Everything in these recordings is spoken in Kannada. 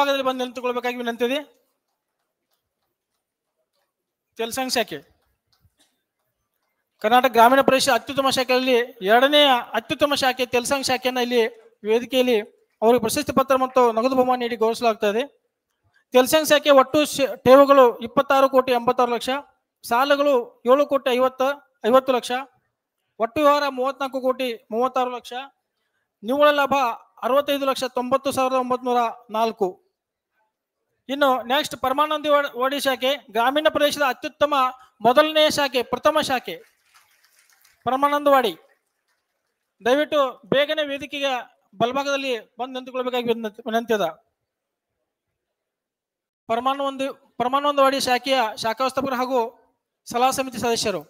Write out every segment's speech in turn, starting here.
ಭಾಗದಲ್ಲಿ ಬಂದು ನಿಂತುಕೊಳ್ಬೇಕಾಗಿ ವಿನಂತಿದೆ ತೆಲಸಂಘ ಶಾಖೆ ಕರ್ನಾಟಕ ಗ್ರಾಮೀಣ ಪ್ರದೇಶ ಅತ್ಯುತ್ತಮ ಶಾಖೆಯಲ್ಲಿ ಎರಡನೇ ಅತ್ಯುತ್ತಮ ಶಾಖೆ ತೆಲಸಂಘ ಶಾಖೆಯನ್ನು ಇಲ್ಲಿ ವೇದಿಕೆಯಲ್ಲಿ ಅವರಿಗೆ ಪ್ರಶಸ್ತಿ ಪತ್ರ ಮತ್ತು ನಗದು ಬಹುಮಾನ ನೀಡಿ ಗೌರವಿಸಲಾಗುತ್ತದೆ ತೆಲಸಂಘ ಶಾಖೆ ಒಟ್ಟು ಠೇವುಗಳು ಇಪ್ಪತ್ತಾರು ಕೋಟಿ ಎಂಬತ್ತಾರು ಲಕ್ಷ ಸಾಲಗಳು ಏಳು ಕೋಟಿ ಐವತ್ತ ಐವತ್ತು ಲಕ್ಷ ಒಟ್ಟು ವ್ಯವಹಾರ ಮೂವತ್ನಾಲ್ಕು ಕೋಟಿ ಮೂವತ್ತಾರು ಲಕ್ಷ ನಿವ್ವಳ ಲಾಭ ಅರವತ್ತೈದು ಲಕ್ಷ ತೊಂಬತ್ತು ಸಾವಿರದ ಒಂಬತ್ತು ನಾಲ್ಕು ಇನ್ನು ನೆಕ್ಸ್ಟ್ ಪರಮಾನಂದಿ ಓಡಿ ಶಾಖೆ ಗ್ರಾಮೀಣ ಪ್ರದೇಶದ ಅತ್ಯುತ್ತಮ ಮೊದಲನೇ ಶಾಖೆ ಪ್ರಥಮ ಶಾಖೆ ಪರಮಾನಂದವಾಡಿ ದಯವಿಟ್ಟು ಬೇಗನೆ ವೇದಿಕೆಗೆ ಬಲಭಾಗದಲ್ಲಿ ಬಂದು ನಿಂತುಕೊಳ್ಬೇಕಾಗಿ ವಿನಂತಿದ ಅದ ಪರಮಾನಂದ ಪರಮಾನಂದವಾಡಿ ಶಾಖೆಯ ಶಾಖಾ ವ್ಯವಸ್ಥಾಪಕರು ಹಾಗೂ ಸಲಹಾ ಸಮಿತಿ ಸದಸ್ಯರು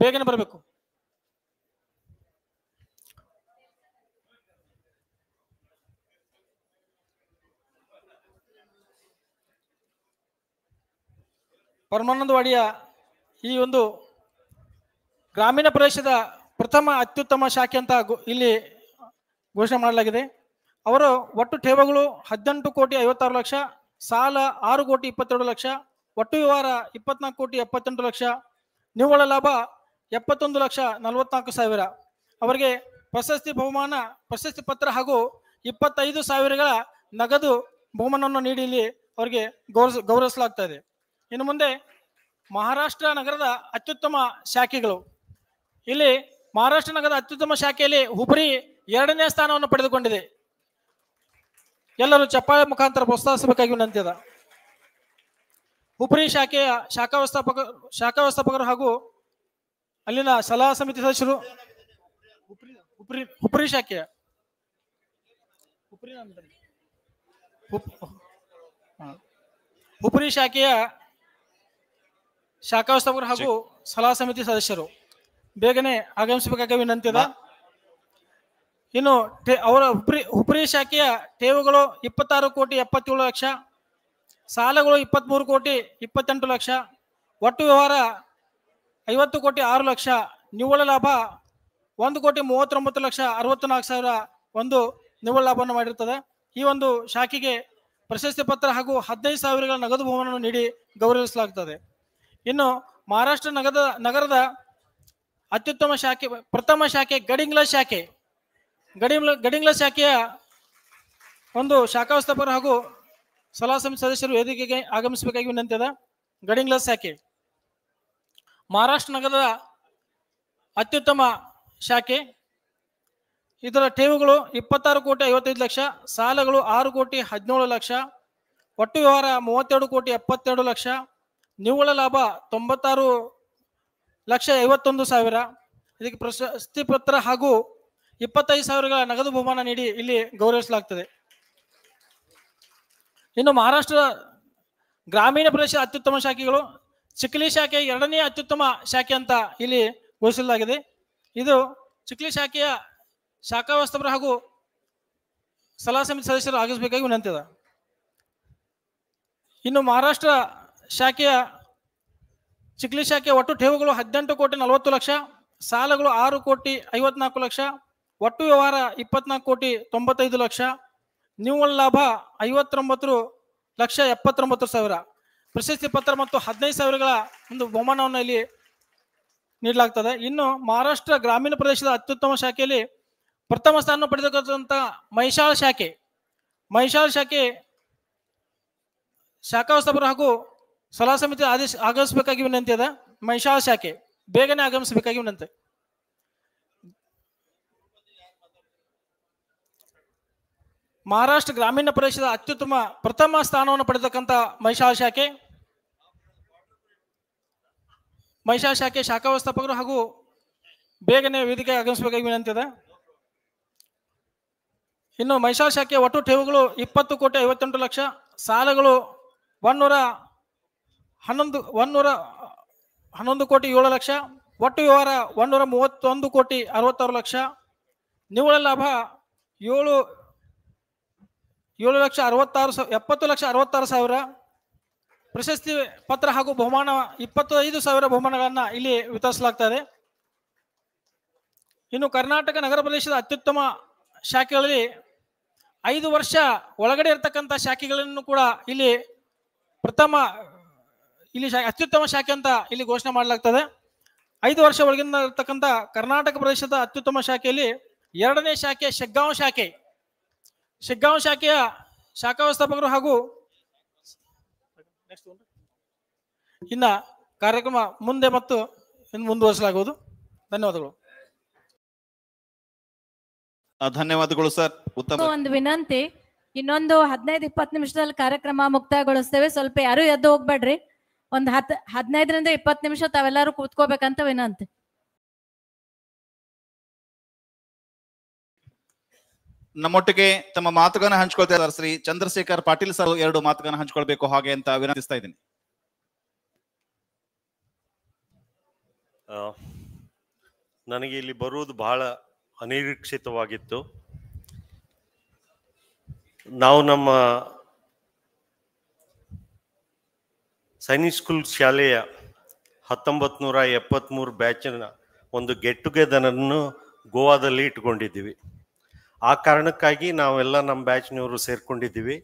ಬೇಗನೆ ಬರಬೇಕು ಪರಮಾನಂದವಾಡಿಯ ಈ ಒಂದು ಗ್ರಾಮೀಣ ಪ್ರದೇಶದ ಪ್ರಥಮ ಅತ್ಯುತ್ತಮ ಶಾಖೆ ಅಂತ ಇಲ್ಲಿ ಘೋಷಣೆ ಮಾಡಲಾಗಿದೆ ಅವರು ಒಟ್ಟು ಠೇವಗಳು ಹದಿನೆಂಟು ಕೋಟಿ ಐವತ್ತಾರು ಲಕ್ಷ ಸಾಲ ಆರು ಕೋಟಿ ಇಪ್ಪತ್ತೆರಡು ಲಕ್ಷ ಒಟ್ಟು ವ್ಯವಹಾರ ಇಪ್ಪತ್ನಾಲ್ಕು ಕೋಟಿ ಎಪ್ಪತ್ತೆಂಟು ಲಕ್ಷ ನಿವ್ವಳ ಲಾಭ ಎಪ್ಪತ್ತೊಂದು ಲಕ್ಷ ನಲವತ್ನಾಲ್ಕು ಸಾವಿರ ಅವರಿಗೆ ಪ್ರಶಸ್ತಿ ಬಹುಮಾನ ಪ್ರಶಸ್ತಿ ಪತ್ರ ಹಾಗೂ ಇಪ್ಪತ್ತೈದು ಸಾವಿರಗಳ ನಗದು ಬಹುಮಾನವನ್ನು ನೀಡಿ ಇಲ್ಲಿ ಅವರಿಗೆ ಗೌರವ ಗೌರವಿಸಲಾಗ್ತಾ ಇದೆ ಇನ್ನು ಮುಂದೆ ಮಹಾರಾಷ್ಟ್ರ ನಗರದ ಅತ್ಯುತ್ತಮ ಶಾಖೆಗಳು ಇಲ್ಲಿ ಮಹಾರಾಷ್ಟ್ರ ನಗರದ ಅತ್ಯುತ್ತಮ ಶಾಖೆಯಲ್ಲಿ ಹುಬ್ರಿ ಎರಡನೇ ಸ್ಥಾನವನ್ನು ಪಡೆದುಕೊಂಡಿದೆ ಎಲ್ಲರೂ ಚಪ್ಪಾಳೆ ಮುಖಾಂತರ ಪ್ರೋತ್ಸಾಹಿಸಬೇಕಾಗಿ ವಿನಂತಿ ಹುಬ್ರಿ ಶಾಖೆಯ ಶಾಖಾ ವ್ಯವಸ್ಥಾಪಕ ಶಾಖಾ ವ್ಯವಸ್ಥಾಪಕರು ಹಾಗೂ ಅಲ್ಲಿನ ಸಲಹಾ ಸಮಿತಿ ಸದಸ್ಯರು ಹುಬ್ರಿ ಹುಬ್ರಿ ಶಾಖೆಯ ಹುಬ್ರಿ ಶಾಖೆಯ ಶಾಖಾ ವ್ಯವಸ್ಥಾಪಕರು ಹಾಗೂ ಸಲಹಾ ಸಮಿತಿ ಸದಸ್ಯರು ಬೇಗನೆ ಆಗಮಿಸಬೇಕಾಗಿ ವಿನಂತಿ ಅದ ಇನ್ನು ಅವರ ಹುಬ್ರಿ ಉಪರಿ ಶಾಖೆಯ ಠೇವುಗಳು ಇಪ್ಪತ್ತಾರು ಕೋಟಿ ಎಪ್ಪತ್ತೇಳು ಲಕ್ಷ ಸಾಲಗಳು ಇಪ್ಪತ್ತ್ಮೂರು ಕೋಟಿ ಇಪ್ಪತ್ತೆಂಟು ಲಕ್ಷ ಒಟ್ಟು ವ್ಯವಹಾರ ಐವತ್ತು ಕೋಟಿ ಆರು ಲಕ್ಷ ನಿವ್ವಳ ಲಾಭ ಒಂದು ಕೋಟಿ ಮೂವತ್ತೊಂಬತ್ತು ಲಕ್ಷ ಅರವತ್ತ್ನಾಲ್ಕು ಸಾವಿರ ಒಂದು ನಿವ್ವಳ ಲಾಭವನ್ನು ಮಾಡಿರುತ್ತದೆ ಈ ಒಂದು ಶಾಖೆಗೆ ಪ್ರಶಸ್ತಿ ಪತ್ರ ಹಾಗೂ ಹದಿನೈದು ಸಾವಿರಗಳ ನಗದು ಭವನವನ್ನು ನೀಡಿ ಗೌರವಿಸಲಾಗುತ್ತದೆ ಇನ್ನು ಮಹಾರಾಷ್ಟ್ರ ನಗರದ ನಗರದ ಅತ್ಯುತ್ತಮ ಶಾಖೆ ಪ್ರಥಮ ಶಾಖೆ ಗಡಿಂಗ್ಲ ಶಾಖೆ ಗಡಿಂಗ್ಲ ಗಡಿಂಗ್ಲ ಶಾಖೆಯ ಒಂದು ಶಾಖಾ ಹಾಗೂ ಸಲಹಾ ಸಮಿತಿ ಸದಸ್ಯರು ವೇದಿಕೆಗೆ ಆಗಮಿಸಬೇಕಾಗಿ ವಿನಂತಿ ಗಡಿಂಗ್ಲ ಶಾಖೆ ಮಹಾರಾಷ್ಟ್ರ ನಗರದ ಅತ್ಯುತ್ತಮ ಶಾಖೆ ಇದರ ಠೇವುಗಳು ಇಪ್ಪತ್ತಾರು ಕೋಟಿ ಐವತ್ತೈದು ಲಕ್ಷ ಸಾಲಗಳು ಆರು ಕೋಟಿ ಹದಿನೇಳು ಲಕ್ಷ ಒಟ್ಟು ವ್ಯವಹಾರ ಮೂವತ್ತೆರಡು ಕೋಟಿ ಎಪ್ಪತ್ತೆರಡು ಲಕ್ಷ ನಿವ್ವಳ ಲಾಭ ತೊಂಬತ್ತಾರು ಲಕ್ಷ ಐವತ್ತೊಂದು ಸಾವಿರ ಇದಕ್ಕೆ ಪ್ರಶಸ್ತಿ ಪತ್ರ ಹಾಗೂ ಇಪ್ಪತ್ತೈದು ಸಾವಿರಗಳ ನಗದು ಬಹುಮಾನ ನೀಡಿ ಇಲ್ಲಿ ಗೌರವಿಸಲಾಗ್ತದೆ ಇನ್ನು ಮಹಾರಾಷ್ಟ್ರ ಗ್ರಾಮೀಣ ಪ್ರದೇಶ ಅತ್ಯುತ್ತಮ ಶಾಖೆಗಳು ಚಿಕ್ಕಲಿ ಶಾಖೆ ಎರಡನೇ ಅತ್ಯುತ್ತಮ ಶಾಖೆ ಅಂತ ಇಲ್ಲಿ ಘೋಷಿಸಲಾಗಿದೆ ಇದು ಚಿಕ್ಕಲಿ ಶಾಖೆಯ ಶಾಖಾ ವಸ್ತವರು ಹಾಗೂ ಸಲಹಾ ಸಮಿತಿ ಸದಸ್ಯರು ಆಗಿಸಬೇಕಾಗಿ ವಿನಂತಿದೆ ಇನ್ನು ಮಹಾರಾಷ್ಟ್ರ ಶಾಖೆಯ ಚಿಕ್ಲಿ ಶಾಖೆಯ ಒಟ್ಟು ಠೇವುಗಳು ಹದಿನೆಂಟು ಕೋಟಿ ನಲವತ್ತು ಲಕ್ಷ ಸಾಲಗಳು ಆರು ಕೋಟಿ ಐವತ್ನಾಲ್ಕು ಲಕ್ಷ ಒಟ್ಟು ವ್ಯವಹಾರ ಇಪ್ಪತ್ನಾಲ್ಕು ಕೋಟಿ ತೊಂಬತ್ತೈದು ಲಕ್ಷ ನಿವ್ವಳ ಲಾಭ ಐವತ್ತೊಂಬತ್ತು ಲಕ್ಷ ಎಪ್ಪತ್ತೊಂಬತ್ತು ಸಾವಿರ ಪ್ರಶಸ್ತಿ ಪತ್ರ ಮತ್ತು ಹದಿನೈದು ಸಾವಿರಗಳ ಒಂದು ಬಹುಮಾನವನ್ನು ಇಲ್ಲಿ ನೀಡಲಾಗ್ತದೆ ಇನ್ನು ಮಹಾರಾಷ್ಟ್ರ ಗ್ರಾಮೀಣ ಪ್ರದೇಶದ ಅತ್ಯುತ್ತಮ ಶಾಖೆಯಲ್ಲಿ ಪ್ರಥಮ ಸ್ಥಾನ ಪಡೆದಿರ್ತಕ್ಕಂಥ ಮಹಿಷಾಳ ಶಾಖೆ ಮಹಿಷಾಳ ಶಾಖೆ ಶಾಖಾ ಹಾಗೂ ಸಲಹಾ ಸಮಿತಿ ಆದೇಶ ಆಗಮಿಸಬೇಕಾಗಿ ವಿನಂತಿ ಅದ ಮಹಿಷಾ ಶಾಖೆ ಬೇಗನೆ ಆಗಮಿಸಬೇಕಾಗಿ ವಿನಂತಿ ಮಹಾರಾಷ್ಟ್ರ ಗ್ರಾಮೀಣ ಪ್ರದೇಶದ ಅತ್ಯುತ್ತಮ ಪ್ರಥಮ ಸ್ಥಾನವನ್ನು ಪಡೆದಕ್ಕಂಥ ಮಹಿಷಾ ಶಾಖೆ ಮಹಿಷಾ ಶಾಖೆ ಶಾಖಾ ವ್ಯವಸ್ಥಾಪಕರು ಹಾಗೂ ಬೇಗನೆ ವೇದಿಕೆ ಆಗಮಿಸಬೇಕಾಗಿ ವಿನಂತಿ ಅದ ಇನ್ನು ಮಹಿಷಾ ಶಾಖೆ ಒಟ್ಟು ಠೇವುಗಳು ಇಪ್ಪತ್ತು ಕೋಟಿ ಐವತ್ತೆಂಟು ಲಕ್ಷ ಸಾಲಗಳು ಒನ್ನೂರ ಹನ್ನೊಂದು ಒಂದೂರ ಹನ್ನೊಂದು ಕೋಟಿ ಏಳು ಲಕ್ಷ ಒಟ್ಟು ವ್ಯವಹಾರ ಒಂದೂರ ಮೂವತ್ತೊಂದು ಕೋಟಿ ಅರವತ್ತಾರು ಲಕ್ಷ ನಿವ್ವಳ ಲಾಭ ಏಳು ಏಳು ಲಕ್ಷ ಅರವತ್ತಾರು ಸಾವಿರ ಎಪ್ಪತ್ತು ಲಕ್ಷ ಅರವತ್ತಾರು ಸಾವಿರ ಪ್ರಶಸ್ತಿ ಪತ್ರ ಹಾಗೂ ಬಹುಮಾನ ಇಪ್ಪತ್ತೈದು ಸಾವಿರ ಬಹುಮಾನಗಳನ್ನು ಇಲ್ಲಿ ವಿತರಿಸಲಾಗ್ತದೆ ಇನ್ನು ಕರ್ನಾಟಕ ನಗರ ಪ್ರದೇಶದ ಅತ್ಯುತ್ತಮ ಶಾಖೆಗಳಲ್ಲಿ ಐದು ವರ್ಷ ಒಳಗಡೆ ಇರತಕ್ಕಂಥ ಶಾಖೆಗಳನ್ನು ಕೂಡ ಇಲ್ಲಿ ಪ್ರಥಮ ಇಲ್ಲಿ ಅತ್ಯುತ್ತಮ ಶಾಖೆ ಅಂತ ಇಲ್ಲಿ ಘೋಷಣೆ ಮಾಡಲಾಗ್ತದೆ ಐದು ವರ್ಷ ಒಳಗಿಂದ ಇರ್ತಕ್ಕಂಥ ಕರ್ನಾಟಕ ಪ್ರದೇಶದ ಅತ್ಯುತ್ತಮ ಶಾಖೆಯಲ್ಲಿ ಎರಡನೇ ಶಾಖೆ ಶೆಗ್ಗಾಂವ್ ಶಾಖೆ ಶೆಗ್ಗಾಂವ್ ಶಾಖೆಯ ಶಾಖಾ ವ್ಯವಸ್ಥಾಪಕರು ಹಾಗೂ ಇನ್ನ ಕಾರ್ಯಕ್ರಮ ಮುಂದೆ ಮತ್ತು ಇನ್ನು ಮುಂದುವರಿಸಲಾಗುವುದು ಧನ್ಯವಾದಗಳು ಧನ್ಯವಾದಗಳು ಸರ್ ಉತ್ತಮ ಒಂದು ವಿನಂತಿ ಇನ್ನೊಂದು ಹದಿನೈದು ಇಪ್ಪತ್ತು ನಿಮಿಷದಲ್ಲಿ ಕಾರ್ಯಕ್ರಮ ಮುಕ್ತಾಯಗೊಳಿಸ್ತೇವೆ ಸ್ವಲ್ಪ ಯಾರು ಎದ್ದು ಹೋಗ್ಬೇಡ್ರಿ ಒಂದ್ ಹತ್ ಹದಿನೈದರಿಂದ ಇಪ್ಪತ್ ನಿಮಿಷ ತಾವೆಲ್ಲರೂ ಕೂತ್ಕೋಬೇಕಂತ ವಿನಂತಿ ನಮ್ಮೊಟ್ಟಿಗೆ ತಮ್ಮ ಮಾತುಗಳನ್ನ ಹಂಚ್ಕೊಳ್ತಾ ಇದ್ದಾರೆ ಶ್ರೀ ಚಂದ್ರಶೇಖರ್ ಪಾಟೀಲ್ ಸರ್ ಎರಡು ಮಾತುಗಳನ್ನ ಹಂಚ್ಕೊಳ್ಬೇಕು ಹಾಗೆ ಅಂತ ವಿನಂತಿಸ್ತಾ ಇದ್ದೀನಿ ನನಗೆ ಇಲ್ಲಿ ಬರುವುದು ಬಹಳ ಅನಿರೀಕ್ಷಿತವಾಗಿತ್ತು ನಾವು ನಮ್ಮ ಸೈನಿಕ್ ಸ್ಕೂಲ್ ಶಾಲೆಯ ಹತ್ತೊಂಬತ್ತು ನೂರ ಎಪ್ಪತ್ತ್ಮೂರು ಬ್ಯಾಚಿನ ಒಂದು ಗೆಟ್ ಟುಗೆದರನ್ನು ಗೋವಾದಲ್ಲಿ ಇಟ್ಕೊಂಡಿದ್ದೀವಿ ಆ ಕಾರಣಕ್ಕಾಗಿ ನಾವೆಲ್ಲ ನಮ್ಮ ಬ್ಯಾಚ್ನವರು ಸೇರ್ಕೊಂಡಿದ್ದೀವಿ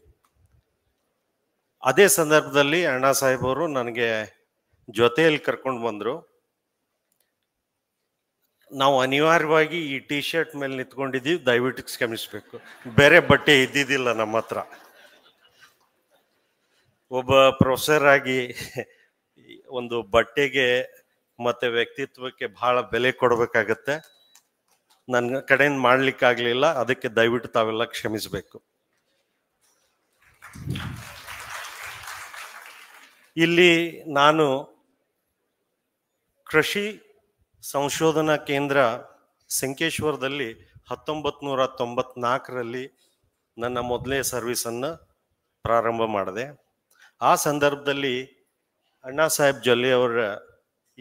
ಅದೇ ಸಂದರ್ಭದಲ್ಲಿ ಅಣ್ಣಾ ಸಾಹೇಬರು ನನಗೆ ಜೊತೆಯಲ್ಲಿ ಕರ್ಕೊಂಡು ಬಂದರು ನಾವು ಅನಿವಾರ್ಯವಾಗಿ ಈ ಟಿ ಶರ್ಟ್ ಮೇಲೆ ನಿಂತ್ಕೊಂಡಿದ್ದೀವಿ ದಯವಿಟ್ಟು ಕ್ಷಮಿಸಬೇಕು ಬೇರೆ ಬಟ್ಟೆ ಇದ್ದಿದ್ದಿಲ್ಲ ನಮ್ಮ ಹತ್ರ ಒಬ್ಬ ಪ್ರೊಫೆಸರ್ ಆಗಿ ಒಂದು ಬಟ್ಟೆಗೆ ಮತ್ತೆ ವ್ಯಕ್ತಿತ್ವಕ್ಕೆ ಬಹಳ ಬೆಲೆ ಕೊಡಬೇಕಾಗತ್ತೆ ನನ್ನ ಕಡೆಯಿಂದ ಮಾಡ್ಲಿಕ್ಕಾಗ್ಲಿಲ್ಲ ಅದಕ್ಕೆ ದಯವಿಟ್ಟು ತಾವೆಲ್ಲ ಕ್ಷಮಿಸಬೇಕು ಇಲ್ಲಿ ನಾನು ಕೃಷಿ ಸಂಶೋಧನಾ ಕೇಂದ್ರ ಸಂಕೇಶ್ವರದಲ್ಲಿ ಹತ್ತೊಂಬತ್ತು ನೂರ ತೊಂಬತ್ನಾಲ್ಕರಲ್ಲಿ ನನ್ನ ಮೊದಲನೇ ಸರ್ವಿಸನ್ನು ಪ್ರಾರಂಭ ಮಾಡಿದೆ ಆ ಸಂದರ್ಭದಲ್ಲಿ ಅಣ್ಣಾ ಸಾಹೇಬ್ ಜೊಲ್ಲೆ ಅವರ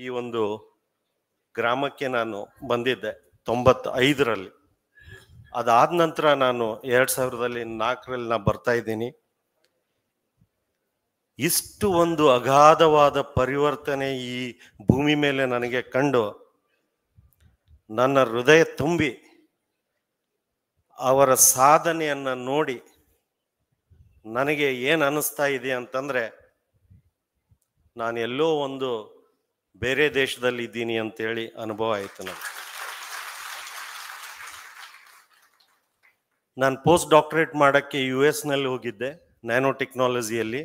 ಈ ಒಂದು ಗ್ರಾಮಕ್ಕೆ ನಾನು ಬಂದಿದ್ದೆ ಐದರಲ್ಲಿ ಅದಾದ ನಂತರ ನಾನು ಎರಡು ಸಾವಿರದಲ್ಲಿ ನಾಲ್ಕರಲ್ಲಿ ನಾನು ಬರ್ತಾ ಇದ್ದೀನಿ ಇಷ್ಟು ಒಂದು ಅಗಾಧವಾದ ಪರಿವರ್ತನೆ ಈ ಭೂಮಿ ಮೇಲೆ ನನಗೆ ಕಂಡು ನನ್ನ ಹೃದಯ ತುಂಬಿ ಅವರ ಸಾಧನೆಯನ್ನು ನೋಡಿ ನನಗೆ ಏನು ಅನ್ನಿಸ್ತಾ ಇದೆ ಅಂತಂದರೆ ನಾನು ಎಲ್ಲೋ ಒಂದು ಬೇರೆ ದೇಶದಲ್ಲಿ ಇದ್ದೀನಿ ಅಂತೇಳಿ ಅನುಭವ ಆಯಿತು ನನಗೆ ನಾನು ಪೋಸ್ಟ್ ಡಾಕ್ಟ್ರೇಟ್ ಮಾಡೋಕ್ಕೆ ಯು ಎಸ್ನಲ್ಲಿ ಹೋಗಿದ್ದೆ ನ್ಯಾನೋ ಟೆಕ್ನಾಲಜಿಯಲ್ಲಿ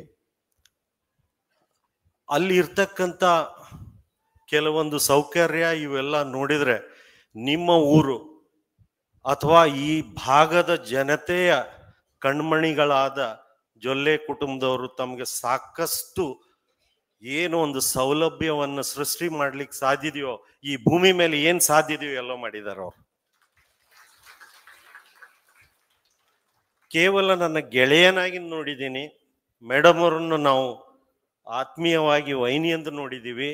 ಅಲ್ಲಿ ಇರ್ತಕ್ಕಂಥ ಕೆಲವೊಂದು ಸೌಕರ್ಯ ಇವೆಲ್ಲ ನೋಡಿದರೆ ನಿಮ್ಮ ಊರು ಅಥವಾ ಈ ಭಾಗದ ಜನತೆಯ ಕಣ್ಮಣಿಗಳಾದ ಜೊಲ್ಲೆ ಕುಟುಂಬದವರು ತಮಗೆ ಸಾಕಷ್ಟು ಏನು ಒಂದು ಸೌಲಭ್ಯವನ್ನು ಸೃಷ್ಟಿ ಮಾಡ್ಲಿಕ್ಕೆ ಸಾಧ್ಯದೆಯೋ ಈ ಭೂಮಿ ಮೇಲೆ ಏನ್ ಸಾಧ್ಯದೆಯೋ ಎಲ್ಲೋ ಮಾಡಿದಾರ ಅವರು ಕೇವಲ ನನ್ನ ಗೆಳೆಯನಾಗಿ ನೋಡಿದ್ದೀನಿ ಮೇಡಮ್ ನಾವು ಆತ್ಮೀಯವಾಗಿ ವೈನಿ ಎಂದು ನೋಡಿದ್ದೀವಿ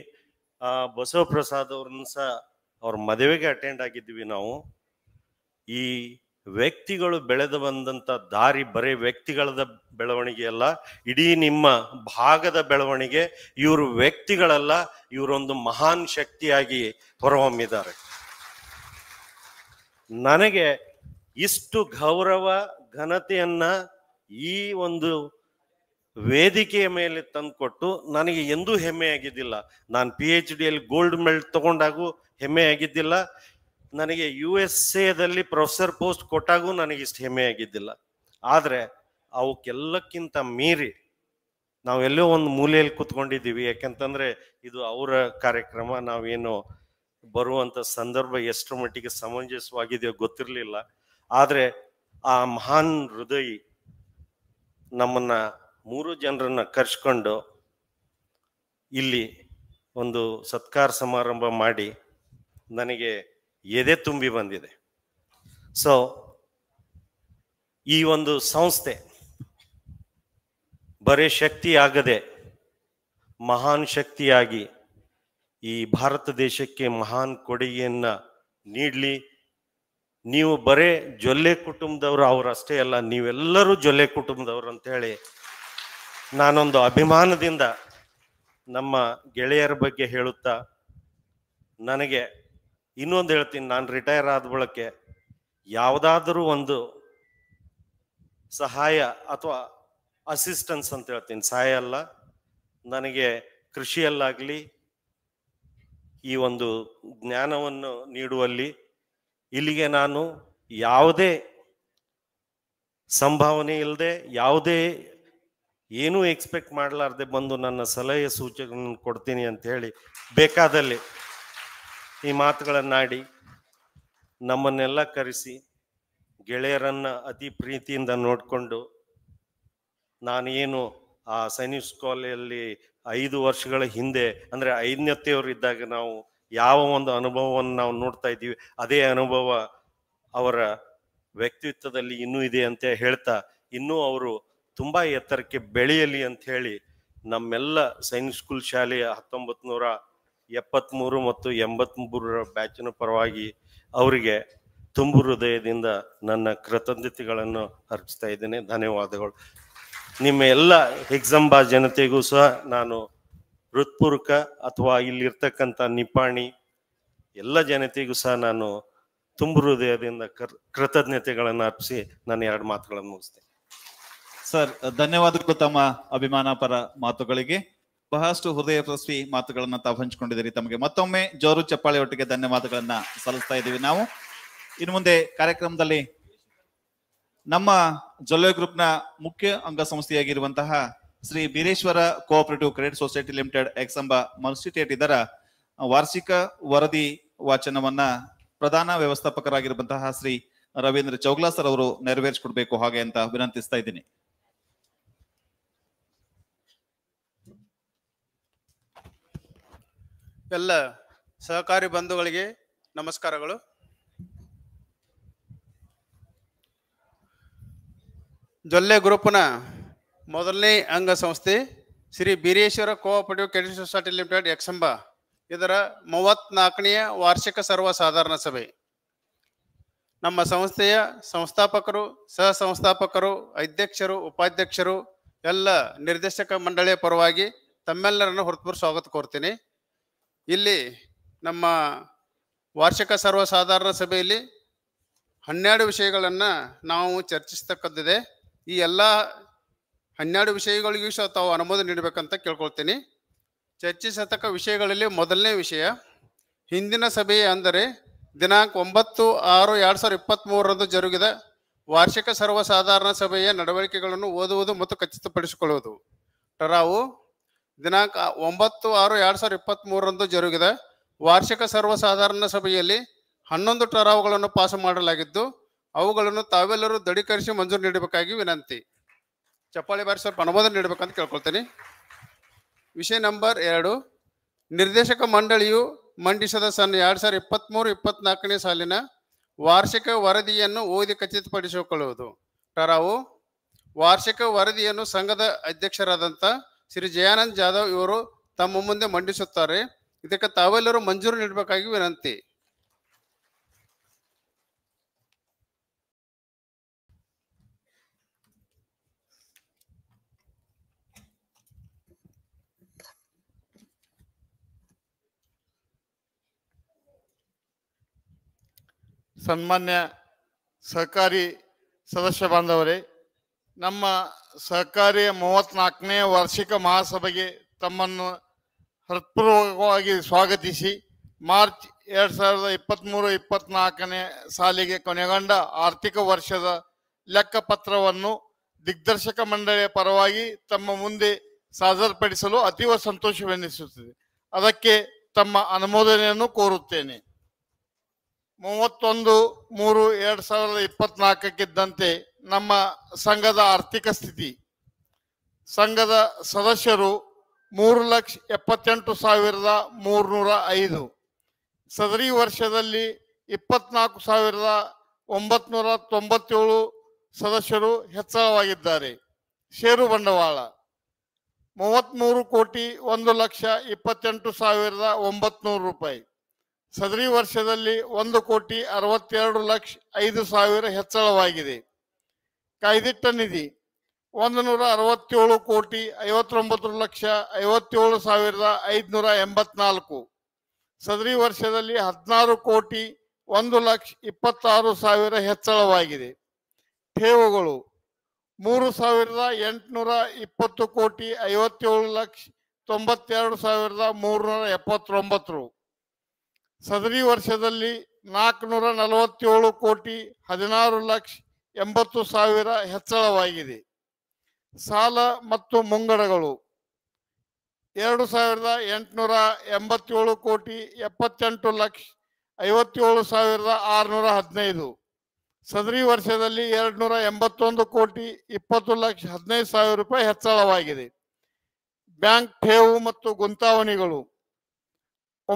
ಆ ಬಸವಪ್ರಸಾದ್ ಅವ್ರನ್ನ ಸಹ ಅವ್ರ ಮದುವೆಗೆ ಅಟೆಂಡ್ ಆಗಿದ್ವಿ ನಾವು ಈ ವ್ಯಕ್ತಿಗಳು ಬೆಳೆದು ಬಂದಂಥ ದಾರಿ ಬರೀ ವ್ಯಕ್ತಿಗಳದ ಬೆಳವಣಿಗೆ ಅಲ್ಲ ಇಡೀ ನಿಮ್ಮ ಭಾಗದ ಬೆಳವಣಿಗೆ ಇವರು ವ್ಯಕ್ತಿಗಳಲ್ಲ ಇವರೊಂದು ಮಹಾನ್ ಶಕ್ತಿಯಾಗಿ ಹೊರಹೊಮ್ಮಿದ್ದಾರೆ ನನಗೆ ಇಷ್ಟು ಗೌರವ ಘನತೆಯನ್ನ ಈ ಒಂದು ವೇದಿಕೆಯ ಮೇಲೆ ತಂದುಕೊಟ್ಟು ನನಗೆ ಎಂದೂ ಹೆಮ್ಮೆಯಾಗಿದ್ದಿಲ್ಲ ನಾನು ಪಿ ಎಚ್ ಡಿಯಲ್ಲಿ ಗೋಲ್ಡ್ ಮೆಡಲ್ ತಗೊಂಡಾಗೂ ಹೆಮ್ಮೆ ನನಗೆ ಯು ಎಸ್ ಎದಲ್ಲಿ ಪ್ರೊಫೆಸರ್ ಪೋಸ್ಟ್ ಕೊಟ್ಟಾಗೂ ನನಗಿಷ್ಟು ಹೆಮ್ಮೆ ಆಗಿದ್ದಿಲ್ಲ ಆದರೆ ಅವಕ್ಕೆಲ್ಲಕ್ಕಿಂತ ಮೀರಿ ನಾವೆಲ್ಲೋ ಒಂದು ಮೂಲೆಯಲ್ಲಿ ಕುತ್ಕೊಂಡಿದ್ದೀವಿ ಯಾಕಂತಂದರೆ ಇದು ಅವರ ಕಾರ್ಯಕ್ರಮ ನಾವೇನು ಬರುವಂಥ ಸಂದರ್ಭ ಎಷ್ಟರ ಮಟ್ಟಿಗೆ ಸಮಂಜಸವಾಗಿದೆಯೋ ಗೊತ್ತಿರಲಿಲ್ಲ ಆದರೆ ಆ ಮಹಾನ್ ಹೃದಯಿ ನಮ್ಮನ್ನು ಮೂರು ಜನರನ್ನು ಕರ್ಸ್ಕೊಂಡು ಇಲ್ಲಿ ಒಂದು ಸತ್ಕಾರ ಸಮಾರಂಭ ಮಾಡಿ ನನಗೆ ಎದೆ ತುಂಬಿ ಬಂದಿದೆ ಸೊ ಈ ಒಂದು ಸಂಸ್ಥೆ ಬರೇ ಶಕ್ತಿಯಾಗದೆ ಮಹಾನ್ ಶಕ್ತಿಯಾಗಿ ಈ ಭಾರತ ದೇಶಕ್ಕೆ ಮಹಾನ್ ಕೊಡುಗೆಯನ್ನು ನೀಡಲಿ ನೀವು ಬರೇ ಜೊಲ್ಲೆ ಕುಟುಂಬದವರು ಅಷ್ಟೇ ಅಲ್ಲ ನೀವೆಲ್ಲರೂ ಜೊಲ್ಲೆ ಕುಟುಂಬದವರು ಅಂತ ಹೇಳಿ ನಾನೊಂದು ಅಭಿಮಾನದಿಂದ ನಮ್ಮ ಗೆಳೆಯರ ಬಗ್ಗೆ ಹೇಳುತ್ತಾ ನನಗೆ ಇನ್ನೊಂದು ಹೇಳ್ತೀನಿ ನಾನು ರಿಟೈರ್ ಆದ ಬಳಕೆ ಯಾವುದಾದರೂ ಒಂದು ಸಹಾಯ ಅಥವಾ ಅಸಿಸ್ಟೆನ್ಸ್ ಅಂತ ಹೇಳ್ತೀನಿ ಸಹಾಯ ಅಲ್ಲ ನನಗೆ ಕೃಷಿಯಲ್ಲಾಗಲಿ ಈ ಒಂದು ಜ್ಞಾನವನ್ನು ನೀಡುವಲ್ಲಿ ಇಲ್ಲಿಗೆ ನಾನು ಯಾವುದೇ ಸಂಭಾವನೆ ಇಲ್ಲದೆ ಯಾವುದೇ ಏನೂ ಎಕ್ಸ್ಪೆಕ್ಟ್ ಮಾಡಲಾರ್ದೆ ಬಂದು ನನ್ನ ಸಲಹೆ ಸೂಚನೆ ಕೊಡ್ತೀನಿ ಅಂತ ಹೇಳಿ ಬೇಕಾದಲ್ಲಿ ಈ ಮಾತುಗಳನ್ನಾಡಿ ನಮ್ಮನ್ನೆಲ್ಲ ಕರೆಸಿ ಗೆಳೆಯರನ್ನ ಅತಿ ಪ್ರೀತಿಯಿಂದ ನೋಡಿಕೊಂಡು ನಾನೇನು ಆ ಸೈನಿಕ್ ಸ್ಕೂಲಲ್ಲಿ ಐದು ವರ್ಷಗಳ ಹಿಂದೆ ಅಂದರೆ ಐದನೇತೆಯವರು ಇದ್ದಾಗ ನಾವು ಯಾವ ಒಂದು ಅನುಭವವನ್ನು ನಾವು ನೋಡ್ತಾ ಇದ್ದೀವಿ ಅದೇ ಅನುಭವ ಅವರ ವ್ಯಕ್ತಿತ್ವದಲ್ಲಿ ಇನ್ನೂ ಇದೆ ಅಂತ ಹೇಳ್ತಾ ಇನ್ನೂ ಅವರು ತುಂಬ ಎತ್ತರಕ್ಕೆ ಬೆಳೆಯಲಿ ಅಂತ ಹೇಳಿ ನಮ್ಮೆಲ್ಲ ಸೈನಿಕ್ ಸ್ಕೂಲ್ ಶಾಲೆಯ ಹತ್ತೊಂಬತ್ತು ನೂರ ಮೂರು ಮತ್ತು ಎಂಬತ್ಮೂರರ ಬ್ಯಾಚಿನ ಪರವಾಗಿ ಅವರಿಗೆ ತುಂಬು ಹೃದಯದಿಂದ ನನ್ನ ಕೃತಜ್ಞತೆಗಳನ್ನು ಅರ್ಪಿಸ್ತಾ ಇದ್ದೇನೆ ಧನ್ಯವಾದಗಳು ನಿಮ್ಮ ಎಲ್ಲ ಬಾ ಜನತೆಗೂ ಸಹ ನಾನು ಹೃತ್ಪೂರ್ವಕ ಅಥವಾ ಇಲ್ಲಿರ್ತಕ್ಕಂಥ ನಿಪಾಣಿ ಎಲ್ಲ ಜನತೆಗೂ ಸಹ ನಾನು ತುಂಬು ಹೃದಯದಿಂದ ಕರ್ ಕೃತಜ್ಞತೆಗಳನ್ನು ಅರ್ಪಿಸಿ ನಾನು ಎರಡು ಮಾತುಗಳನ್ನು ಮುಗಿಸ್ತೇನೆ ಸರ್ ಧನ್ಯವಾದಗಳು ತಮ್ಮ ಅಭಿಮಾನ ಪರ ಮಾತುಗಳಿಗೆ ಬಹಳಷ್ಟು ಹೃದಯ ಪ್ರಸ್ವಿ ಮಾತುಗಳನ್ನ ತಾವು ಹಂಚಿಕೊಂಡಿದ್ದೀರಿ ತಮಗೆ ಮತ್ತೊಮ್ಮೆ ಜೋರು ಚಪ್ಪಾಳೆ ಒಟ್ಟಿಗೆ ಧನ್ಯವಾದಗಳನ್ನ ಸಲ್ಲಿಸ್ತಾ ಇದ್ದೀವಿ ನಾವು ಇನ್ನು ಮುಂದೆ ಕಾರ್ಯಕ್ರಮದಲ್ಲಿ ನಮ್ಮ ಜೊಲ್ಲೆ ಗ್ರೂಪ್ನ ಮುಖ್ಯ ಅಂಗಸಂಸ್ಥೆಯಾಗಿರುವಂತಹ Shri Bireshwara cooperative credit society limited ಎಕ್ಸ್ ಎಂಬ ಇದರ ವಾರ್ಷಿಕ ವರದಿ ವಾಚನವನ್ನ ಪ್ರಧಾನ ವ್ಯವಸ್ಥಾಪಕರಾಗಿರುವಂತಹ ಶ್ರೀ ರವೀಂದ್ರ ಚೌಗ್ಲಾ ಸರ್ ಅವರು ನೆರವೇರಿಸಿಕೊಡ್ಬೇಕು ಹಾಗೆ ಅಂತ ವಿನಂತಿಸ್ತಾ ಇದ್ದೀನಿ ಎಲ್ಲ ಸಹಕಾರಿ ಬಂಧುಗಳಿಗೆ ನಮಸ್ಕಾರಗಳು ಜೊಲ್ಲೆ ಗ್ರೂಪ್ನ ಮೊದಲನೇ ಅಂಗಸಂಸ್ಥೆ Shri Bireshwara cooperative credit society limited ಎಕ್ಸಂಬ ಇದರ ಮೂವತ್ನಾಲ್ಕನೆಯ ವಾರ್ಷಿಕ ಸರ್ವಸಾಧಾರಣ ಸಭೆ ನಮ್ಮ ಸಂಸ್ಥೆಯ ಸಂಸ್ಥಾಪಕರು ಸಹ ಸಂಸ್ಥಾಪಕರು ಅಧ್ಯಕ್ಷರು ಉಪಾಧ್ಯಕ್ಷರು ಎಲ್ಲ ನಿರ್ದೇಶಕ ಮಂಡಳಿಯ ಪರವಾಗಿ ತಮ್ಮೆಲ್ಲರನ್ನು ಹೊರತುಪಡಿಸಿ ಸ್ವಾಗತ ಕೋರ್ತೀನಿ ಇಲ್ಲಿ ನಮ್ಮ ವಾರ್ಷಿಕ ಸರ್ವಸಾಧಾರಣ ಸಭೆಯಲ್ಲಿ ಹನ್ನೆರಡು ವಿಷಯಗಳನ್ನು ನಾವು ಚರ್ಚಿಸತಕ್ಕದ್ದಿದೆ ಈ ಎಲ್ಲ ಹನ್ನೆರಡು ವಿಷಯಗಳಿಗೂ ಸಹ ತಾವು ಅನುಮೋದನೆ ನೀಡಬೇಕಂತ ಕೇಳ್ಕೊಳ್ತೀನಿ ಚರ್ಚಿಸತಕ್ಕ ವಿಷಯಗಳಲ್ಲಿ ಮೊದಲನೇ ವಿಷಯ ಹಿಂದಿನ ಸಭೆ ಅಂದರೆ ದಿನಾಂಕ ಒಂಬತ್ತು ಆರು ಎರಡು ಸಾವಿರದ ಇಪ್ಪತ್ತ್ಮೂರರಂದು ಜರುಗಿದ ವಾರ್ಷಿಕ ಸರ್ವಸಾಧಾರಣ ಸಭೆಯ ನಡವಳಿಕೆಗಳನ್ನು ಓದುವುದು ಮತ್ತು ಖಚಿತಪಡಿಸಿಕೊಳ್ಳುವುದು ಟರಾವು ದಿನಾಂಕ ಒಂಬತ್ತು ಆರು ಎರಡು ಸಾವಿರದ ಇಪ್ಪತ್ತ್ ಮೂರರಂದು ಜರುಗಿದ ವಾರ್ಷಿಕ ಸರ್ವಸಾಧಾರಣ ಸಭೆಯಲ್ಲಿ ಹನ್ನೊಂದು ಟರಾವುಗಳನ್ನು ಪಾಸು ಮಾಡಲಾಗಿದ್ದು ಅವುಗಳನ್ನು ತಾವೆಲ್ಲರೂ ದೃಢೀಕರಿಸಿ ಮಂಜೂರು ನೀಡಬೇಕಾಗಿ ವಿನಂತಿ ಚಪ್ಪಾಳಿ ಬಾರಿ ಸ್ವಲ್ಪ ಅನುಮೋದನೆ ನೀಡಬೇಕಂತ ಕೇಳ್ಕೊಳ್ತೀನಿ ವಿಷಯ ನಂಬರ್ ಎರಡು ನಿರ್ದೇಶಕ ಮಂಡಳಿಯು ಮಂಡಿಸದ ಸನ್ ಎರಡು ಸಾವಿರದ ಇಪ್ಪತ್ತ್ಮೂರು ಇಪ್ಪತ್ನಾಲ್ಕನೇ ಸಾಲಿನ ವಾರ್ಷಿಕ ವರದಿಯನ್ನು ಓದಿ ಖಚಿತಪಡಿಸಿಕೊಳ್ಳುವುದು ಟರಾವು ವಾರ್ಷಿಕ ವರದಿಯನ್ನು ಸಂಘದ ಅಧ್ಯಕ್ಷರಾದಂಥ ಶ್ರೀ ಜಯಾನಂದ್ ಜಾಧವ್ ಇವರು ತಮ್ಮ ಮುಂದೆ ಮಂಡಿಸುತ್ತಾರೆ ಇದಕ್ಕೆ ತಾವೆಲ್ಲರೂ ಮಂಜೂರು ನೀಡಬೇಕಾಗಿ ವಿನಂತಿ ಸನ್ಮಾನ್ಯ ಸಹಕಾರಿ ಸದಸ್ಯ ಬಾಂಧವರೇ ನಮ್ಮ ಸಹಕಾರಿ ಮೂವತ್ನಾಲ್ಕನೇ ವಾರ್ಷಿಕ ಮಹಾಸಭೆಗೆ ತಮ್ಮನ್ನು ಹೃತ್ಪೂರ್ವಕವಾಗಿ ಸ್ವಾಗತಿಸಿ ಮಾರ್ಚ್ ಎರಡು ಸಾವಿರದ ಇಪ್ಪತ್ತ್ಮೂರು ಇಪ್ಪತ್ನಾಲ್ಕನೇ ಸಾಲಿಗೆ ಕೊನೆಗೊಂಡ ಆರ್ಥಿಕ ವರ್ಷದ ಲೆಕ್ಕಪತ್ರವನ್ನು ದಿಗ್ದರ್ಶಕ ಮಂಡಳಿಯ ಪರವಾಗಿ ತಮ್ಮ ಮುಂದೆ ಸಾಧರಪಡಿಸಲು ಅತೀವ ಸಂತೋಷವೆನಿಸುತ್ತದೆ ಅದಕ್ಕೆ ತಮ್ಮ ಅನುಮೋದನೆಯನ್ನು ಕೋರುತ್ತೇನೆ ಮೂವತ್ತೊಂದು ಮೂರು ಎರಡು ಸಾವಿರದ ಇಪ್ಪತ್ನಾಲ್ಕಕ್ಕಿದ್ದಂತೆ ನಮ್ಮ ಸಂಘದ ಆರ್ಥಿಕ ಸ್ಥಿತಿ ಸಂಘದ ಸದಸ್ಯರು ಮೂರು ಲಕ್ಷ ಎಪ್ಪತ್ತೆಂಟು ಸಾವಿರದ ಮೂರುನೂರ ಐದು ಸದರಿ ವರ್ಷದಲ್ಲಿ ಇಪ್ಪತ್ನಾಲ್ಕು ಸಾವಿರದ ಒಂಬತ್ನೂರ ತೊಂಬತ್ತೇಳು ಸದಸ್ಯರು ಹೆಚ್ಚಳವಾಗಿದ್ದಾರೆ ಷೇರು ಬಂಡವಾಳ ಮೂವತ್ತ್ಮೂರು ಕೋಟಿ ಒಂದು ಲಕ್ಷ ಇಪ್ಪತ್ತೆಂಟು ಸಾವಿರದ ಒಂಬತ್ನೂರು ರೂಪಾಯಿ ಸದರಿ ವರ್ಷದಲ್ಲಿ ಒಂದು ಕೋಟಿ ಅರವತ್ತೆರಡು ಲಕ್ಷ ಐದು ಸಾವಿರ ಹೆಚ್ಚಳವಾಗಿದೆ ಕಾಯ್ದಿಟ್ಟ ನಿಧಿ ಒಂದು ನೂರ ಅರವತ್ತೇಳು ಕೋಟಿ ಐವತ್ತೊಂಬತ್ತು ಲಕ್ಷ ಐವತ್ತೇಳು ಸಾವಿರದ ಐದುನೂರ ಎಂಬತ್ನಾಲ್ಕು ಸದರಿ ವರ್ಷದಲ್ಲಿ ಹದಿನಾರು ಕೋಟಿ ಒಂದು ಲಕ್ಷ ಇಪ್ಪತ್ತಾರು ಸಾವಿರ ಹೆಚ್ಚಳವಾಗಿದೆ ಠೇವುಗಳು ಮೂರು ಸಾವಿರದ ಎಂಟುನೂರ ಇಪ್ಪತ್ತು ಕೋಟಿ ಐವತ್ತೇಳು ಲಕ್ಷ ತೊಂಬತ್ತೆರಡು ಸಾವಿರದ ಮೂರುನೂರ ಎಪ್ಪತ್ತೊಂಬತ್ತು ಸದರಿ ವರ್ಷದಲ್ಲಿ ನಾಲ್ಕುನೂರ ನಲವತ್ತೇಳು ಕೋಟಿ ಹದಿನಾರು ಲಕ್ಷ ಎಂಬತ್ತು ಸಾವಿರ ಹೆಚ್ಚಳವಾಗಿದೆ ಸಾಲ ಮತ್ತು ಮುಂಗಡಗಳು ಎರಡು ಸಾವಿರದ ಎಂಟುನೂರ ಎಂಬತ್ತೇಳು ಕೋಟಿ ಎಪ್ಪತ್ತೆಂಟು ಲಕ್ಷ ಐವತ್ತೇಳು ಸಾವಿರದ ಆರುನೂರ ಹದಿನೈದು ಸದರಿ ವರ್ಷದಲ್ಲಿ ಎರಡುನೂರ ಎಂಬತ್ತೊಂದು ಕೋಟಿ ಇಪ್ಪತ್ತು ಲಕ್ಷ ಹದಿನೈದು ಸಾವಿರ ರೂಪಾಯಿ ಹೆಚ್ಚಳವಾಗಿದೆ ಬ್ಯಾಂಕ್ ಠೇವು ಮತ್ತು ಗುಂತಾವಣಿಗಳು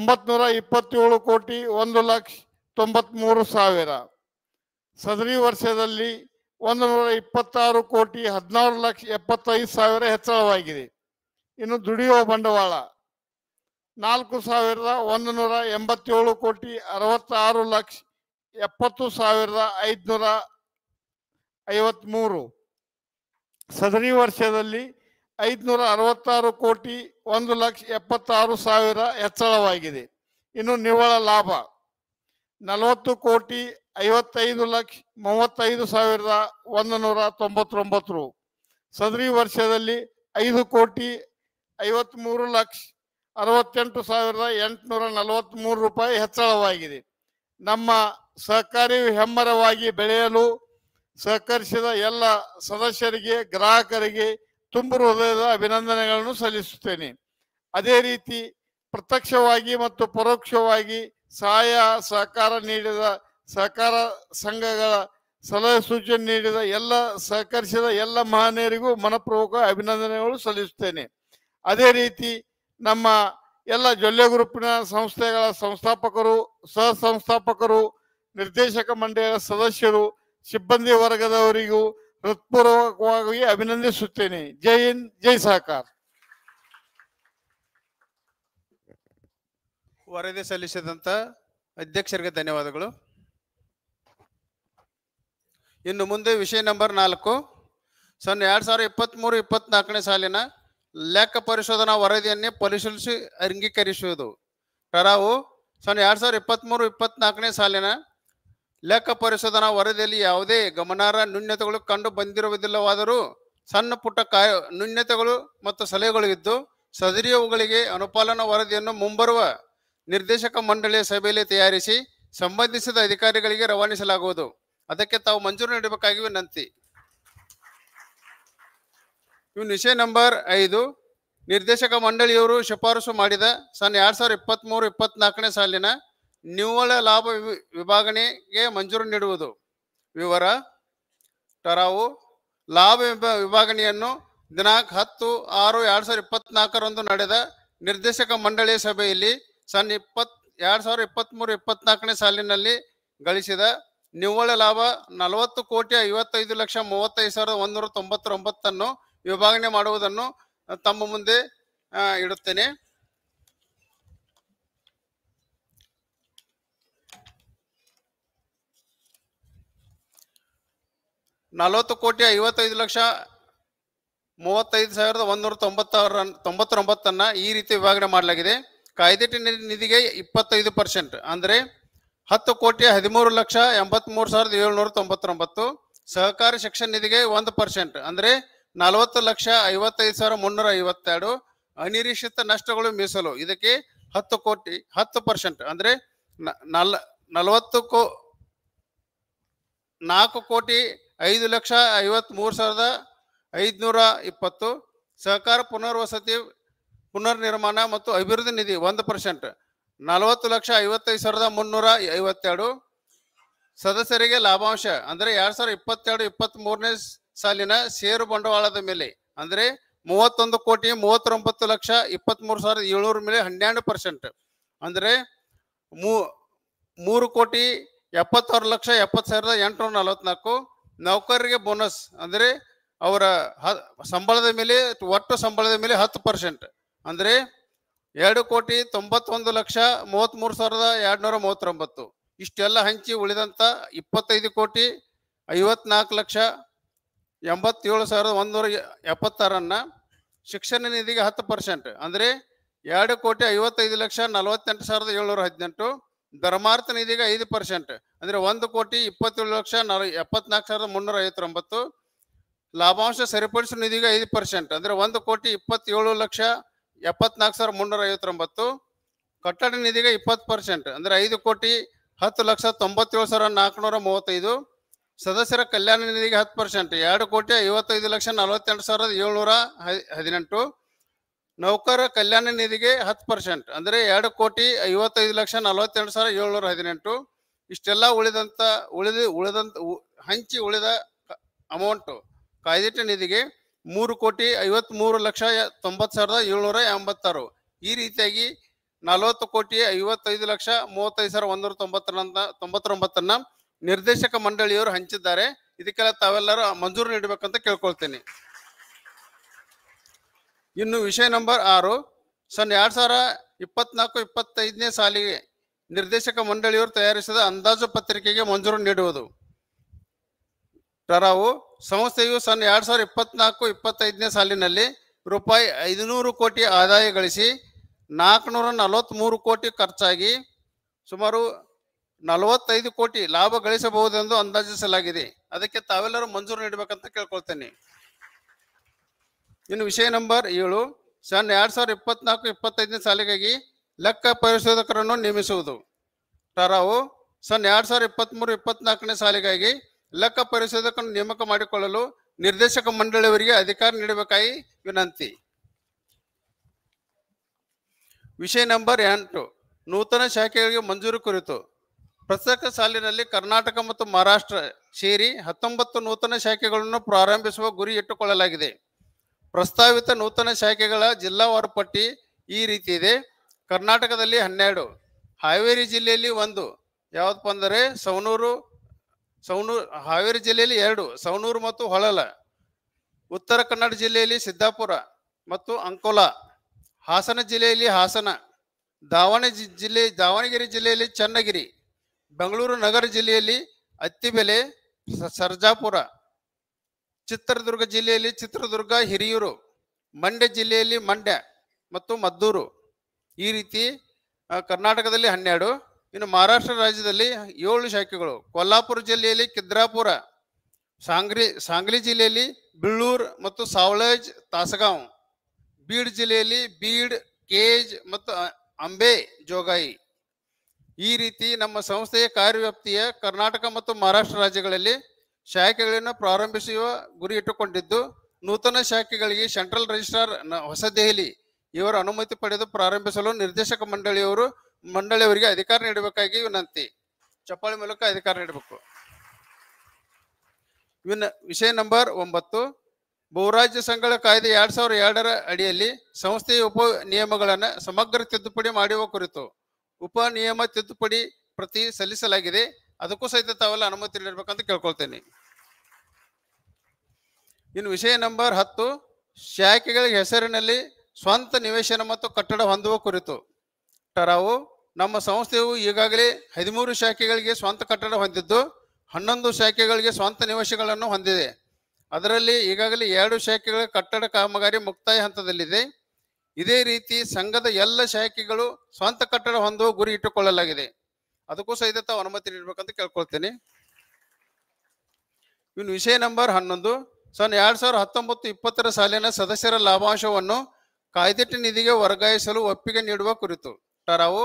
ಒಂಬತ್ನೂರ ಇಪ್ಪತ್ತೇಳು ಕೋಟಿ ಒಂದು ಲಕ್ಷ ತೊಂಬತ್ತ್ಮೂರು ಸಾವಿರ ಸದರಿ ವರ್ಷದಲ್ಲಿ ಒಂದು ನೂರ ಇಪ್ಪತ್ತಾರು ಕೋಟಿ ಹದಿನಾರು ಲಕ್ಷ ಎಪ್ಪತ್ತೈದು ಸಾವಿರ ಹೆಚ್ಚಳವಾಗಿದೆ ಇನ್ನು ದುಡಿಯುವ ಬಂಡವಾಳ ನಾಲ್ಕು ಸಾವಿರದ ಒಂದು ನೂರ ಎಂಬತ್ತೇಳು ಕೋಟಿ ಅರವತ್ತಾರು ಲಕ್ಷ ಎಪ್ಪತ್ತು ಸಾವಿರದ ಐದುನೂರ ಐವತ್ಮೂರು ಸದರಿ ವರ್ಷದಲ್ಲಿ ಐದುನೂರ ಅರವತ್ತಾರು ಕೋಟಿ ಒಂದು ಲಕ್ಷ ಎಪ್ಪತ್ತಾರು ಸಾವಿರ ಹೆಚ್ಚಳವಾಗಿದೆ ಇನ್ನು ನಿವ್ವಳ ಲಾಭ ನಲವತ್ತು ಕೋಟಿ ಐವತ್ತೈದು ಲಕ್ಷ ಮೂವತ್ತೈದು ಸಾವಿರದ ಒಂದು ನೂರ ತೊಂಬತ್ತೊಂಬತ್ತು ರು ಸದರಿ ವರ್ಷದಲ್ಲಿ ಐದು ಕೋಟಿ ಐವತ್ತ್ಮೂರು ಲಕ್ಷ ಅರವತ್ತೆಂಟು ಸಾವಿರದ ಎಂಟುನೂರ ನಲವತ್ತ್ಮೂರು ರೂಪಾಯಿ ಹೆಚ್ಚಳವಾಗಿದೆ ನಮ್ಮ ಸಹಕಾರಿ ಹೆಮ್ಮರವಾಗಿ ಬೆಳೆಯಲು ಸಹಕರಿಸಿದ ಎಲ್ಲ ಸದಸ್ಯರಿಗೆ ಗ್ರಾಹಕರಿಗೆ ತುಂಬ ಹೃದಯದ ಅಭಿನಂದನೆಗಳನ್ನು ಸಲ್ಲಿಸುತ್ತೇನೆ ಅದೇ ರೀತಿ ಪ್ರತ್ಯಕ್ಷವಾಗಿ ಮತ್ತು ಪರೋಕ್ಷವಾಗಿ ಸಹಾಯ ಸಹಕಾರ ನೀಡಿದ ಸಹಕಾರ ಸಂಘಗಳ ಸಲಹೆ ಸೂಚನೆ ನೀಡಿದ ಎಲ್ಲ ಸಹಕರಿಸಿದ ಎಲ್ಲ ಮಹನೀಯರಿಗೂ ಮನಪೂರ್ವಕ ಅಭಿನಂದನೆಗಳು ಸಲ್ಲಿಸುತ್ತೇನೆ ಅದೇ ರೀತಿ ನಮ್ಮ ಎಲ್ಲ ಜೊಲ್ಲೆ ಗ್ರೂಪಿನ ಸಂಸ್ಥೆಗಳ ಸಂಸ್ಥಾಪಕರು ಸಹ ಸಂಸ್ಥಾಪಕರು ನಿರ್ದೇಶಕ ಮಂಡಳಿಯ ಸದಸ್ಯರು ಸಿಬ್ಬಂದಿ ವರ್ಗದವರಿಗೂ ಹೃತ್ಪೂರ್ವಕವಾಗಿ ಅಭಿನಂದಿಸುತ್ತೇನೆ ಜೈ ಹಿಂದ್ ಜೈ ಸಹಕಾರ ವರದಿ ಸಲ್ಲಿಸಿದಂಥ ಅಧ್ಯಕ್ಷರಿಗೆ ಧನ್ಯವಾದಗಳು ಇನ್ನು ಮುಂದೆ ವಿಷಯ ನಂಬರ್ ನಾಲ್ಕು ಸನ್ ಎರಡು ಸಾವಿರ ಇಪ್ಪತ್ತ್ಮೂರು ಇಪ್ಪತ್ನಾಲ್ಕನೇ ಸಾಲಿನ ಲೆಕ್ಕ ಪರಿಶೋಧನಾ ವರದಿಯನ್ನೇ ಪರಿಶೀಲಿಸಿ ಅಂಗೀಕರಿಸುವುದು ಟರಾವು ಸನ್ ಎರಡು ಸಾವಿರ ಇಪ್ಪತ್ತ್ಮೂರು ಇಪ್ಪತ್ನಾಲ್ಕನೇ ಸಾಲಿನ ಲೆಕ್ಕ ಪರಿಶೋಧನಾ ವರದಿಯಲ್ಲಿ ಯಾವುದೇ ಗಮನಾರ್ಹ ನ್ಯೂನ್ಯತೆಗಳು ಕಂಡು ಬಂದಿರುವುದಿಲ್ಲವಾದರೂ ಸಣ್ಣ ಪುಟ್ಟ ಕಾಯ ನ್ಯೂನ್ಯತೆಗಳು ಮತ್ತು ಸಲಹೆಗಳು ಇದ್ದು ಸದರಿಯವುಗಳಿಗೆ ಅನುಪಾಲನಾ ವರದಿಯನ್ನು ಮುಂಬರುವ ನಿರ್ದೇಶಕ ಮಂಡಳಿಯ ಸಭೆಯಲ್ಲಿ ತಯಾರಿಸಿ ಸಂಬಂಧಿಸಿದ ಅಧಿಕಾರಿಗಳಿಗೆ ರವಾನಿಸಲಾಗುವುದು ಅದಕ್ಕೆ ತಾವು ಮಂಜೂರು ನೀಡಬೇಕಾಗಿ ವಿನಂತಿ ಇವು ವಿಷಯ ನಂಬರ್ ಐದು ನಿರ್ದೇಶಕ ಮಂಡಳಿಯವರು ಶಿಫಾರಸು ಮಾಡಿದ ಸನ್ ಎರಡ್ ಸಾವಿರದ ಇಪ್ಪತ್ತ್ ಮೂರು ಇಪ್ಪತ್ನಾಲ್ಕನೇ ಸಾಲಿನ ನಿವ್ವಳ ಲಾಭ ವಿಭಾಗಣೆಗೆ ಮಂಜೂರು ನೀಡುವುದು ವಿವರ ಟರಾವು ಲಾಭ ವಿಭಾಗಣೆಯನ್ನು ದಿನಾಂಕ ಹತ್ತು ಆರು ಎರಡ್ ಸಾವಿರದ ಇಪ್ಪತ್ನಾಲ್ಕರಂದು ನಡೆದ ನಿರ್ದೇಶಕ ಮಂಡಳಿ ಸಭೆಯಲ್ಲಿ ಸನ್ ಇಪ್ಪತ್ ಎರಡ್ ಸಾವಿರದ ಇಪ್ಪತ್ತ್ ಮೂರು ಇಪ್ಪತ್ನಾಲ್ಕನೇ ಸಾಲಿನಲ್ಲಿ ಗಳಿಸಿದ ನಿವ್ವಳ ಲಾಭ ನಲವತ್ತು ಕೋಟಿ ಐವತ್ತೈದು ಲಕ್ಷ ಮೂವತ್ತೈದು ಸಾವಿರದ ಒಂದೂರ ತೊಂಬತ್ತೊಂಬತ್ತನ್ನು ವಿಭಾಗಣೆ ಮಾಡುವುದನ್ನು ತಮ್ಮ ಮುಂದೆ ಇಡುತ್ತೇನೆ ನಲವತ್ತು ಕೋಟಿ ಐವತ್ತೈದು ಲಕ್ಷ ಮೂವತ್ತೈದು ಸಾವಿರದ ಒಂದೂರ ತೊಂಬತ್ತಾರ ತೊಂಬತ್ತೊಂಬತ್ತನ್ನು ಈ ರೀತಿ ವಿಭಾಗಣೆ ಮಾಡಲಾಗಿದೆ ಕಾಯ್ದೆಟ್ಟಿನ ನಿಧಿಗೆ ಇಪ್ಪತ್ತೈದು ಪರ್ಸೆಂಟ್ ಅಂದರೆ ಹತ್ತು ಕೋಟಿ ಹದಿಮೂರು ಲಕ್ಷ ಎಂಬತ್ಮೂರು ಸಾವಿರದ ಏಳ್ನೂರ ತೊಂಬತ್ತೊಂಬತ್ತು ಸಹಕಾರಿ ಶಿಕ್ಷಣ ನಿಧಿಗೆ ಒಂದು ಪರ್ಸೆಂಟ್ ಅಂದರೆ ನಲವತ್ತು ಲಕ್ಷ ಐವತ್ತೈದು ಸಾವಿರ ಮುನ್ನೂರ ಐವತ್ತೆರಡು ಅನಿರೀಕ್ಷಿತ ನಷ್ಟಗಳು ಮೀಸಲು ಇದಕ್ಕೆ ಹತ್ತು ಕೋಟಿ ಹತ್ತು ಪರ್ಸೆಂಟ್ ಅಂದರೆ ನಲ್ ನಲವತ್ತು ಕೋ ನಾಲ್ಕು ಕೋಟಿ ಐದು ಲಕ್ಷ ಐವತ್ತ್ಮೂರು ಸಾವಿರದ ಐದುನೂರ ಇಪ್ಪತ್ತು ಸಹಕಾರ ಪುನರ್ವಸತಿ ಪುನರ್ ನಿರ್ಮಾಣ ಮತ್ತು ಅಭಿವೃದ್ಧಿ ನಿಧಿ ಒಂದು ಪರ್ಸೆಂಟ್ ನಲವತ್ತು ಲಕ್ಷ ಐವತ್ತೈದು ಸಾವಿರದ ಮುನ್ನೂರ ಐವತ್ತೆರಡು ಸದಸ್ಯರಿಗೆ ಲಾಭಾಂಶ ಅಂದರೆ ಎರಡು ಸಾವಿರದ ಇಪ್ಪತ್ತೆರಡು ಇಪ್ಪತ್ತ್ ಮೂರನೇ ಸಾಲಿನ ಷೇರು ಬಂಡವಾಳದ ಮೇಲೆ ಅಂದರೆ ಮೂವತ್ತೊಂದು ಕೋಟಿ ಮೂವತ್ತೊಂಬತ್ತು ಲಕ್ಷ ಇಪ್ಪತ್ತ್ಮೂರು ಸಾವಿರದ ಏಳ್ನೂರ ಮೇಲೆ ಹನ್ನೆರಡು ಪರ್ಸೆಂಟ್ ಅಂದರೆ ಮೂರು ಕೋಟಿ ಎಪ್ಪತ್ತಾರು ಲಕ್ಷ ಎಪ್ಪತ್ತು ಸಾವಿರದ ಎಂಟುನೂರ ನಲವತ್ತ್ನಾಲ್ಕು ನೌಕರರಿಗೆ ಬೋನಸ್ ಅಂದರೆ ಅವರ ಸಂಬಳದ ಮೇಲೆ ಒಟ್ಟು ಸಂಬಳದ ಮೇಲೆ ಹತ್ತು ಪರ್ಸೆಂಟ್ ಅಂದರೆ ಎರಡು ಕೋಟಿ ತೊಂಬತ್ತೊಂದು ಲಕ್ಷ ಮೂವತ್ತ್ಮೂರು ಸಾವಿರದ ಎರಡ್ನೂರ ಮೂವತ್ತೊಂಬತ್ತು ಇಷ್ಟೆಲ್ಲ ಹಂಚಿ ಉಳಿದಂಥ ಇಪ್ಪತ್ತೈದು ಕೋಟಿ ಐವತ್ನಾಲ್ಕು ಲಕ್ಷ ಎಂಬತ್ತೇಳು ಸಾವಿರದ ಒಂದೂರ ಎಪ್ಪತ್ತಾರನ್ನು ಶಿಕ್ಷಣ ನಿಧಿಗೆ ಹತ್ತು ಪರ್ಸೆಂಟ್ ಅಂದರೆ ಎರಡು ಕೋಟಿ ಐವತ್ತೈದು ಲಕ್ಷ ನಲವತ್ತೆಂಟು ಸಾವಿರದ ಏಳ್ನೂರ ಹದಿನೆಂಟು ಧರ್ಮಾರ್ಥ ನಿಧಿಗೆ ಐದು ಪರ್ಸೆಂಟ್ ಅಂದರೆ ಒಂದು ಕೋಟಿ ಇಪ್ಪತ್ತೇಳು ಲಕ್ಷ ನಲ ಎಪ್ಪತ್ನಾಲ್ಕು ಸಾವಿರದ ಮುನ್ನೂರ ಐವತ್ತೊಂಬತ್ತು ಲಾಭಾಂಶ ಸರಿಪಡಿಸುವ ನಿಧಿಗೆ ಐದು ಪರ್ಸೆಂಟ್ ಅಂದರೆ ಒಂದು ಕೋಟಿ ಇಪ್ಪತ್ತೇಳು ಲಕ್ಷ ಎಪ್ಪತ್ನಾಲ್ಕು ಸಾವಿರ ಮುನ್ನೂರ ಐವತ್ತೊಂಬತ್ತು ಕಟ್ಟಡ ನಿಧಿಗೆ ಇಪ್ಪತ್ತು ಪರ್ಸೆಂಟ್ ಅಂದರೆ ಐದು ಕೋಟಿ ಹತ್ತು ಲಕ್ಷ ತೊಂಬತ್ತೇಳು ಸಾವಿರದ ನಾಲ್ಕುನೂರ ಮೂವತ್ತೈದು ಸದಸ್ಯರ ಕಲ್ಯಾಣ ನಿಧಿಗೆ ಹತ್ತು ಪರ್ಸೆಂಟ್ ಎರಡು ಕೋಟಿ ಐವತ್ತೈದು ಲಕ್ಷ ನಲವತ್ತೆಂಟು ಸಾವಿರದ ಏಳ್ನೂರ ಹದಿನೆಂಟು ನೌಕರರ ಕಲ್ಯಾಣ ನಿಧಿಗೆ ಹತ್ತು ಪರ್ಸೆಂಟ್ ಅಂದರೆ ಎರಡು ಕೋಟಿ ಐವತ್ತೈದು ಲಕ್ಷ ನಲವತ್ತೆರಡು ಸಾವಿರ ಏಳ್ನೂರ ಹದಿನೆಂಟು ಇಷ್ಟೆಲ್ಲ ಉಳಿದಂಥ ಉಳಿದು ಉಳಿದಂಥ ಹಂಚಿ ಉಳಿದ ಅಮೌಂಟು ಕಾಯ್ದಿಟ್ಟ ನಿಧಿಗೆ ಮೂರು ಕೋಟಿ ಐವತ್ಮೂರು ಮೂರು ಲಕ್ಷ ತೊಂಬತ್ತು ಸಾವಿರದ ಏಳ್ನೂರ ಎಂಬತ್ತಾರು ಈ ರೀತಿಯಾಗಿ ನಲವತ್ತು ಕೋಟಿ ಐವತ್ತೈದು ಲಕ್ಷ ಮೂವತ್ತೈದು ಸಾವಿರದ ಒಂದೂರ ತೊಂಬತ್ತರ ತೊಂಬತ್ತೊಂಬತ್ತನ್ನ ನಿರ್ದೇಶಕ ಮಂಡಳಿಯವರು ಹಂಚಿದ್ದಾರೆ ಇದಕ್ಕೆಲ್ಲ ತಾವೆಲ್ಲರೂ ಮಂಜೂರು ನೀಡಬೇಕಂತ ಕೇಳ್ಕೊಳ್ತೀನಿ ಇನ್ನು ವಿಷಯ ನಂಬರ್ ಆರು ಸನ್ ಎರಡು ಸಾವಿರ ಇಪ್ಪತ್ನಾಲ್ಕು ಇಪ್ಪತ್ತೈದನೇ ಸಾಲಿಗೆ ನಿರ್ದೇಶಕ ಮಂಡಳಿಯವರು ತಯಾರಿಸಿದ ಅಂದಾಜು ಪತ್ರಿಕೆಗೆ ಮಂಜೂರು ನೀಡುವುದು ಟರಾವು ಸಂಸ್ಥೆಯು ಸನ್ ಎರಡ್ ಸಾವಿರದ ಇಪ್ಪತ್ನಾಲ್ಕು ಇಪ್ಪತ್ತೈದನೇ ಸಾಲಿನಲ್ಲಿ ರೂಪಾಯಿ ಐದುನೂರು ಕೋಟಿ ಆದಾಯ ಗಳಿಸಿ ನಾಲ್ಕುನೂರ ನಲವತ್ತ್ಮೂರು ಕೋಟಿ ಖರ್ಚಾಗಿ ಸುಮಾರು ನಲವತ್ತೈದು ಕೋಟಿ ಲಾಭ ಗಳಿಸಬಹುದೆಂದು ಅಂದಾಜಿಸಲಾಗಿದೆ ಅದಕ್ಕೆ ತಾವೆಲ್ಲರೂ ಮಂಜೂರು ನೀಡಬೇಕಂತ ಕೇಳ್ಕೊಳ್ತೇನೆ ಇನ್ನು ವಿಷಯ ನಂಬರ್ ಏಳು ಸನ್ ಎರಡ್ ಸಾವಿರದ ಇಪ್ಪತ್ನಾಲ್ಕು ಇಪ್ಪತ್ತೈದನೇ ಸಾಲಿಗಾಗಿ ಲೆಕ್ಕ ಪರಿಶೋಧಕರನ್ನು ನೇಮಿಸುವುದು ಟರಾವು ಸನ್ ಎರಡ್ ಸಾವಿರದ ಇಪ್ಪತ್ತ್ಮೂರು ಇಪ್ಪತ್ನಾಲ್ಕನೇ ಸಾಲಿಗಾಗಿ ಲೆಕ್ಕ ಪರಿಶೋಧಕನ್ನು ನೇಮಕ ಮಾಡಿಕೊಳ್ಳಲು ನಿರ್ದೇಶಕ ಮಂಡಳಿಯವರಿಗೆ ಅಧಿಕಾರ ನೀಡಬೇಕಾಗಿ ವಿನಂತಿ ವಿಷಯ ನಂಬರ್ ಎಂಟು ನೂತನ ಶಾಖೆಗಳಿಗೆ ಮಂಜೂರು ಕುರಿತು ಪ್ರಸಕ್ತ ಸಾಲಿನಲ್ಲಿ ಕರ್ನಾಟಕ ಮತ್ತು ಮಹಾರಾಷ್ಟ್ರ ಸೇರಿ ಹತ್ತೊಂಬತ್ತು ನೂತನ ಶಾಖೆಗಳನ್ನು ಪ್ರಾರಂಭಿಸುವ ಗುರಿ ಇಟ್ಟುಕೊಳ್ಳಲಾಗಿದೆ ಪ್ರಸ್ತಾವಿತ ನೂತನ ಶಾಖೆಗಳ ಜಿಲ್ಲಾವಾರು ಪಟ್ಟಿ ಈ ರೀತಿ ಇದೆ ಕರ್ನಾಟಕದಲ್ಲಿ ಹನ್ನೆರಡು ಹಾವೇರಿ ಜಿಲ್ಲೆಯಲ್ಲಿ ಒಂದು ಯಾವುದಪ್ಪ ಅಂದರೆ ಸವನೂರು ಸವಣೂರು ಹಾವೇರಿ ಜಿಲ್ಲೆಯಲ್ಲಿ ಎರಡು ಸವಣೂರು ಮತ್ತು ಹೊಳಲ ಉತ್ತರ ಕನ್ನಡ ಜಿಲ್ಲೆಯಲ್ಲಿ ಸಿದ್ದಾಪುರ ಮತ್ತು ಅಂಕೋಲಾ ಹಾಸನ ಜಿಲ್ಲೆಯಲ್ಲಿ ಹಾಸನ ದಾವಣ ಜಿಲ್ಲೆ ದಾವಣಗೆರೆ ಜಿಲ್ಲೆಯಲ್ಲಿ ಚನ್ನಗಿರಿ ಬೆಂಗಳೂರು ನಗರ ಜಿಲ್ಲೆಯಲ್ಲಿ ಅತ್ತಿಬೆಲೆ ಸರ್ಜಾಪುರ ಚಿತ್ರದುರ್ಗ ಜಿಲ್ಲೆಯಲ್ಲಿ ಚಿತ್ರದುರ್ಗ ಹಿರಿಯೂರು ಮಂಡ್ಯ ಜಿಲ್ಲೆಯಲ್ಲಿ ಮಂಡ್ಯ ಮತ್ತು ಮದ್ದೂರು ಈ ರೀತಿ ಕರ್ನಾಟಕದಲ್ಲಿ ಹನ್ನೆರಡು ಇನ್ನು ಮಹಾರಾಷ್ಟ್ರ ರಾಜ್ಯದಲ್ಲಿ ಏಳು ಶಾಖೆಗಳು ಕೊಲ್ಲಾಪುರ ಜಿಲ್ಲೆಯಲ್ಲಿ ಕಿದ್ರಾಪುರ ಸಾಂಗ್ರಿ ಸಾಂಗ್ಲಿ ಜಿಲ್ಲೆಯಲ್ಲಿ ಬಿಳ್ಳೂರ್ ಮತ್ತು ಸಾವಳೇಜ್ ತಾಸಗಾಂವ್ ಬೀಡ್ ಜಿಲ್ಲೆಯಲ್ಲಿ ಬೀಡ್ ಕೇಜ್ ಮತ್ತು ಅಂಬೆ ಜೋಗಾಯಿ ಈ ರೀತಿ ನಮ್ಮ ಸಂಸ್ಥೆಯ ಕಾರ್ಯವ್ಯಾಪ್ತಿಯ ಕರ್ನಾಟಕ ಮತ್ತು ಮಹಾರಾಷ್ಟ್ರ ರಾಜ್ಯಗಳಲ್ಲಿ ಶಾಖೆಗಳನ್ನು ಪ್ರಾರಂಭಿಸುವ ಗುರಿ ಇಟ್ಟುಕೊಂಡಿದ್ದು ನೂತನ ಶಾಖೆಗಳಿಗೆ ಸೆಂಟ್ರಲ್ ರಿಜಿಸ್ಟ್ರಾರ್ ಹೊಸದೆಹಲಿ ಹೊಸದೆಹಲಿ ಇವರ ಅನುಮತಿ ಪಡೆದು ಪ್ರಾರಂಭಿಸಲು ನಿರ್ದೇಶಕ ಮಂಡಳಿಯವರು ಮಂಡಳಿಯವರಿಗೆ ಅಧಿಕಾರ ನೀಡಬೇಕಾಗಿ ವಿನಂತಿ ಚಪ್ಪಾಳಿ ಮೂಲಕ ಅಧಿಕಾರ ನೀಡಬೇಕು ವಿನ ವಿಷಯ ನಂಬರ್ ಒಂಬತ್ತು ಬಹುರಾಜ್ಯ ಸಂಘಗಳ ಕಾಯ್ದೆ ಎರಡ್ ಸಾವಿರದ ಎರಡರ ಅಡಿಯಲ್ಲಿ ಸಂಸ್ಥೆಯ ಉಪ ನಿಯಮಗಳನ್ನು ಸಮಗ್ರ ತಿದ್ದುಪಡಿ ಮಾಡುವ ಕುರಿತು ಉಪ ನಿಯಮ ತಿದ್ದುಪಡಿ ಪ್ರತಿ ಸಲ್ಲಿಸಲಾಗಿದೆ ಅದಕ್ಕೂ ಸಹಿತ ತಾವೆಲ್ಲ ಅನುಮತಿ ನೀಡಬೇಕಂತ ಕೇಳ್ಕೊಳ್ತೇನೆ ಇನ್ನು ವಿಷಯ ನಂಬರ್ ಹತ್ತು ಶಾಖೆಗಳ ಹೆಸರಿನಲ್ಲಿ ಸ್ವಂತ ನಿವೇಶನ ಮತ್ತು ಕಟ್ಟಡ ಹೊಂದುವ ಕುರಿತು ರಾವು ನಮ್ಮ ಸಂಸ್ಥೆಯು ಈಗಾಗಲೇ ಹದಿಮೂರು ಶಾಖೆಗಳಿಗೆ ಸ್ವಂತ ಕಟ್ಟಡ ಹೊಂದಿದ್ದು ಹನ್ನೊಂದು ಶಾಖೆಗಳಿಗೆ ಸ್ವಂತ ನಿವಾಸಗಳನ್ನು ಹೊಂದಿದೆ ಅದರಲ್ಲಿ ಈಗಾಗಲೇ ಎರಡು ಶಾಖೆಗಳ ಕಟ್ಟಡ ಕಾಮಗಾರಿ ಮುಕ್ತಾಯ ಹಂತದಲ್ಲಿದೆ ಇದೇ ರೀತಿ ಸಂಘದ ಎಲ್ಲ ಶಾಖೆಗಳು ಸ್ವಂತ ಕಟ್ಟಡ ಹೊಂದುವ ಗುರಿ ಇಟ್ಟುಕೊಳ್ಳಲಾಗಿದೆ ಅದಕ್ಕೂ ಸಹಿತ ತಾವು ಅನುಮತಿ ನೀಡಬೇಕಂತ ಕೇಳ್ಕೊಳ್ತೇನೆ ಇನ್ನು ವಿಷಯ ನಂಬರ್ ಹನ್ನೊಂದು ಸನ್ ಎರಡು ಸಾವಿರದ ಹತ್ತೊಂಬತ್ತು ಇಪ್ಪತ್ತರ ಸಾಲಿನ ಸದಸ್ಯರ ಲಾಭಾಂಶವನ್ನು ಕಾಯ್ದಿಟ್ಟ ನಿಧಿಗೆ ವರ್ಗಾಯಿಸಲು ಒಪ್ಪಿಗೆ ನೀಡುವ ಕುರಿತು ನಾವು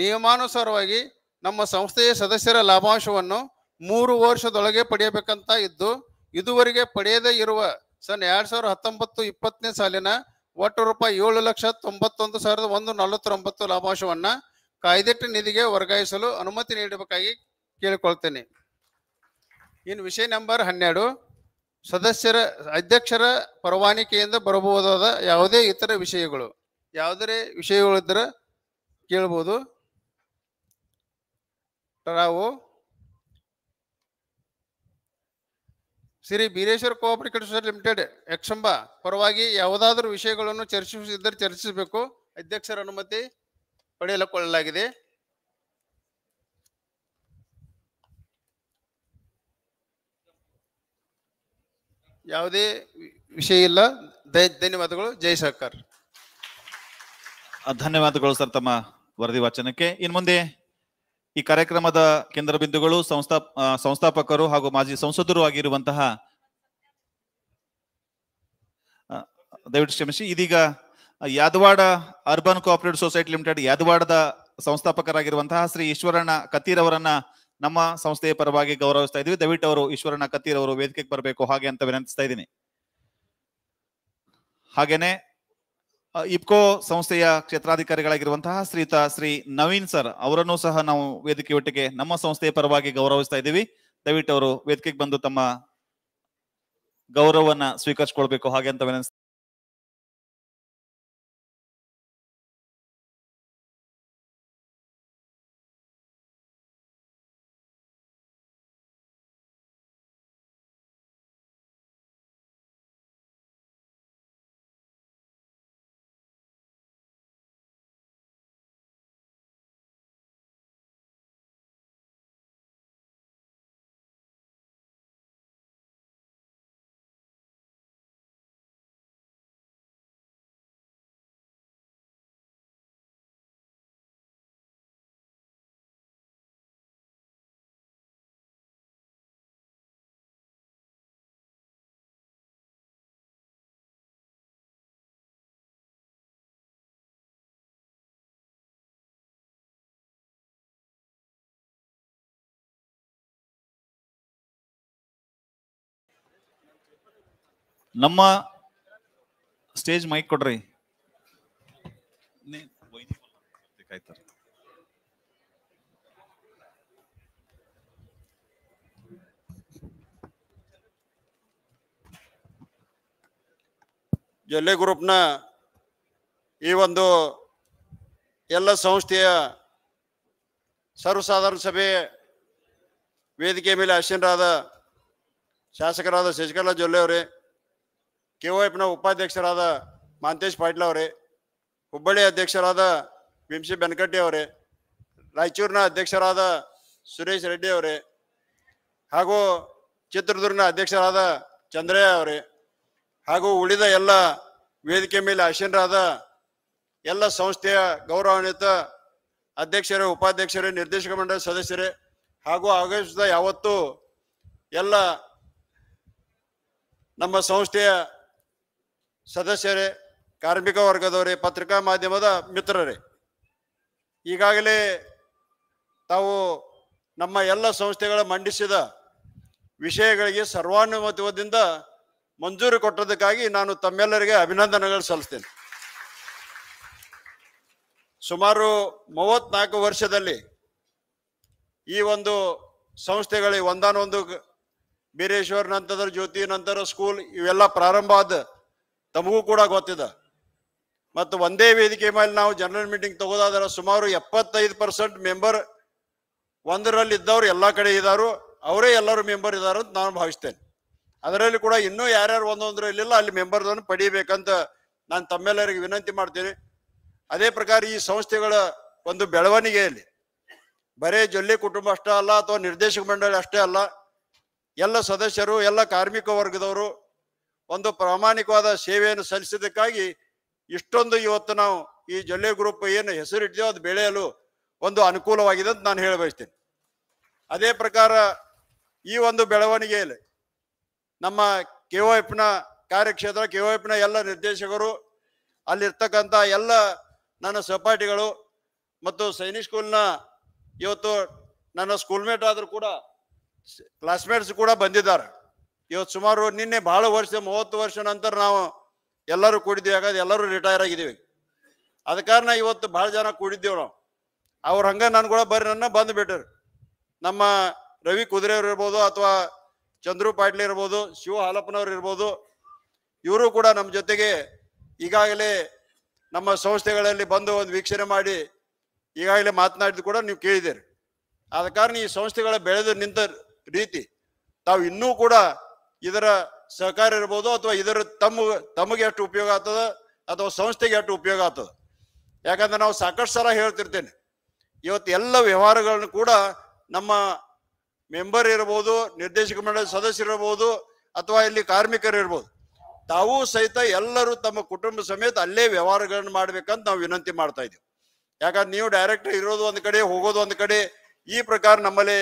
ನಿಯಮಾನುಸಾರವಾಗಿ ನಮ್ಮ ಸಂಸ್ಥೆಯ ಸದಸ್ಯರ ಲಾಭಾಂಶವನ್ನು ಮೂರು ವರ್ಷದೊಳಗೆ ಪಡೆಯಬೇಕಂತ ಇದ್ದು ಇದುವರೆಗೆ ಪಡೆಯದೇ ಇರುವ ಸನ್ ಎರಡ್ ಸಾವಿರದ ಹತ್ತೊಂಬತ್ತು ಇಪ್ಪತ್ತನೇ ಸಾಲಿನ ಒಟ್ಟು ರೂಪಾಯಿ ಏಳು ಲಕ್ಷ ತೊಂಬತ್ತೊಂದು ಸಾವಿರದ ಒಂದು ನಲವತ್ತೊಂಬತ್ತು ಲಾಭಾಂಶವನ್ನು ಕಾಯ್ದೆಟ್ಟು ನಿಧಿಗೆ ವರ್ಗಾಯಿಸಲು ಅನುಮತಿ ನೀಡಬೇಕಾಗಿ ಕೇಳಿಕೊಳ್ತೇನೆ ಇನ್ನು ವಿಷಯ ನಂಬರ್ ಹನ್ನೆರಡು ಸದಸ್ಯರ ಅಧ್ಯಕ್ಷರ ಪರವಾನಿಕೆಯಿಂದ ಬರಬಹುದಾದ ಯಾವುದೇ ಇತರ ವಿಷಯಗಳು ಯಾವುದೇ ವಿಷಯಗಳಿದ್ದರೆ ಕೇಳ್ಬೋದು ಟರಾವು Shri Bireshwara cooperative society limited Eksambe ಪರವಾಗಿ ಯಾವುದಾದರೂ ವಿಷಯಗಳನ್ನು ಚರ್ಚಿಸಿದ್ದರೆ ಚರ್ಚಿಸಬೇಕು ಅಧ್ಯಕ್ಷರ ಅನುಮತಿ ಕೊಳ್ಳಲಾಗಿದೆ ಯಾವುದೇ ವಿಷಯ ಇಲ್ಲ ಧನ್ಯವಾದಗಳು ಜೈ ಸಹಕಾರ ಧನ್ಯವಾದಗಳು ಸರ್ ತಮ್ಮ ವರದಿ ವಾಚನಕ್ಕೆ ಇನ್ನು ಮುಂದೆ ಈ ಕಾರ್ಯಕ್ರಮದ ಕೇಂದ್ರ ಬಿಂದುಗಳು ಸಂಸ್ಥಾ ಸಂಸ್ಥಾಪಕರು ಹಾಗೂ ಮಾಜಿ ಸಂಸದರು ಆಗಿರುವಂತಹ ದಯವಿಟ್ಟು ಕ್ಷಮಿಸಿ ಇದೀಗ Yadwad urban cooperative society limited ಯಾದವಾಡದ ಸಂಸ್ಥಾಪಕರಾಗಿರುವಂತಹ ಶ್ರೀ ಈಶ್ವರಣ್ಣ ಕತೀರ್ ಅವರನ್ನ ನಮ್ಮ ಸಂಸ್ಥೆಯ ಪರವಾಗಿ ಗೌರವಿಸ್ತಾ ಇದ್ವಿ ದಯವಿಟ್ಟು ಅವರು ಈಶ್ವರಣ್ಣ ಕತ್ತೀರ್ ಅವರು ವೇದಿಕೆಗೆ ಬರಬೇಕು ಹಾಗೆ ಅಂತ ವಿನಂತಿಸ್ತಾ ಇದ್ದೀನಿ ಹಾಗೇನೆ ಇಪ್ಕೋ ಸಂಸ್ಥೆಯ ಕ್ಷೇತ್ರಾಧಿಕಾರಿಗಳಾಗಿರುವಂತಹ ಶ್ರೀತ ಶ್ರೀ ನವೀನ್ ಸರ್ ಅವರನ್ನು ಸಹ ನಾವು ವೇದಿಕೆ ಒಟ್ಟಿಗೆ ನಮ್ಮ ಸಂಸ್ಥೆಯ ಪರವಾಗಿ ಗೌರವಿಸ್ತಾ ಇದ್ದೀವಿ ದಯವಿಟ್ಟು ಅವರು ವೇದಿಕೆಗೆ ಬಂದು ತಮ್ಮ ಗೌರವವನ್ನ ಸ್ವೀಕರಿಸಿಕೊಳ್ಬೇಕು ಹಾಗೆ ಅಂತ ನಮ್ಮ ಸ್ಟೇಜ್ ಮೈಕ್ ಕೊಡ್ರಿ ಜೊಲ್ಲೆ ಗ್ರೂಪ್ನ ಈ ಒಂದು ಎಲ್ಲ ಸಂಸ್ಥೆಯ ಸರ್ವಸಾಧಾರಣ ಸಭೆ ವೇದಿಕೆ ಮೇಲೆ ಅಶ್ವಿನರಾದ ಶಾಸಕರಾದ ಶಶಿಕಲಾ ಜೊಲ್ಲೆ ಅವರೇ ಕೆ ವೈಫ್ನ ಉಪಾಧ್ಯಕ್ಷರಾದ ಮಾಂತೇಶ್ ಪಾಟೀಲ್ ಅವರೇ ಹುಬ್ಬಳ್ಳಿ ಅಧ್ಯಕ್ಷರಾದ ವಿಂಶಿ ಬೆನಕಟ್ಟಿ ಅವರೇ ರಾಯಚೂರಿನ ಅಧ್ಯಕ್ಷರಾದ ಸುರೇಶ್ ರೆಡ್ಡಿ ಅವರೇ ಹಾಗೂ ಚಿತ್ರದುರ್ಗನ ಅಧ್ಯಕ್ಷರಾದ ಚಂದ್ರಯ್ಯ ಅವರೇ ಹಾಗೂ ಉಳಿದ ಎಲ್ಲ ವೇದಿಕೆ ಮೇಲೆ ಆಶೀನರಾದ ಎಲ್ಲ ಸಂಸ್ಥೆಯ ಗೌರವಾನ್ವಿತ ಅಧ್ಯಕ್ಷರೇ ಉಪಾಧ್ಯಕ್ಷರೇ ನಿರ್ದೇಶಕ ಮಂಡಳಿ ಸದಸ್ಯರೇ ಹಾಗೂ ಆಗಮಿಸಿದ ಯಾವತ್ತೂ ಎಲ್ಲ ನಮ್ಮ ಸಂಸ್ಥೆಯ ಸದಸ್ಯರೇ ಕಾರ್ಮಿಕ ವರ್ಗದವರೇ ಪತ್ರಿಕಾ ಮಾಧ್ಯಮದ ಮಿತ್ರರೇ ಈಗಾಗಲೇ ತಾವು ನಮ್ಮ ಎಲ್ಲ ಸಂಸ್ಥೆಗಳ ಮಂಡಿಸಿದ ವಿಷಯಗಳಿಗೆ ಸರ್ವಾನುಮತದಿಂದ ಮಂಜೂರು ಕೊಟ್ಟದಕ್ಕಾಗಿ ನಾನು ತಮ್ಮೆಲ್ಲರಿಗೆ ಅಭಿನಂದನೆಗಳು ಸಲ್ಲಿಸ್ತೇನೆ ಸುಮಾರು ಮೂವತ್ನಾಲ್ಕು ವರ್ಷದಲ್ಲಿ ಈ ಒಂದು ಸಂಸ್ಥೆಗಳಿಗೆ ಒಂದಾನೊಂದು ಬೀರೇಶ್ವರ್ ನಂತರ ಜ್ಯೋತಿ ನಂತರ ಸ್ಕೂಲ್ ಇವೆಲ್ಲ ಪ್ರಾರಂಭ ಆದ ತಮಗೂ ಕೂಡ ಗೊತ್ತಿದೆ ಮತ್ತು ಒಂದೇ ವೇದಿಕೆ ಮೇಲೆ ನಾವು ಜನರಲ್ ಮೀಟಿಂಗ್ ತಗೋದಾದ್ರೆ ಸುಮಾರು ಎಪ್ಪತ್ತೈದು ಪರ್ಸೆಂಟ್ ಮೆಂಬರ್ ಒಂದರಲ್ಲಿ ಇದ್ದವ್ರು ಎಲ್ಲ ಕಡೆ ಇದ್ದಾರೋ ಅವರೇ ಎಲ್ಲರೂ ಮೆಂಬರ್ ಇದ್ದಾರೆ ಅಂತ ನಾನು ಭಾವಿಸ್ತೇನೆ ಅದರಲ್ಲಿ ಕೂಡ ಇನ್ನೂ ಯಾರ್ಯಾರು ಒಂದೊಂದ್ರ ಇಲ್ಲಿಲ್ಲ ಅಲ್ಲಿ ಮೆಂಬರ್ದನ್ನು ಪಡೀಬೇಕಂತ ನಾನು ತಮ್ಮೆಲ್ಲರಿಗೆ ವಿನಂತಿ ಮಾಡ್ತೀನಿ ಅದೇ ಪ್ರಕಾರ ಈ ಸಂಸ್ಥೆಗಳ ಒಂದು ಬೆಳವಣಿಗೆಯಲ್ಲಿ ಬರೇ ಜೊಲ್ಲಿ ಕುಟುಂಬ ಅಷ್ಟೇ ಅಲ್ಲ ಅಥವಾ ನಿರ್ದೇಶಕ ಮಂಡಳಿ ಅಷ್ಟೇ ಅಲ್ಲ ಎಲ್ಲ ಸದಸ್ಯರು ಎಲ್ಲ ಕಾರ್ಮಿಕ ವರ್ಗದವರು ಒಂದು ಪ್ರಾಮಾಣಿಕವಾದ ಸೇವೆಯನ್ನು ಸಲ್ಲಿಸಿದ್ದಕ್ಕಾಗಿ ಇಷ್ಟೊಂದು ಇವತ್ತು ನಾವು ಈ ಜೊಲ್ಲೆ ಗ್ರೂಪ್ ಏನು ಹೆಸರಿಟ್ಟಿದೆಯೋ ಅದು ಬೆಳೆಯಲು ಒಂದು ಅನುಕೂಲವಾಗಿದೆ ಅಂತ ನಾನು ಹೇಳ ಅದೇ ಪ್ರಕಾರ ಈ ಒಂದು ಬೆಳವಣಿಗೆಯಲ್ಲಿ ನಮ್ಮ ಕೆ ಒ ಎಫ್ನ ಕಾರ್ಯಕ್ಷೇತ್ರ ಕೆ ಒ ಎಫ್ನ ಎಲ್ಲ ನಿರ್ದೇಶಕರು ಅಲ್ಲಿರ್ತಕ್ಕಂಥ ಎಲ್ಲ ನನ್ನ ಸಹಪಾಠಿಗಳು ಮತ್ತು ಸೈನಿಕ್ ಸ್ಕೂಲ್ನ ಇವತ್ತು ನನ್ನ ಸ್ಕೂಲ್ಮೇಟ್ ಆದರೂ ಕೂಡ ಕ್ಲಾಸ್ಮೇಟ್ಸ್ ಕೂಡ ಬಂದಿದ್ದಾರೆ ಇವತ್ತು ಸುಮಾರು ನಿನ್ನೆ ಬಹಳ ವರ್ಷ ಮೂವತ್ತು ವರ್ಷ ನಂತರ ನಾವು ಎಲ್ಲರೂ ಕೂಡಿದ್ದೀವಿ ಹಾಗಾದ್ರೆ ಎಲ್ಲರೂ ರಿಟೈರ್ ಆಗಿದ್ದೀವಿ ಅದ ಕಾರಣ ಇವತ್ತು ಭಾಳ ಜನ ಕೂಡಿದ್ದೇವೆ ನಾವು ಅವ್ರು ಹಂಗೆ ನಾನು ಕೂಡ ಬರೀ ನನ್ನ ಬಂದು ಬಿಟ್ಟರು ನಮ್ಮ ರವಿ ಕುದುರೆಯವ್ರು ಇರ್ಬೋದು ಅಥವಾ ಚಂದ್ರು ಪಾಟೀಲ್ ಇರ್ಬೋದು ಶಿವ ಹಾಲಪ್ಪನವ್ರು ಇರ್ಬೋದು ಇವರು ಕೂಡ ನಮ್ಮ ಜೊತೆಗೆ ಈಗಾಗಲೇ ನಮ್ಮ ಸಂಸ್ಥೆಗಳಲ್ಲಿ ಬಂದು ಒಂದು ವೀಕ್ಷಣೆ ಮಾಡಿ ಈಗಾಗಲೇ ಮಾತನಾಡಿದ್ದು ಕೂಡ ನೀವು ಕೇಳಿದಿರಿ ಆದ ಕಾರಣ ಈ ಸಂಸ್ಥೆಗಳ ಬೆಳೆದು ನಿಂತ ರೀತಿ ತಾವು ಇನ್ನೂ ಕೂಡ ಇದರ ಸಹಕಾರ ಇರ್ಬೋದು ಅಥವಾ ಇದರ ತಮ್ಮ ತಮಗೆ ಎಷ್ಟು ಉಪಯೋಗ ಆಗ್ತದ ಅಥವಾ ಸಂಸ್ಥೆಗೆ ಎಷ್ಟು ಉಪಯೋಗ ಆಗ್ತದ ಯಾಕಂದ್ರೆ ನಾವು ಸಾಕಷ್ಟು ಸಲ ಹೇಳ್ತಿರ್ತೇನೆ ಇವತ್ತು ಎಲ್ಲ ವ್ಯವಹಾರಗಳನ್ನು ಕೂಡ ನಮ್ಮ ಮೆಂಬರ್ ಇರ್ಬೋದು ನಿರ್ದೇಶಕ ಮಂಡಳಿ ಸದಸ್ಯರಿರ್ಬೋದು ಅಥವಾ ಇಲ್ಲಿ ಕಾರ್ಮಿಕರು ಇರ್ಬೋದು ತಾವೂ ಸಹಿತ ಎಲ್ಲರೂ ತಮ್ಮ ಕುಟುಂಬ ಸಮೇತ ಅಲ್ಲೇ ವ್ಯವಹಾರಗಳನ್ನು ಮಾಡ್ಬೇಕಂತ ನಾವು ವಿನಂತಿ ಮಾಡ್ತಾ ಇದೀವಿ ಯಾಕಂದ್ರೆ ನೀವು ಡೈರೆಕ್ಟ್ ಇರೋದು ಒಂದು ಕಡೆ ಹೋಗೋದು ಒಂದು ಕಡೆ ಈ ಪ್ರಕಾರ ನಮ್ಮಲ್ಲಿ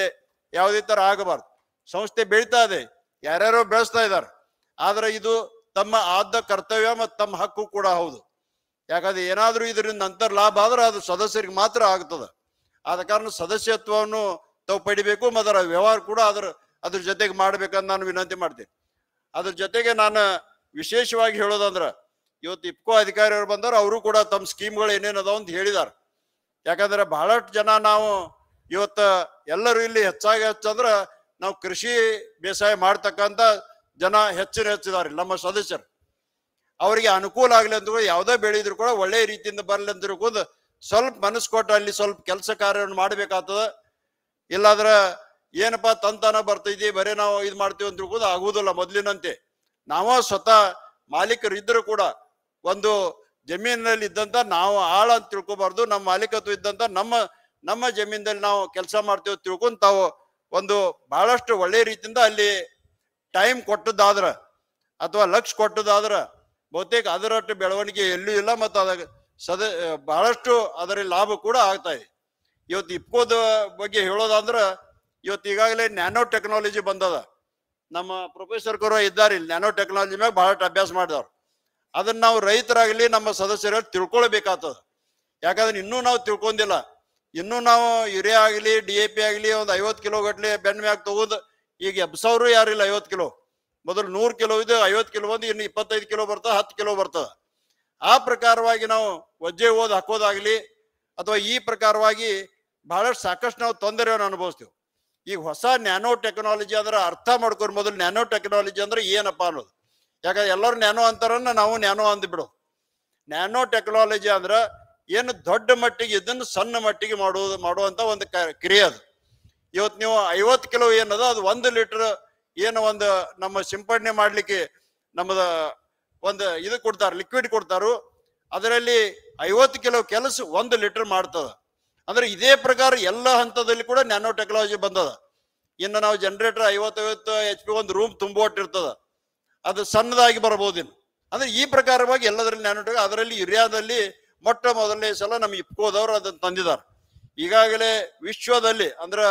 ಯಾವುದೇ ಥರ ಆಗಬಾರ್ದು ಸಂಸ್ಥೆ ಬೆಳೀತಾ ಇದೆ ಯಾರ್ಯಾರೋ ಬೆಳೆಸ್ತಾ ಇದ್ದಾರೆ ಆದ್ರೆ ಇದು ತಮ್ಮ ಆದ್ದ ಕರ್ತವ್ಯ ಮತ್ತು ತಮ್ಮ ಹಕ್ಕು ಕೂಡ ಹೌದು ಯಾಕಂದ್ರೆ ಏನಾದರೂ ಇದರಿಂದ ನಂತರ ಲಾಭ ಆದ್ರೆ ಅದು ಸದಸ್ಯರಿಗೆ ಮಾತ್ರ ಆಗ್ತದೆ ಆದ ಕಾರಣ ಸದಸ್ಯತ್ವವನ್ನು ತಾವು ಪಡಿಬೇಕು ಮತ್ತು ಅದರ ವ್ಯವಹಾರ ಕೂಡ ಅದರ ಅದ್ರ ಜೊತೆಗೆ ಮಾಡ್ಬೇಕಂತ ನಾನು ವಿನಂತಿ ಮಾಡ್ತೀನಿ ಅದ್ರ ಜೊತೆಗೆ ನಾನು ವಿಶೇಷವಾಗಿ ಹೇಳೋದಂದ್ರೆ ಇವತ್ತು ಇಪ್ಕೋ ಅಧಿಕಾರಿಯವರು ಬಂದವರು ಅವರು ಕೂಡ ತಮ್ಮ ಸ್ಕೀಮ್ಗಳು ಏನೇನು ಅದಾವ ಅಂತ ಹೇಳಿದ್ದಾರೆ ಯಾಕಂದ್ರೆ ಬಹಳಷ್ಟು ಜನ ನಾವು ಇವತ್ತು ಎಲ್ಲರೂ ಇಲ್ಲಿ ಹೆಚ್ಚಾಗಿ ಹೆಚ್ಚಂದ್ರೆ ನಾವು ಕೃಷಿ ಬೇಸಾಯ ಮಾಡ್ತಕ್ಕಂಥ ಜನ ಹೆಚ್ಚಿನ ಹೆಚ್ಚಿದ್ದಾರೆ ನಮ್ಮ ಸದಸ್ಯರು ಅವರಿಗೆ ಅನುಕೂಲ ಆಗ್ಲಿ ಅಂದ್ರೆ ಯಾವುದೇ ಬೆಳೆದ್ರು ಕೂಡ ಒಳ್ಳೆ ರೀತಿಯಿಂದ ಬರಲಿ ಅಂದ್ರೂ ಕೂಡ ಸ್ವಲ್ಪ ಮನಸ್ಸು ಕೊಟ್ಟು ಅಲ್ಲಿ ಸ್ವಲ್ಪ ಕೆಲಸ ಕಾರ್ಯವನ್ನು ಮಾಡ್ಬೇಕಾಗ್ತದ ಇಲ್ಲಾದ್ರೆ ಏನಪ್ಪ ತಂತಾನ ಬರ್ತೈತಿ ಬರೀ ನಾವು ಇದು ಮಾಡ್ತೀವಿ ಅಂದ್ರೂ ಕೂಡ ಆಗುವುದಿಲ್ಲ ಮೊದಲಿನಂತೆ ನಾವು ಸ್ವತಃ ಮಾಲೀಕರು ಇದ್ದರೂ ಕೂಡ ಒಂದು ಜಮೀನಿನಲ್ಲಿ ಇದ್ದಂಥ ನಾವು ಆಳ ಅಂತ ತಿಳ್ಕೊಬಾರ್ದು ನಮ್ಮ ಮಾಲೀಕತ್ವ ಇದ್ದಂಥ ನಮ್ಮ ನಮ್ಮ ಜಮೀನಲ್ಲಿ ನಾವು ಕೆಲಸ ಮಾಡ್ತೀವಿ ತಿಳ್ಕೊಂಡು ತಾವು ಒಂದು ಬಹಳಷ್ಟು ಒಳ್ಳೆ ರೀತಿಯಿಂದ ಅಲ್ಲಿ ಟೈಮ್ ಕೊಟ್ಟದ್ದಾದ್ರೆ ಅಥವಾ ಲಕ್ಷ ಕೊಟ್ಟದ್ದಾದ್ರೆ ಬಹುತೇಕ ಅದರಷ್ಟು ಬೆಳವಣಿಗೆ ಎಲ್ಲೂ ಇಲ್ಲ ಮತ್ತು ಅದ ಸದ ಬಹಳಷ್ಟು ಅದರ ಲಾಭ ಕೂಡ ಆಗ್ತಾ ಇದೆ ಇವತ್ತು ಇಪ್ಕೋದ ಬಗ್ಗೆ ಹೇಳೋದಂದ್ರೆ ಇವತ್ತು ಈಗಾಗಲೇ ನ್ಯಾನೋ ಟೆಕ್ನಾಲಜಿ ಬಂದದ ನಮ್ಮ ಪ್ರೊಫೆಸರ್ ಕೂಡ ಇದ್ದಾರೆ ಇಲ್ಲಿ ನ್ಯಾನೋ ಟೆಕ್ನಾಲಜಿ ಮ್ಯಾಗ ಬಹಳಷ್ಟು ಅಭ್ಯಾಸ ಮಾಡಿದವ್ರು ಅದನ್ನು ನಾವು ರೈತರಾಗಲಿ ನಮ್ಮ ಸದಸ್ಯರಲ್ಲಿ ತಿಳ್ಕೊಳ್ಬೇಕಾಗ್ತದೆ ಯಾಕಂದ್ರೆ ಇನ್ನೂ ನಾವು ತಿಳ್ಕೊಂಡಿಲ್ಲ ಇನ್ನು ನಾವು ಯೂರಿಯಾ ಆಗಲಿ ಡಿ ಎ ಪಿ ಆಗಲಿ ಒಂದು ಐವತ್ತು ಕಿಲೋ ಗಟ್ಲೆ ಬೆನ್ ಮ್ಯಾಗ ತಗೋದು ಈಗ ಎಬ್ ಯಾರಿಲ್ಲ ಐವತ್ತು ಕಿಲೋ ಮೊದಲು ನೂರು ಕಿಲೋ ಇದು ಐವತ್ತು ಕಿಲೋ ಒಂದು ಇನ್ನು ಇಪ್ಪತ್ತೈದು ಕಿಲೋ ಬರ್ತದೆ ಹತ್ತು ಕಿಲೋ ಬರ್ತದೆ ಆ ಪ್ರಕಾರವಾಗಿ ನಾವು ಒಜ್ಜೆ ಓದು ಹಾಕೋದಾಗಲಿ ಅಥವಾ ಈ ಪ್ರಕಾರವಾಗಿ ಬಹಳಷ್ಟು ಸಾಕಷ್ಟು ನಾವು ತೊಂದರೆಯನ್ನು ಅನುಭವಿಸ್ತೀವಿ ಈಗ ಹೊಸ ನ್ಯಾನೋ ಟೆಕ್ನಾಲಜಿ ಅಂದ್ರೆ ಅರ್ಥ ಮಾಡ್ಕೊಂಡು ಮೊದಲು ನ್ಯಾನೋ ಟೆಕ್ನಾಲಜಿ ಅಂದ್ರೆ ಏನಪ್ಪ ಅನ್ನೋದು ಯಾಕಂದ್ರೆ ಎಲ್ಲರೂ ನ್ಯಾನೋ ಅಂತಾರನ್ನ ನಾವು ನ್ಯಾನೋ ಅಂದ್ಬಿಡು ನ್ಯಾನೋ ಟೆಕ್ನಾಲಜಿ ಅಂದ್ರೆ ಏನು ದೊಡ್ಡ ಮಟ್ಟಿಗೆ ಇದನ್ನು ಸಣ್ಣ ಮಟ್ಟಿಗೆ ಮಾಡುವುದು ಮಾಡುವಂತ ಒಂದು ಕ್ರಿಯೆ ಅದು ಇವತ್ತು ನೀವು ಐವತ್ತು ಕಿಲೋ ಏನದ ಅದು ಒಂದು ಲೀಟರ್ ಏನು ಒಂದು ನಮ್ಮ ಸಿಂಪಡಣೆ ಮಾಡಲಿಕ್ಕೆ ನಮ್ಮದ ಒಂದು ಇದು ಕೊಡ್ತಾರೆ ಲಿಕ್ವಿಡ್ ಕೊಡ್ತಾರೋ ಅದರಲ್ಲಿ ಐವತ್ತು ಕಿಲೋ ಕೆಲಸ ಒಂದು ಲೀಟರ್ ಮಾಡ್ತದ ಅಂದ್ರೆ ಇದೇ ಪ್ರಕಾರ ಎಲ್ಲ ಹಂತದಲ್ಲಿ ಕೂಡ ನ್ಯಾನೋ ಟೆಕ್ನಾಲಜಿ ಬಂದದ ಇನ್ನು ನಾವು ಜನರೇಟರ್ ಐವತ್ತೈವತ್ತು ಎಚ್ ಪಿ ಒಂದು ರೂಮ್ ತುಂಬ ಅದು ಸಣ್ಣದಾಗಿ ಬರಬಹುದಿನ್ನು ಅಂದ್ರೆ ಈ ಪ್ರಕಾರವಾಗಿ ಎಲ್ಲದರಲ್ಲಿ ನ್ಯಾನೋ ಅದರಲ್ಲಿ ಯೂರಿಯಾದಲ್ಲಿ ಮೊಟ್ಟ ಮೊದಲನೇ ಸಲ ನಮ್ಗೆ ಇಪ್ಪೋದವ್ರು ಅದನ್ನು ತಂದಿದ್ದಾರೆ ಈಗಾಗಲೇ ವಿಶ್ವದಲ್ಲಿ ಅಂದ್ರೆ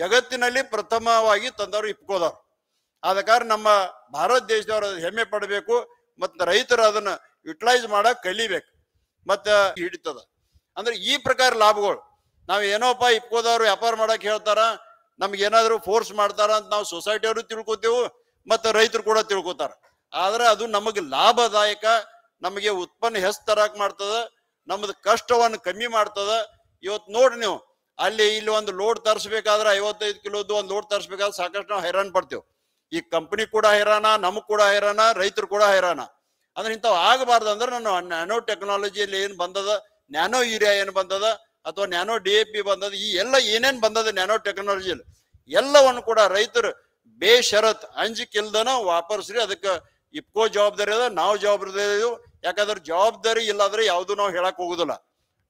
ಜಗತ್ತಿನಲ್ಲಿ ಪ್ರಥಮವಾಗಿ ತಂದವರು ಇಪ್ಕೋದವ್ರು ಆದ ಕಾರಣ ನಮ್ಮ ಭಾರತ ದೇಶದವರು ಹೆಮ್ಮೆ ಪಡಬೇಕು ಮತ್ತು ರೈತರು ಅದನ್ನು ಯುಟಿಲೈಸ್ ಮಾಡಕ್ಕೆ ಕಲಿಬೇಕು ಮತ್ತು ಹಿಡಿತದ ಅಂದ್ರೆ ಈ ಪ್ರಕಾರ ಲಾಭಗಳು ನಾವು ಏನೋಪ್ಪ ಇಪ್ಕೋದವ್ರು ವ್ಯಾಪಾರ ಮಾಡಕ್ಕೆ ಹೇಳ್ತಾರ ನಮ್ಗೇನಾದರೂ ಫೋರ್ಸ್ ಮಾಡ್ತಾರ ಅಂತ ನಾವು ಸೊಸೈಟಿಯವರು ತಿಳ್ಕೊತೇವು ಮತ್ತು ರೈತರು ಕೂಡ ತಿಳ್ಕೊತಾರ ಆದರೆ ಅದು ನಮಗೆ ಲಾಭದಾಯಕ ನಮಗೆ ಉತ್ಪನ್ನ ಹೆಸ್ ತರಕ್ ಮಾಡ್ತದೆ ನಮ್ದು ಕಷ್ಟವನ್ನು ಕಮ್ಮಿ ಮಾಡ್ತದ ಇವತ್ತು ನೋಡಿ ನೀವು ಅಲ್ಲಿ ಇಲ್ಲಿ ಒಂದು ಲೋಡ್ ತರಿಸ್ಬೇಕಾದ್ರೆ ಐವತ್ತೈದು ಕಿಲೋದು ಒಂದು ಲೋಡ್ ತರಿಸ್ಬೇಕಾದ್ರೆ ಸಾಕಷ್ಟು ನಾವು ಹೈರಾಣ್ ಪಡ್ತೇವೆ ಈ ಕಂಪನಿ ಕೂಡ ಹೈರಾಣ ನಮಗ್ ಕೂಡ ಹೈರಾಣ ರೈತರು ಕೂಡ ಹೈರಾಣ ಅಂದ್ರೆ ಇಂಥವು ಆಗಬಾರ್ದು ಅಂದ್ರೆ ನಾನು ನ್ಯಾನೋ ಟೆಕ್ನಾಲಜಿಯಲ್ಲಿ ಏನು ಬಂದದ ನ್ಯಾನೋ ಯೂರಿಯಾ ಏನು ಬಂದದ ಅಥವಾ ನ್ಯಾನೋ ಡಿ ಎ ಪಿ ಬಂದದ ಈ ಎಲ್ಲ ಏನೇನು ಬಂದದ ನ್ಯಾನೋ ಟೆಕ್ನಾಲಜಿಯಲ್ಲಿ ಎಲ್ಲವನ್ನು ಕೂಡ ರೈತರು ಬೇಷರತ್ ಅಂಜಿಕಿಲ್ದನ ವಾಪಸ್ರಿ ಅದಕ್ಕೆ ಇಪ್ಪೋ ಜವಾಬ್ದಾರಿ ಅದ ನಾವು ಜವಾಬ್ದಾರಿ ಯಾಕಂದ್ರೆ ಜವಾಬ್ದಾರಿ ಇಲ್ಲಾದ್ರೆ ಯಾವುದು ನಾವು ಹೇಳಕ್ ಹೋಗುದಿಲ್ಲ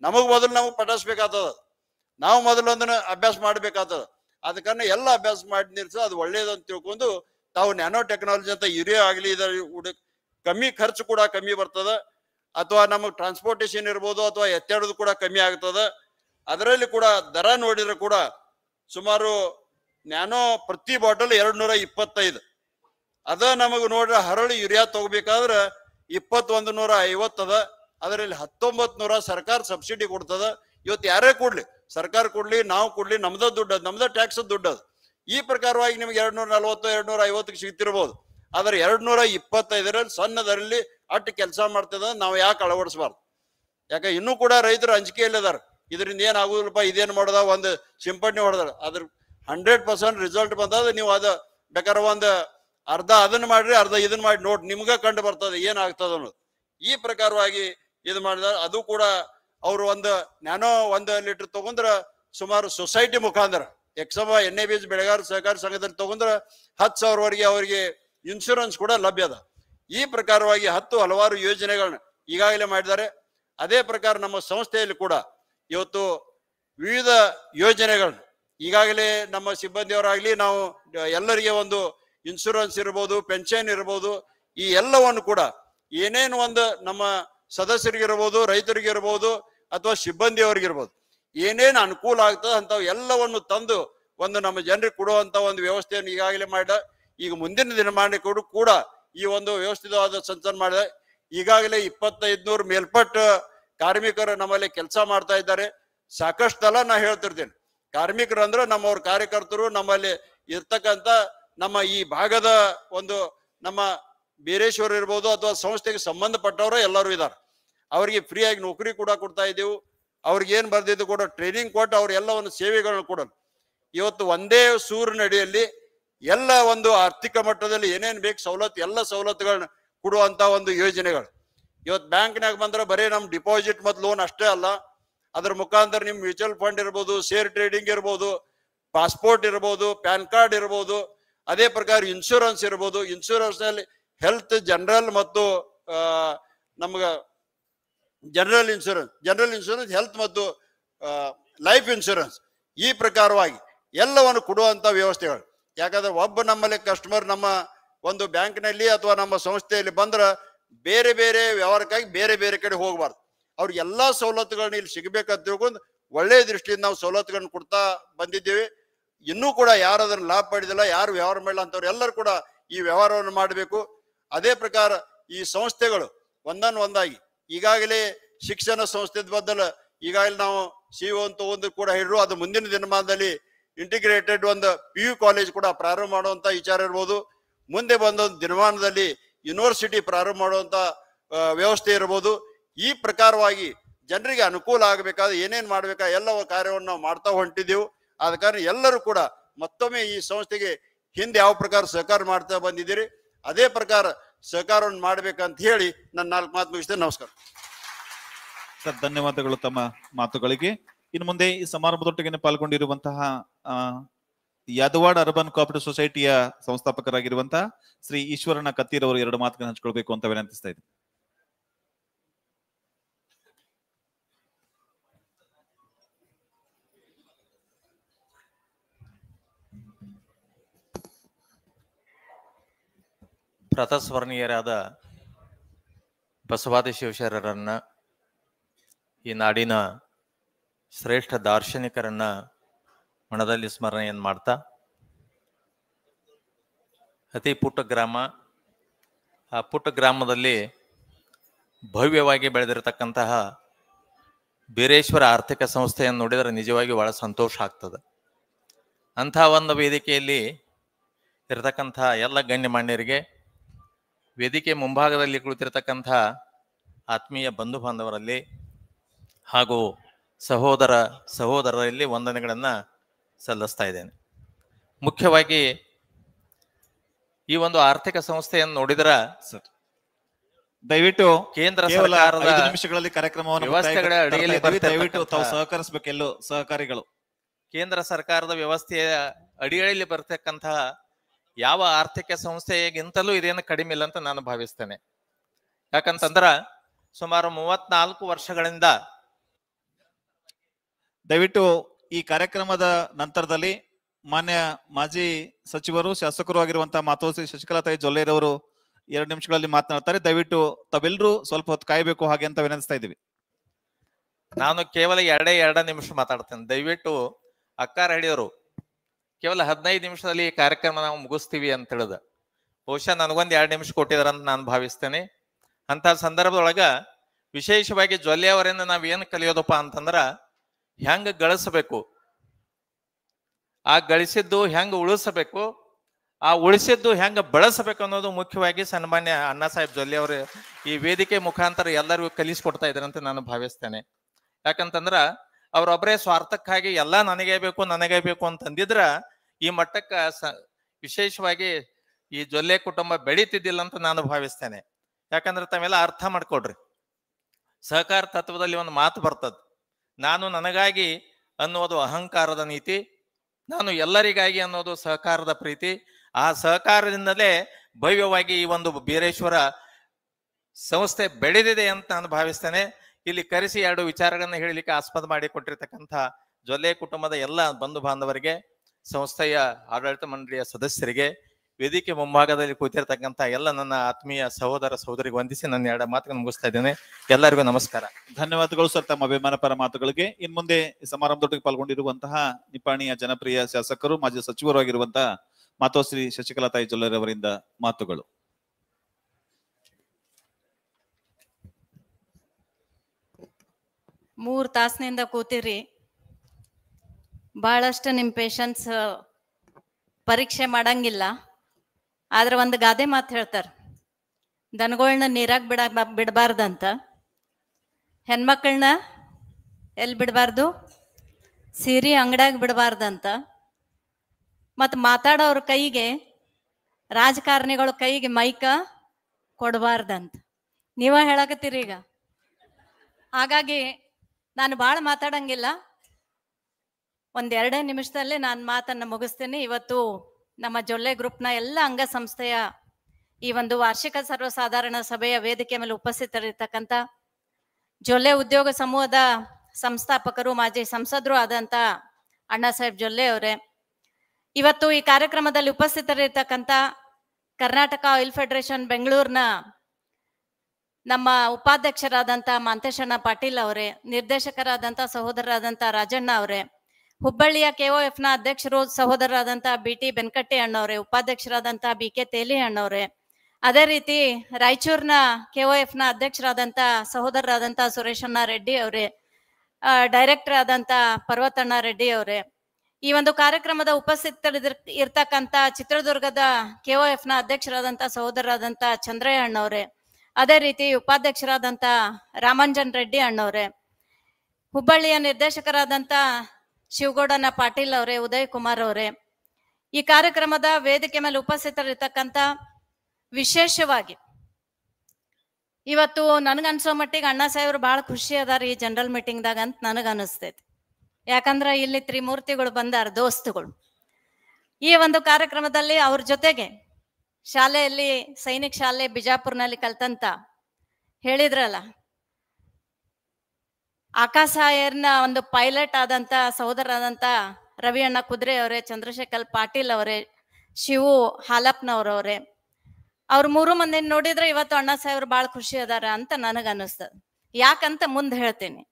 ನಮಗ್ ಮೊದಲು ನಾವು ಪಠಿಸ್ಬೇಕಾಗ್ತದ ನಾವು ಮೊದಲೊಂದನ್ನು ಅಭ್ಯಾಸ ಮಾಡ್ಬೇಕಾಗ್ತದ ಅದಕ್ಕನ್ನ ಎಲ್ಲ ಅಭ್ಯಾಸ ಮಾಡಿ ನಿಲ್ಸ ಅದು ಒಳ್ಳೇದಂತ ತಿಳ್ಕೊಂಡು ತಾವು ನ್ಯಾನೋ ಟೆಕ್ನಾಲಜಿ ಅಂತ ಹಿರಿಯ ಆಗಲಿ ಇದರ ಕಮ್ಮಿ ಖರ್ಚು ಕೂಡ ಕಮ್ಮಿ ಬರ್ತದ ಅಥವಾ ನಮಗ್ ಟ್ರಾನ್ಸ್ಪೋರ್ಟೇಷನ್ ಇರ್ಬೋದು ಅಥವಾ ಎತ್ತಾಡೋದು ಕೂಡ ಕಮ್ಮಿ ಆಗ್ತದ ಅದರಲ್ಲಿ ಕೂಡ ದರ ನೋಡಿದ್ರೆ ಕೂಡ ಸುಮಾರು ನ್ಯಾನೋ ಪ್ರತಿ ಬಾಟಲ್ ಎರಡ್ ನೂರ ಇಪ್ಪತ್ತೈದು ಅದ ನಮಗೆ ನೋಡ್ರೆ ಹರಳು ಯೂರಿಯಾ ತಗೋಬೇಕಾದ್ರೆ ಇಪ್ಪತ್ತೊಂದು ನೂರ ಐವತ್ತದ ಅದರಲ್ಲಿ ಹತ್ತೊಂಬತ್ತು ನೂರ ಸರ್ಕಾರ ಸಬ್ಸಿಡಿ ಕೊಡ್ತದ ಇವತ್ತು ಯಾರೇ ಕೊಡ್ಲಿ ಸರ್ಕಾರ ಕೊಡ್ಲಿ ನಾವು ಕೊಡ್ಲಿ ನಮ್ದ ದುಡ್ಡು ನಮ್ದ ಟ್ಯಾಕ್ಸ್ ದುಡ್ಡು ಅದು ಈ ಪ್ರಕಾರವಾಗಿ ನಿಮ್ಗೆ ಎರಡು ನೂರ ನಲ್ವತ್ತು ಎರಡ್ ನೂರ ಐವತ್ತಕ್ಕೆ ಸಿಗ್ತಿರ್ಬೋದು ಆದ್ರೆ ಎರಡು ನೂರ ಇಪ್ಪತ್ತೈದರಲ್ಲಿ ಸಣ್ಣದರಲ್ಲಿ ಅಟ್ಟು ಕೆಲಸ ಮಾಡ್ತದ ನಾವು ಯಾಕೆ ಅಳವಡಿಸಬಾರ್ದು ಯಾಕೆ ಇನ್ನೂ ಕೂಡ ರೈತರು ಅಂಜಿಕೆಯಲ್ಲಿ ಅದಾರ ಇದರಿಂದ ಏನು ಆಗುದಿಲ್ಲಪ್ಪ ಇದೇನು ಮಾಡ್ದ ಒಂದು ಸಿಂಪಡಣೆ ಹೊಡೆದ್ರ ಅದ್ರ ಹಂಡ್ರೆಡ್ ಪರ್ಸೆಂಟ್ ರಿಸಲ್ಟ್ ಬಂದಾಗ ನೀವು ಅದ ಬೇಕಾದ್ರೆ ಒಂದು ಅರ್ಧ ಅದನ್ನ ಮಾಡ್ರಿ ಅರ್ಧ ಇದನ್ನ ಮಾಡಿ ನೋಡಿ ನಿಮ್ಗ ಕಂಡು ಬರ್ತದೆ ಏನಾಗ್ತದ ಅನ್ನೋದು ಈ ಪ್ರಕಾರವಾಗಿ ಇದು ಮಾಡಿದ ಅದು ಕೂಡ ಅವರು ಒಂದು ನ್ಯಾನೋ ಒಂದು ಲೀಟರ್ ತಗೊಂಡ್ರ ಸುಮಾರು ಸೊಸೈಟಿ ಮುಖಾಂತರ ಎಕ್ಸಮ ಎನ್ ಎ ಬಿ ಬೆಳೆಗಾರ ಸಹಕಾರ ಸಂಘದಲ್ಲಿ ತಗೊಂಡ್ರ ಹತ್ತು ಸಾವಿರವರೆಗೆ ಅವರಿಗೆ ಇನ್ಶೂರೆನ್ಸ್ ಕೂಡ ಲಭ್ಯ ಅದ ಈ ಪ್ರಕಾರವಾಗಿ ಹತ್ತು ಹಲವಾರು ಯೋಜನೆಗಳನ್ನ ಈಗಾಗಲೇ ಮಾಡಿದ್ದಾರೆ ಅದೇ ಪ್ರಕಾರ ನಮ್ಮ ಸಂಸ್ಥೆಯಲ್ಲಿ ಕೂಡ ಇವತ್ತು ವಿವಿಧ ಯೋಜನೆಗಳನ್ನ ಈಗಾಗಲೇ ನಮ್ಮ ಸಿಬ್ಬಂದಿಯವರಾಗಲಿ ನಾವು ಎಲ್ಲರಿಗೆ ಒಂದು ಇನ್ಶೂರೆನ್ಸ್ ಇರ್ಬೋದು ಪೆನ್ಷನ್ ಇರ್ಬೋದು ಈ ಎಲ್ಲವನ್ನು ಕೂಡ ಏನೇನು ಒಂದು ನಮ್ಮ ಸದಸ್ಯರಿಗಿರ್ಬೋದು ರೈತರಿಗಿರ್ಬೋದು ಅಥವಾ ಸಿಬ್ಬಂದಿಯವರಿಗಿರ್ಬೋದು ಏನೇನು ಅನುಕೂಲ ಆಗ್ತದೆ ಅಂತ ಎಲ್ಲವನ್ನು ತಂದು ಒಂದು ನಮ್ಮ ಜನರಿಗೆ ಕೊಡುವಂತ ಒಂದು ವ್ಯವಸ್ಥೆಯನ್ನು ಈಗಾಗಲೇ ಮಾಡಿದ ಈಗ ಮುಂದಿನ ದಿನಮಾನ ಕೂಡ ಈ ಒಂದು ವ್ಯವಸ್ಥಿತವಾದ ಸಂಚಾರ ಮಾಡಿದೆ ಈಗಾಗಲೇ ಇಪ್ಪತ್ತೈದು ನೂರು ಮೇಲ್ಪಟ್ಟ ಕಾರ್ಮಿಕರು ನಮ್ಮಲ್ಲಿ ಕೆಲಸ ಮಾಡ್ತಾ ಇದ್ದಾರೆ ಸಾಕಷ್ಟೆಲ್ಲ ನಾ ಹೇಳ್ತಿರ್ತೀನಿ ಕಾರ್ಮಿಕರು ಅಂದ್ರೆ ನಮ್ಮವ್ರ ಕಾರ್ಯಕರ್ತರು ನಮ್ಮಲ್ಲಿ ಇರ್ತಕ್ಕಂಥ ನಮ್ಮ ಈ ಭಾಗದ ಒಂದು ನಮ್ಮ ಬೀರೇಶ್ವರ್ ಇರ್ಬೋದು ಅಥವಾ ಸಂಸ್ಥೆಗೆ ಸಂಬಂಧಪಟ್ಟವರು ಎಲ್ಲರೂ ಇದ್ದಾರೆ ಅವರಿಗೆ ಫ್ರೀಯಾಗಿ ನೌಕರಿ ಕೂಡ ಕೊಡ್ತಾ ಇದ್ದೆವು ಅವ್ರಿಗೆ ಏನು ಬರ್ದಿದ್ದು ಕೂಡ ಟ್ರೈನಿಂಗ್ ಕೊಟ್ಟು ಅವ್ರು ಒಂದು ಸೇವೆಗಳನ್ನು ಕೊಡೋಣ ಇವತ್ತು ಒಂದೇ ಸೂರಿನಡಿಯಲ್ಲಿ ಎಲ್ಲ ಒಂದು ಆರ್ಥಿಕ ಮಟ್ಟದಲ್ಲಿ ಏನೇನು ಬೇಕು ಸವಲತ್ತು ಎಲ್ಲ ಸವಲತ್ತುಗಳನ್ನ ಕೊಡುವಂಥ ಒಂದು ಯೋಜನೆಗಳು ಇವತ್ತು ಬ್ಯಾಂಕ್ನಾಗ ಬಂದ್ರೆ ಬರೀ ನಮ್ಮ ಡಿಪಾಸಿಟ್ ಮತ್ತು ಲೋನ್ ಅಷ್ಟೇ ಅಲ್ಲ ಅದ್ರ ಮುಖಾಂತರ ನಿಮ್ಮ ಮ್ಯೂಚುವಲ್ ಫಂಡ್ ಇರ್ಬೋದು ಶೇರ್ ಟ್ರೇಡಿಂಗ್ ಇರ್ಬೋದು ಪಾಸ್ಪೋರ್ಟ್ ಇರ್ಬೋದು ಪ್ಯಾನ್ ಕಾರ್ಡ್ ಇರ್ಬೋದು ಅದೇ ಪ್ರಕಾರ ಇನ್ಶೂರೆನ್ಸ್ ಇರ್ಬೋದು ಇನ್ಶೂರೆನ್ಸ್ ನಲ್ಲಿ ಹೆಲ್ತ್ ಜನರಲ್ ಮತ್ತು ನಮ್ಗೆ general insurance general insurance health ಮತ್ತು ಲೈಫ್ ಇನ್ಶೂರೆನ್ಸ್ ಈ ಪ್ರಕಾರವಾಗಿ ಎಲ್ಲವನ್ನು ಕೊಡುವಂಥ ವ್ಯವಸ್ಥೆಗಳು ಯಾಕಂದ್ರೆ ಒಬ್ಬ ನಮ್ಮಲ್ಲಿ ಕಸ್ಟಮರ್ ನಮ್ಮ ಒಂದು ಬ್ಯಾಂಕ್ನಲ್ಲಿ ಅಥವಾ ನಮ್ಮ ಸಂಸ್ಥೆಯಲ್ಲಿ ಬಂದ್ರೆ ಬೇರೆ ಬೇರೆ ವ್ಯವಹಾರಕ್ಕಾಗಿ ಬೇರೆ ಬೇರೆ ಕಡೆ ಹೋಗಬಾರ್ದು ಅವ್ರಿಗೆ ಎಲ್ಲ ಸವಲತ್ತುಗಳನ್ನ ಇಲ್ಲಿ ಸಿಗಬೇಕಂತ ತಿಳ್ಕೊಂಡು ಒಳ್ಳೆಯ ದೃಷ್ಟಿಯಿಂದ ನಾವು ಸವಲತ್ತುಗಳನ್ನ ಕೊಡ್ತಾ ಬಂದಿದ್ದೀವಿ ಇನ್ನೂ ಕೂಡ ಯಾರಾದ್ರೂ ಲಾಭ ಪಡೆದಿಲ್ಲ ಯಾರು ವ್ಯವಹಾರ ಮಾಡಿಲ್ಲ ಅಂತವ್ರು ಎಲ್ಲರೂ ಕೂಡ ಈ ವ್ಯವಹಾರವನ್ನು ಮಾಡಬೇಕು ಅದೇ ಪ್ರಕಾರ ಈ ಸಂಸ್ಥೆಗಳು ಒಂದನ್ ಒಂದಾಗಿ ಈಗಾಗಲೇ ಶಿಕ್ಷಣ ಸಂಸ್ಥೆದ ಬದಲು ಈಗಾಗಲೇ ನಾವು ಸಿ e ಅಂತ ಒಂದು ಕೂಡ ಹೇಳಿದ್ರು ಅದು ಮುಂದಿನ ದಿನಮಾನದಲ್ಲಿ ಇಂಟಿಗ್ರೇಟೆಡ್ ಒಂದು ಪಿ ಯು ಕಾಲೇಜ್ ಕೂಡ ಪ್ರಾರಂಭ ಮಾಡುವಂಥ ವಿಚಾರ ಇರ್ಬೋದು ಮುಂದೆ ಬಂದೊಂದು ದಿನಮಾನದಲ್ಲಿ ಯೂನಿವರ್ಸಿಟಿ ಪ್ರಾರಂಭ ಮಾಡುವಂಥ ವ್ಯವಸ್ಥೆ ಇರ್ಬೋದು ಈ ಪ್ರಕಾರವಾಗಿ ಜನರಿಗೆ ಅನುಕೂಲ ಆಗಬೇಕಾದ ಏನೇನು ಮಾಡಬೇಕಾ ಎಲ್ಲ ಕಾರ್ಯವನ್ನು ನಾವು ಮಾಡ್ತಾ ಹೊಂಟಿದ್ದೆವು ಆದ ಕಾರಣ ಎಲ್ಲರೂ ಕೂಡ ಮತ್ತೊಮ್ಮೆ ಈ ಸಂಸ್ಥೆಗೆ ಹಿಂದೆ ಯಾವ ಪ್ರಕಾರ ಸಹಕಾರ ಮಾಡ್ತಾ ಬಂದಿದ್ದೀರಿ ಅದೇ ಪ್ರಕಾರ ಸಹಕಾರವನ್ನು ಮಾಡಬೇಕಂತ ಹೇಳಿ ನನ್ನ ನಾಲ್ಕು ಮಾತು ಮುಗಿಸ್ತೇನೆ ನಮಸ್ಕಾರ ಸರ್ ಧನ್ಯವಾದಗಳು ತಮ್ಮ ಮಾತುಗಳಿಗೆ ಇನ್ನು ಮುಂದೆ ಈ ಸಮಾರಂಭದೊಟ್ಟಿಗೆ ಪಾಲ್ಗೊಂಡಿರುವಂತಹ ಯಾದವಾಡ್ ಅರ್ಬನ್ ಕೋಆಪರೇಟಿವ್ ಸೊಸೈಟಿಯ ಸಂಸ್ಥಾಪಕರಾಗಿರುವಂತಹ ಶ್ರೀ ಈಶ್ವರನ ಕತ್ತೀರವರು ಎರಡು ಮಾತುಗಳನ್ನು ಹಂಚಿಕೊಳ್ಬೇಕು ಅಂತ ವಿನಂತಿಸ್ತಾ ಇದ್ದೀನಿ ಪ್ರತಸ್ವರ್ಣೀಯರಾದ ಬಸವಾದಿ ಶಿವಶರರನ್ನ ಈ ನಾಡಿನ ಶ್ರೇಷ್ಠ ದಾರ್ಶನಿಕರನ್ನ ಮನದಲ್ಲಿ ಸ್ಮರಣೆಯನ್ನು ಮಾಡ್ತಾ ಅತಿ ಪುಟ್ಟ ಗ್ರಾಮ ಆ ಪುಟ್ಟ ಗ್ರಾಮದಲ್ಲಿ ಭವ್ಯವಾಗಿ ಬೆಳೆದಿರತಕ್ಕಂತಹ ಬೀರೇಶ್ವರ ಆರ್ಥಿಕ ಸಂಸ್ಥೆಯನ್ನು ನೋಡಿದರೆ ನಿಜವಾಗಿ ಬಹಳ ಸಂತೋಷ ಆಗ್ತದೆ ಅಂಥ ಒಂದು ವೇದಿಕೆಯಲ್ಲಿ ಇರತಕ್ಕಂಥ ಎಲ್ಲ ಗಣ್ಯಮಾನ್ಯರಿಗೆ ವೇದಿಕೆ ಮುಂಭಾಗದಲ್ಲಿ ಕುಳಿತಿರತಕ್ಕಂಥ ಆತ್ಮೀಯ ಬಂಧು ಬಾಂಧವರಲ್ಲಿ ಹಾಗೂ ಸಹೋದರ ಸಹೋದರರಲ್ಲಿ ವಂದನೆಗಳನ್ನು ಸಲ್ಲಿಸ್ತಾ ಇದ್ದೇನೆ ಮುಖ್ಯವಾಗಿ ಈ ಒಂದು ಆರ್ಥಿಕ ಸಂಸ್ಥೆಯನ್ನು ನೋಡಿದ್ರ ದಯವಿಟ್ಟು ಕೇಂದ್ರ ಸರ್ಕಾರದ ನಿಮಿಷಗಳಲ್ಲಿ ಕಾರ್ಯಕ್ರಮವನ್ನು ವ್ಯವಸ್ಥೆಗಳ ಅಡಿಯಲ್ಲಿ ದಯವಿಟ್ಟು ತಾವು ಸಹಕರಿಸಬೇಕೆಲ್ಲೋ ಸಹಕಾರಿಗಳು ಕೇಂದ್ರ ಸರ್ಕಾರದ ವ್ಯವಸ್ಥೆಯ ಅಡಿಯಲ್ಲಿ ಬರ್ತಕ್ಕಂತಹ ಯಾವ ಆರ್ಥಿಕ ಸಂಸ್ಥೆಗಿಂತಲೂ ಇದೇನು ಕಡಿಮೆ ಇಲ್ಲ ಅಂತ ನಾನು ಭಾವಿಸ್ತೇನೆ ಯಾಕಂತಂದ್ರ ಸುಮಾರು ಮೂವತ್ನಾಲ್ಕು ವರ್ಷಗಳಿಂದ ದಯವಿಟ್ಟು ಈ ಕಾರ್ಯಕ್ರಮದ ನಂತರದಲ್ಲಿ ಮಾನ್ಯ ಮಾಜಿ ಸಚಿವರು ಶಾಸಕರು ಆಗಿರುವಂತಹ ಮಾತೋಶ್ರೀ ಶಶಿಕಲಾ ತಾಯಿ ಜೊಲ್ಲೆರವರು ಎರಡು ನಿಮಿಷಗಳಲ್ಲಿ ಮಾತನಾಡ್ತಾರೆ ದಯವಿಟ್ಟು ತಾವೆಲ್ಲರೂ ಸ್ವಲ್ಪ ಹೊತ್ತು ಕಾಯಬೇಕು ಹಾಗೆ ಅಂತ ವಿನಂತಿಸ್ತಾ ಇದ್ದೀವಿ ನಾನು ಕೇವಲ ಎರಡೇ ಎರಡ ನಿಮಿಷ ಮಾತಾಡ್ತೇನೆ ದಯವಿಟ್ಟು ಅಕ್ಕಾರ ರೆಡಿಯವರು ಕೇವಲ ಹದಿನೈದು ನಿಮಿಷದಲ್ಲಿ ಈ ಕಾರ್ಯಕ್ರಮ ನಾವು ಮುಗಿಸ್ತೀವಿ ಅಂತ ಹೇಳಿದ ಬಹುಶಃ ನನಗೊಂದು ಎರಡು ನಿಮಿಷ ಕೊಟ್ಟಿದಾರಂತ ನಾನು ಭಾವಿಸ್ತೇನೆ ಅಂತ ಸಂದರ್ಭದೊಳಗ ವಿಶೇಷವಾಗಿ ಜ್ವಲ್ಯ ಅವರಿಂದ ಏನು ಕಲಿಯೋದಪ್ಪ ಅಂತಂದ್ರ ಹೆಂಗ ಗಳಿಸಬೇಕು ಆ ಗಳಿಸಿದ್ದು ಹೆಂಗ ಉಳಿಸಬೇಕು ಆ ಉಳಿಸಿದ್ದು ಹೆಂಗ ಬಳಸಬೇಕು ಅನ್ನೋದು ಮುಖ್ಯವಾಗಿ ಸನ್ಮಾನ್ಯ ಅಣ್ಣಾ ಸಾಹೇಬ್ ಜೊಲ್ಲೆ ಅವರು ಈ ವೇದಿಕೆ ಮುಖಾಂತರ ಎಲ್ಲರಿಗೂ ಕಲಿಸ್ಕೊಡ್ತಾ ಇದ್ರಂತ ನಾನು ಭಾವಿಸ್ತೇನೆ ಯಾಕಂತಂದ್ರ ಅವ್ರೊಬ್ಬರೇ ಸ್ವಾರ್ಥಕ್ಕಾಗಿ ಎಲ್ಲಾ ನನಗೇ ಬೇಕು ನನಗೇ ಬೇಕು ಅಂತಂದಿದ್ರ ಈ ಮಟ್ಟಕ್ಕ ವಿಶೇಷವಾಗಿ ಈ ಜೊಲ್ಲೆ ಕುಟುಂಬ ಬೆಳೀತಿದ್ದಿಲ್ಲ ಅಂತ ನಾನು ಭಾವಿಸ್ತೇನೆ ಯಾಕಂದ್ರೆ ತಾವೆಲ್ಲ ಅರ್ಥ ಮಾಡ್ಕೊಡ್ರಿ ಸಹಕಾರ ತತ್ವದಲ್ಲಿ ಒಂದು ಮಾತು ಬರ್ತದ ನಾನು ನನಗಾಗಿ ಅನ್ನೋದು ಅಹಂಕಾರದ ನೀತಿ ನಾನು ಎಲ್ಲರಿಗಾಗಿ ಅನ್ನೋದು ಸಹಕಾರದ ಪ್ರೀತಿ ಆ ಸಹಕಾರದಿಂದಲೇ ಭವ್ಯವಾಗಿ ಈ ಒಂದು ಬೀರೇಶ್ವರ ಸಂಸ್ಥೆ ಬೆಳೆದಿದೆ ಅಂತ ನಾನು ಭಾವಿಸ್ತೇನೆ ಇಲ್ಲಿ ಕರೆಸಿ ಎರಡು ವಿಚಾರಗಳನ್ನು ಹೇಳಲಿಕ್ಕೆ ಆಸ್ಪದ ಮಾಡಿಕೊಟ್ಟಿರ್ತಕ್ಕಂಥ ಜೊಲ್ಲೆ ಕುಟುಂಬದ ಎಲ್ಲ ಬಂಧು ಬಾಂಧವರಿಗೆ ಸಂಸ್ಥೆಯ ಆಡಳಿತ ಮಂಡಳಿಯ ಸದಸ್ಯರಿಗೆ ವೇದಿಕೆ ಮುಂಭಾಗದಲ್ಲಿ ಕೂತಿರ್ತಕ್ಕಂಥ ಎಲ್ಲ ನನ್ನ ಆತ್ಮೀಯ ಸಹೋದರ ಸಹೋದರಿಗೆ ವಂದಿಸಿ ನನ್ನ ಎರಡು ಮಾತುಗಳನ್ನು ಮುಗಿಸ್ತಾ ಇದ್ದೇನೆ ಎಲ್ಲರಿಗೂ ನಮಸ್ಕಾರ ಧನ್ಯವಾದಗಳು ಸರ್ ತಮ್ಮ ಅಭಿಮಾನ ಪರ ಮಾತುಗಳಿಗೆ ಇನ್ ಮುಂದೆ ಸಮಾರಂಭದೊಟ್ಟಿಗೆ ಪಾಲ್ಗೊಂಡಿರುವಂತಹ ನಿಪಾಣಿಯ ಜನಪ್ರಿಯ ಶಾಸಕರು ಮಾಜಿ ಸಚಿವರು ಆಗಿರುವಂತಹ ಮಾತೋಶ್ರೀ ಶಶಿಕಲಾ ತಾಯಿ ಜೊಲ್ಲರ್ ಅವರಿಂದ ಮಾತುಗಳು ಮೂರ್ ತಾಸಿನಿಂದ ಕೂತಿರಿ ಬಹಳಷ್ಟು ನಿಮ್ಮ ಪೇಷನ್ಸ್ ಪರೀಕ್ಷೆ ಮಾಡಂಗಿಲ್ಲ ಆದ್ರೆ ಒಂದು ಗಾದೆ ಮಾತು ಹೇಳ್ತಾರೆ ದನಗಳನ್ನ ನೀರಾಗ ಬಿಡ ಬಿಡಬಾರ್ದಂತ ಹೆಣ್ಮಕ್ಳನ್ನ ಎಲ್ಲಿ ಬಿಡಬಾರ್ದು ಸೀರೆ ಅಂಗಡಿಯಾಗಿ ಬಿಡಬಾರ್ದಂತ ಮತ್ತು ಮಾತಾಡೋರ ಕೈಗೆ ರಾಜಕಾರಣಿಗಳ ಕೈಗೆ ಮೈಕ ಕೊಡಬಾರ್ದಂತ ನೀವ ಹೇಳಕತ್ತೀರಿ ಈಗ ಹಾಗಾಗಿ ನಾನು ಭಾಳ ಮಾತಾಡಂಗಿಲ್ಲ ಒಂದೆರಡೇ ನಿಮಿಷದಲ್ಲೇ ನಾನು ಮಾತನ್ನು ಮುಗಿಸ್ತೀನಿ ಇವತ್ತು ನಮ್ಮ ಜೊಲ್ಲೆ ಗ್ರೂಪ್ನ ಎಲ್ಲ ಅಂಗ ಸಂಸ್ಥೆಯ ಈ ಒಂದು ವಾರ್ಷಿಕ ಸರ್ವಸಾಧಾರಣ ಸಭೆಯ ವೇದಿಕೆ ಮೇಲೆ ಉಪಸ್ಥಿತರಿರ್ತಕ್ಕಂಥ ಜೊಲ್ಲೆ ಉದ್ಯೋಗ ಸಮೂಹದ ಸಂಸ್ಥಾಪಕರು ಮಾಜಿ ಸಂಸದರು ಆದಂಥ ಅಣ್ಣಾ ಸಾಹೇಬ್ ಜೊಲ್ಲೆ ಅವರೇ ಇವತ್ತು ಈ ಕಾರ್ಯಕ್ರಮದಲ್ಲಿ ಉಪಸ್ಥಿತರಿರ್ತಕ್ಕಂಥ ಕರ್ನಾಟಕ ಆಯಿಲ್ ಫೆಡರೇಷನ್ ಬೆಂಗಳೂರಿನ ನಮ್ಮ ಉಪಾಧ್ಯಕ್ಷರಾದಂಥ ಮಾಂತೇಶಣ್ಣ ಪಾಟೀಲ್ ಅವರೇ ನಿರ್ದೇಶಕರಾದಂಥ ಸಹೋದರರಾದಂಥ ರಾಜಣ್ಣ ಅವರೇ ಹುಬ್ಬಳ್ಳಿಯ ನ ಅಧ್ಯಕ್ಷರು ಸಹೋದರರಾದಂತಹ ಬಿ ಟಿ ಬೆನ್ಕಟ್ಟಿ ಅಣ್ಣವ್ರೆ ಉಪಾಧ್ಯಕ್ಷರಾದಂತಹ ಬಿ ಕೆ ತೇಲಿ ಅಣ್ಣವ್ರೆ ಅದೇ ರೀತಿ ರಾಯಚೂರಿನ ನ ಅಧ್ಯಕ್ಷರಾದಂತ ಸಹೋದರರಾದಂತ ಸುರೇಶಣ್ಣ ರೆಡ್ಡಿ ಅವರೇ ಡೈರೆಕ್ಟರ್ ಆದಂತ ಪರ್ವತಣ್ಣ ರೆಡ್ಡಿ ಅವರೇ ಈ ಒಂದು ಕಾರ್ಯಕ್ರಮದ ಉಪಸ್ಥಿತರ ಇರ್ತಕ್ಕಂಥ ಚಿತ್ರದುರ್ಗದ ನ ಅಧ್ಯಕ್ಷರಾದಂತಹ ಸಹೋದರರಾದಂತ ಚಂದ್ರಯ್ಯ ಅಣ್ಣವ್ರೆ ಅದೇ ರೀತಿ ಉಪಾಧ್ಯಕ್ಷರಾದಂತ ರಾಮಂಜನ್ ರೆಡ್ಡಿ ಅಣ್ಣವ್ರೆ ಹುಬ್ಬಳ್ಳಿಯ ನಿರ್ದೇಶಕರಾದಂತ ಶಿವಗೌಡನ ಪಾಟೀಲ್ ಅವರೇ ಉದಯ್ ಕುಮಾರ್ ಅವರೇ ಈ ಕಾರ್ಯಕ್ರಮದ ವೇದಿಕೆ ಮೇಲೆ ಉಪಸ್ಥಿತರಿರ್ತಕ್ಕಂಥ ವಿಶೇಷವಾಗಿ ಇವತ್ತು ನನಗನ್ಸೋ ಮಟ್ಟಿಗೆ ಅಣ್ಣ ಸಾಹೇಬ್ರು ಭಾಳ ಖುಷಿ ಅದಾರ ಈ ಜನರಲ್ ಮೀಟಿಂಗ್ದಾಗ ಅಂತ ನನಗೆ ಅನಿಸ್ತೈತಿ ಯಾಕಂದ್ರೆ ಇಲ್ಲಿ ತ್ರಿಮೂರ್ತಿಗಳು ಬಂದಾರ ದೋಸ್ತುಗಳು ಈ ಒಂದು ಕಾರ್ಯಕ್ರಮದಲ್ಲಿ ಅವ್ರ ಜೊತೆಗೆ ಶಾಲೆಯಲ್ಲಿ ಸೈನಿಕ ಶಾಲೆ ಬಿಜಾಪುರ್ನಲ್ಲಿ ಕಲ್ತಂತ ಹೇಳಿದ್ರಲ್ಲ ಆಕಾಶ ಏರ್ನ ಒಂದು ಪೈಲಟ್ ಆದಂತ ಆದಂತ ರವಿ ಅಣ್ಣ ಕುದ್ರೆ ಅವರೇ ಚಂದ್ರಶೇಖರ್ ಪಾಟೀಲ್ ಅವರೇ ಶಿವು ಹಾಲಪ್ನವ್ರವ್ರೆ ಅವ್ರ ಮೂರು ಮಂದಿ ನೋಡಿದ್ರೆ ಇವತ್ತು ಅಣ್ಣ ಸಾಹೇಬ್ರು ಬಾಳ ಖುಷಿ ಅದಾರ ಅಂತ ನನಗ ಅನಿಸ್ತದ ಯಾಕಂತ ಮುಂದೆ ಹೇಳ್ತೀನಿ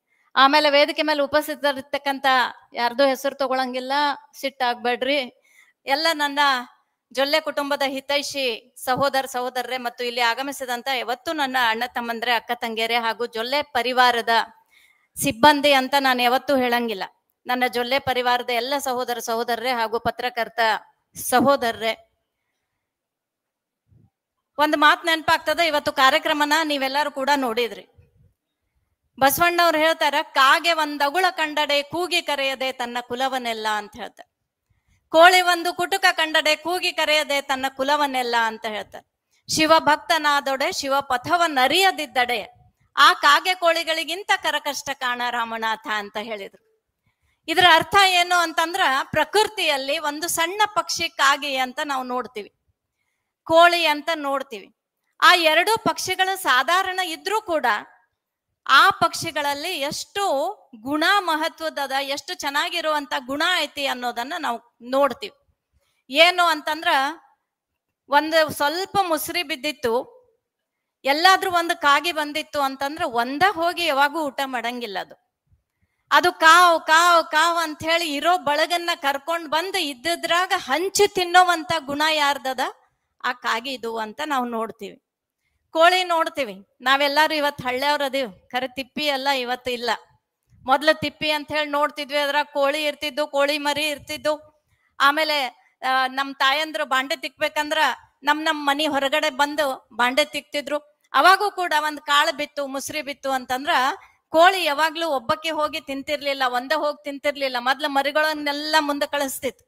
ಆಮೇಲೆ ವೇದಿಕೆ ಮೇಲೆ ಉಪಸ್ಥಿತರಿರ್ತಕ್ಕಂತ ಯಾರ್ದು ಹೆಸರು ತಗೊಳಂಗಿಲ್ಲ ಸಿಟ್ಟಾಗ್ಬೇಡ್ರಿ ಎಲ್ಲ ನನ್ನ ಜೊಲ್ಲೆ ಕುಟುಂಬದ ಹಿತೈಷಿ ಸಹೋದರ ಸಹೋದರರೇ ಮತ್ತು ಇಲ್ಲಿ ಆಗಮಿಸಿದಂತ ಯಾವತ್ತು ನನ್ನ ಅಣ್ಣ ತಮ್ಮಂದ್ರೆ ಅಕ್ಕ ತಂಗಿಯರೇ ಹಾಗೂ ಜೊಲ್ಲೆ ಪರಿವಾರದ ಸಿಬ್ಬಂದಿ ಅಂತ ನಾನು ಯಾವತ್ತೂ ಹೇಳಂಗಿಲ್ಲ ನನ್ನ ಜೊಲ್ಲೆ ಪರಿವಾರದ ಎಲ್ಲ ಸಹೋದರ ಸಹೋದರರೇ ಹಾಗೂ ಪತ್ರಕರ್ತ ಸಹೋದರರೇ ಒಂದು ಮಾತು ನೆನಪಾಗ್ತದ ಇವತ್ತು ಕಾರ್ಯಕ್ರಮನ ನೀವೆಲ್ಲರೂ ಕೂಡ ನೋಡಿದ್ರಿ ಬಸವಣ್ಣವ್ರು ಹೇಳ್ತಾರ ಕಾಗೆ ಒಂದಗುಳ ಕಂಡಡೆ ಕೂಗಿ ಕರೆಯದೆ ತನ್ನ ಕುಲವನ್ನೆಲ್ಲ ಅಂತ ಹೇಳ್ತಾರೆ ಕೋಳಿ ಒಂದು ಕುಟುಕ ಕಂಡಡೆ ಕೂಗಿ ಕರೆಯದೆ ತನ್ನ ಕುಲವನ್ನೆಲ್ಲ ಅಂತ ಹೇಳ್ತಾರೆ ಶಿವ ಭಕ್ತನಾದೊಡೆ ಶಿವ ಪಥವನ್ನರಿಯದಿದ್ದಡೆ ಆ ಕಾಗೆ ಕೋಳಿಗಳಿಗಿಂತ ಕರಕಷ್ಟ ಕಾಣ ರಾಮನಾಥ ಅಂತ ಹೇಳಿದ್ರು ಇದರ ಅರ್ಥ ಏನು ಅಂತಂದ್ರ ಪ್ರಕೃತಿಯಲ್ಲಿ ಒಂದು ಸಣ್ಣ ಪಕ್ಷಿ ಕಾಗೆ ಅಂತ ನಾವು ನೋಡ್ತೀವಿ ಕೋಳಿ ಅಂತ ನೋಡ್ತೀವಿ ಆ ಎರಡು ಪಕ್ಷಿಗಳು ಸಾಧಾರಣ ಇದ್ರೂ ಕೂಡ ಆ ಪಕ್ಷಿಗಳಲ್ಲಿ ಎಷ್ಟು ಗುಣ ಮಹತ್ವದ ಎಷ್ಟು ಚೆನ್ನಾಗಿರುವಂತ ಗುಣ ಐತಿ ಅನ್ನೋದನ್ನ ನಾವು ನೋಡ್ತೀವಿ ಏನು ಅಂತಂದ್ರ ಒಂದು ಸ್ವಲ್ಪ ಮುಸುರಿ ಬಿದ್ದಿತ್ತು ಎಲ್ಲಾದ್ರೂ ಒಂದು ಕಾಗೆ ಬಂದಿತ್ತು ಅಂತಂದ್ರೆ ಒಂದ ಹೋಗಿ ಯಾವಾಗೂ ಊಟ ಮಾಡಂಗಿಲ್ಲ ಅದು ಅದು ಕಾವ್ ಕಾವ್ ಕಾವ್ ಅಂತ ಹೇಳಿ ಇರೋ ಬಳಗನ್ನ ಕರ್ಕೊಂಡ್ ಬಂದು ಇದ್ದಿದ್ರಾಗ ಹಂಚಿ ತಿನ್ನೋವಂತ ಗುಣ ಯಾರ್ದದ ಆ ಕಾಗೆ ಇದು ಅಂತ ನಾವು ನೋಡ್ತೀವಿ ಕೋಳಿ ನೋಡ್ತೀವಿ ನಾವೆಲ್ಲರೂ ಇವತ್ತು ಹಳ್ಳಿಯವ್ರ ಅದೀವಿ ಖರೆ ತಿಪ್ಪಿ ಎಲ್ಲ ಇವತ್ತು ಇಲ್ಲ ಮೊದ್ಲು ತಿಪ್ಪಿ ಅಂತ ಹೇಳಿ ನೋಡ್ತಿದ್ವಿ ಅದ್ರ ಕೋಳಿ ಇರ್ತಿದ್ದು ಕೋಳಿ ಮರಿ ಇರ್ತಿದ್ದು ಆಮೇಲೆ ನಮ್ ತಾಯಂದ್ರು ಬಾಂಡೆ ತಿಕ್ಬೇಕಂದ್ರ ನಮ್ ನಮ್ ಮನಿ ಹೊರಗಡೆ ಬಂದು ಬಾಂಡೆ ತಿಕ್ತಿದ್ರು ಅವಾಗೂ ಕೂಡ ಒಂದ್ ಕಾಳು ಬಿತ್ತು ಮುಸ್ರಿ ಬಿತ್ತು ಅಂತಂದ್ರ ಕೋಳಿ ಯಾವಾಗ್ಲೂ ಒಬ್ಬಕ್ಕೆ ಹೋಗಿ ತಿಂತಿರ್ಲಿಲ್ಲ ಒಂದೇ ಹೋಗಿ ತಿಂತಿರ್ಲಿಲ್ಲ ಮೊದ್ಲ ಮರಿಗಳನ್ನೆಲ್ಲ ಮುಂದೆ ಕಳಿಸ್ತಿತ್ತು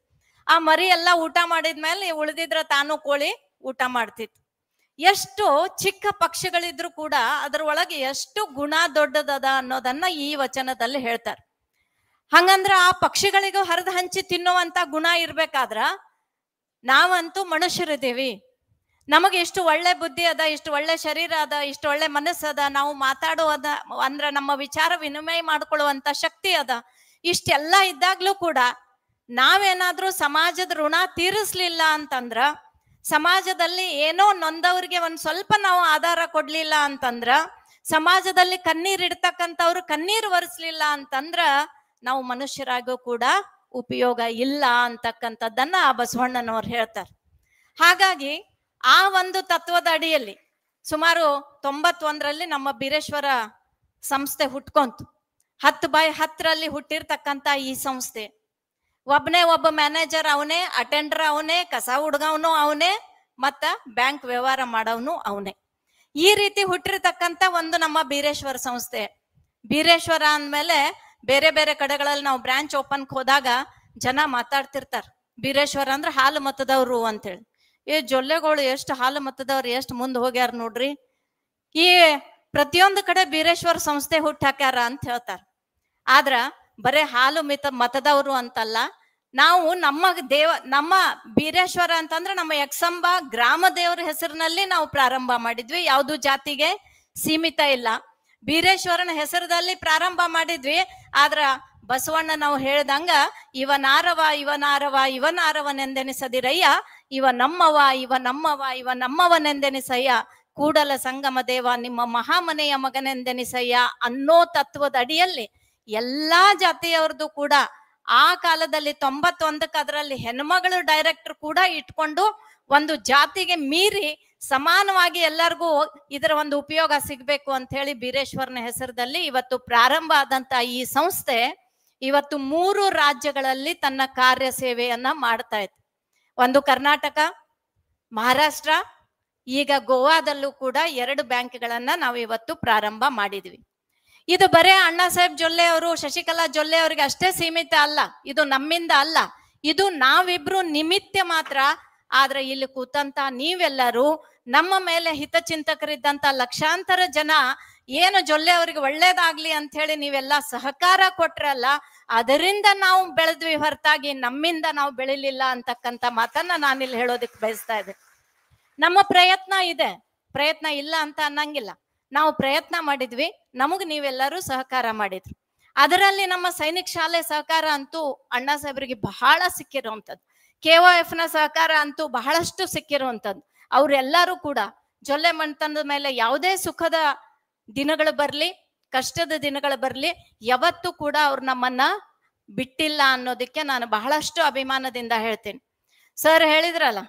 ಆ ಮರಿ ಎಲ್ಲ ಊಟ ಮಾಡಿದ್ಮೇಲೆ ಉಳಿದಿದ್ರ ತಾನು ಕೋಳಿ ಊಟ ಮಾಡ್ತಿತ್ತು ಎಷ್ಟು ಚಿಕ್ಕ ಪಕ್ಷಿಗಳಿದ್ರು ಕೂಡ ಅದರೊಳಗೆ ಎಷ್ಟು ಗುಣ ದೊಡ್ಡದದ ಅನ್ನೋದನ್ನ ಈ ವಚನದಲ್ಲಿ ಹೇಳ್ತಾರೆ ಹಂಗಂದ್ರ ಆ ಪಕ್ಷಿಗಳಿಗೂ ಹರಿದು ಹಂಚಿ ತಿನ್ನುವಂತ ಗುಣ ಇರ್ಬೇಕಾದ್ರ ನಾವಂತೂ ಮನುಷ್ಯರಿದ್ದೀವಿ ನಮಗೆ ಎಷ್ಟು ಒಳ್ಳೆ ಬುದ್ಧಿ ಅದ ಇಷ್ಟು ಒಳ್ಳೆ ಶರೀರ ಅದ ಇಷ್ಟು ಒಳ್ಳೆ ಮನಸ್ಸದ ನಾವು ಮಾತಾಡುವ ಅಂದ್ರ ನಮ್ಮ ವಿಚಾರ ವಿನಿಮಯ ಮಾಡ್ಕೊಳ್ಳುವಂತ ಶಕ್ತಿ ಅದ ಇಷ್ಟೆಲ್ಲ ಇದ್ದಾಗ್ಲೂ ಕೂಡ ನಾವೇನಾದ್ರೂ ಸಮಾಜದ ಋಣ ತೀರಿಸ್ಲಿಲ್ಲ ಅಂತಂದ್ರ ಸಮಾಜದಲ್ಲಿ ಏನೋ ನೊಂದವ್ರಿಗೆ ಒಂದ್ ಸ್ವಲ್ಪ ನಾವು ಆಧಾರ ಕೊಡ್ಲಿಲ್ಲ ಅಂತಂದ್ರ ಸಮಾಜದಲ್ಲಿ ಕಣ್ಣೀರ್ ಇಡ್ತಕ್ಕಂಥವ್ರು ಕಣ್ಣೀರ್ ಒರೆಸ್ಲಿಲ್ಲ ಅಂತಂದ್ರ ನಾವು ಮನುಷ್ಯರಾಗೂ ಕೂಡ ಉಪಯೋಗ ಇಲ್ಲ ಅಂತಕ್ಕಂಥದ್ದನ್ನ ಆ ಬಸವಣ್ಣನವ್ರು ಹೇಳ್ತಾರೆ ಹಾಗಾಗಿ ಆ ಒಂದು ತತ್ವದ ಅಡಿಯಲ್ಲಿ ಸುಮಾರು ತೊಂಬತ್ತೊಂದರಲ್ಲಿ ನಮ್ಮ ಬೀರೇಶ್ವರ ಸಂಸ್ಥೆ ಹುಟ್ಕೊಂತು ಹತ್ತು ಬೈ ಹತ್ತರಲ್ಲಿ ಹುಟ್ಟಿರ್ತಕ್ಕಂತ ಈ ಸಂಸ್ಥೆ ಒಬ್ನೇ ಒಬ್ಬ ಮ್ಯಾನೇಜರ್ ಅವನೇ ಅಟೆಂಡರ್ ಅವನೇ ಕಸ ಹುಡುಗವನು ಅವನೇ ಮತ್ತ ಬ್ಯಾಂಕ್ ವ್ಯವಹಾರ ಮಾಡೋನು ಅವನೇ ಈ ರೀತಿ ಹುಟ್ಟಿರ್ತಕ್ಕಂತ ಒಂದು ನಮ್ಮ ಬೀರೇಶ್ವರ ಸಂಸ್ಥೆ ಬೀರೇಶ್ವರ ಅಂದ್ಮೇಲೆ ಬೇರೆ ಬೇರೆ ಕಡೆಗಳಲ್ಲಿ ನಾವು ಬ್ರಾಂಚ್ ಓಪನ್ ಹೋದಾಗ ಜನ ಮಾತಾಡ್ತಿರ್ತಾರ ಬೀರೇಶ್ವರ ಅಂದ್ರೆ ಹಾಲು ಮತದವ್ರು ಅಂತೇಳಿ ಈ ಜೊಲ್ಲೆಗಳು ಎಷ್ಟು ಹಾಲು ಮತ್ತದವ್ರು ಎಷ್ಟು ಮುಂದೆ ಹೋಗ್ಯಾರ ನೋಡ್ರಿ ಈ ಪ್ರತಿಯೊಂದು ಕಡೆ ಬೀರೇಶ್ವರ ಸಂಸ್ಥೆ ಹುಟ್ಟು ಅಂತ ಹೇಳ್ತಾರ ಆದ್ರ ಬರೇ ಹಾಲು ಮಿತ ಮತದವರು ಅಂತಲ್ಲ ನಾವು ನಮ್ಮ ದೇವ ನಮ್ಮ ಬೀರೇಶ್ವರ ಅಂತಂದ್ರೆ ನಮ್ಮ ಯಕ್ಷಂಬ ಗ್ರಾಮ ದೇವರ ಹೆಸರಿನಲ್ಲಿ ನಾವು ಪ್ರಾರಂಭ ಮಾಡಿದ್ವಿ ಯಾವುದು ಜಾತಿಗೆ ಸೀಮಿತ ಇಲ್ಲ ಬೀರೇಶ್ವರನ ಹೆಸರದಲ್ಲಿ ಪ್ರಾರಂಭ ಮಾಡಿದ್ವಿ ಆದ್ರ ಬಸವಣ್ಣ ನಾವು ಹೇಳ್ದಂಗ ಇವನಾರವ ಇವನಾರವ ಇವನಾರವನೆಂದೆನಿಸದಿರಯ್ಯ ಇವ ನಮ್ಮವ ಇವ ನಮ್ಮವ ಇವ ನಮ್ಮವನೆಂದೆನಿಸಯ್ಯ ಕೂಡಲ ಸಂಗಮ ದೇವ ನಿಮ್ಮ ಮಹಾಮನೆಯ ಮಗನೆಂದೆನಿಸಯ್ಯ ಅನ್ನೋ ತತ್ವದ ಅಡಿಯಲ್ಲಿ ಎಲ್ಲಾ ಜಾತಿಯವ್ರದ್ದು ಕೂಡ ಆ ಕಾಲದಲ್ಲಿ ತೊಂಬತ್ತೊಂದಕ್ಕೆ ಅದರಲ್ಲಿ ಹೆಣ್ಮಗಳು ಡೈರೆಕ್ಟರ್ ಕೂಡ ಇಟ್ಕೊಂಡು ಒಂದು ಜಾತಿಗೆ ಮೀರಿ ಸಮಾನವಾಗಿ ಎಲ್ಲರಿಗೂ ಇದರ ಒಂದು ಉಪಯೋಗ ಸಿಗಬೇಕು ಅಂತ ಹೇಳಿ ಬೀರೇಶ್ವರನ ಹೆಸರದಲ್ಲಿ ಇವತ್ತು ಪ್ರಾರಂಭ ಆದಂತ ಈ ಸಂಸ್ಥೆ ಇವತ್ತು ಮೂರು ರಾಜ್ಯಗಳಲ್ಲಿ ತನ್ನ ಕಾರ್ಯ ಸೇವೆಯನ್ನ ಮಾಡ್ತಾ ಇತ್ತು ಒಂದು ಕರ್ನಾಟಕ ಮಹಾರಾಷ್ಟ್ರ ಈಗ ಗೋವಾದಲ್ಲೂ ಕೂಡ ಎರಡು ಬ್ಯಾಂಕ್ಗಳನ್ನ ನಾವು ಇವತ್ತು ಪ್ರಾರಂಭ ಮಾಡಿದ್ವಿ ಇದು ಬರೇ ಅಣ್ಣಾ ಸಾಹೇಬ್ ಜೊಲ್ಲೆ ಅವರು ಶಶಿಕಲಾ ಜೊಲ್ಲೆ ಅವರಿಗೆ ಅಷ್ಟೇ ಸೀಮಿತ ಅಲ್ಲ ಇದು ನಮ್ಮಿಂದ ಅಲ್ಲ ಇದು ನಾವಿಬ್ರು ನಿಮಿತ್ಯ ಮಾತ್ರ ಆದ್ರೆ ಇಲ್ಲಿ ಕೂತಂತ ನೀವೆಲ್ಲರೂ ನಮ್ಮ ಮೇಲೆ ಹಿತಚಿಂತಕರಿದ್ದಂತ ಲಕ್ಷಾಂತರ ಜನ ಏನು ಜೊಲ್ಲೆ ಅವರಿಗೆ ಒಳ್ಳೇದಾಗ್ಲಿ ಅಂತ ಹೇಳಿ ನೀವೆಲ್ಲ ಸಹಕಾರ ಕೊಟ್ರಲ್ಲ ಅದರಿಂದ ನಾವು ಬೆಳೆದ್ವಿ ಹೊರತಾಗಿ ನಮ್ಮಿಂದ ನಾವು ಬೆಳಿಲಿಲ್ಲ ಅಂತಕ್ಕಂತ ಮಾತನ್ನ ನಾನಿಲ್ಲಿ ಹೇಳೋದಕ್ಕೆ ಬಯಸ್ತಾ ಇದ್ದೆ ನಮ್ಮ ಪ್ರಯತ್ನ ಇದೆ ಪ್ರಯತ್ನ ಇಲ್ಲ ಅಂತ ಅನ್ನಂಗಿಲ್ಲ ನಾವು ಪ್ರಯತ್ನ ಮಾಡಿದ್ವಿ ನಮಗ್ ನೀವೆಲ್ಲರೂ ಸಹಕಾರ ಮಾಡಿದ್ರು ಅದರಲ್ಲಿ ನಮ್ಮ ಸೈನಿಕ ಶಾಲೆ ಸಹಕಾರ ಅಂತೂ ಅಣ್ಣಾ ಸಾಹೇಬ್ರಿಗೆ ಬಹಳ ಸಿಕ್ಕಿರುವಂಥದ್ದು ಕೆ ಒ ಎಫ್ ನ ಸಹಕಾರ ಅಂತೂ ಬಹಳಷ್ಟು ಸಿಕ್ಕಿರುವಂಥದ್ದು ಅವರೆಲ್ಲರೂ ಕೂಡ ಜೊಲ್ಲೆ ಮಣ್ತನದ ಮೇಲೆ ಯಾವುದೇ ಸುಖದ ದಿನಗಳು ಬರಲಿ ಕಷ್ಟದ ದಿನಗಳು ಬರಲಿ ಯಾವತ್ತೂ ಕೂಡ ಅವ್ರು ನಮ್ಮನ್ನ ಬಿಟ್ಟಿಲ್ಲ ಅನ್ನೋದಕ್ಕೆ ನಾನು ಬಹಳಷ್ಟು ಅಭಿಮಾನದಿಂದ ಹೇಳ್ತೀನಿ ಸರ್ ಹೇಳಿದ್ರಲ್ಲ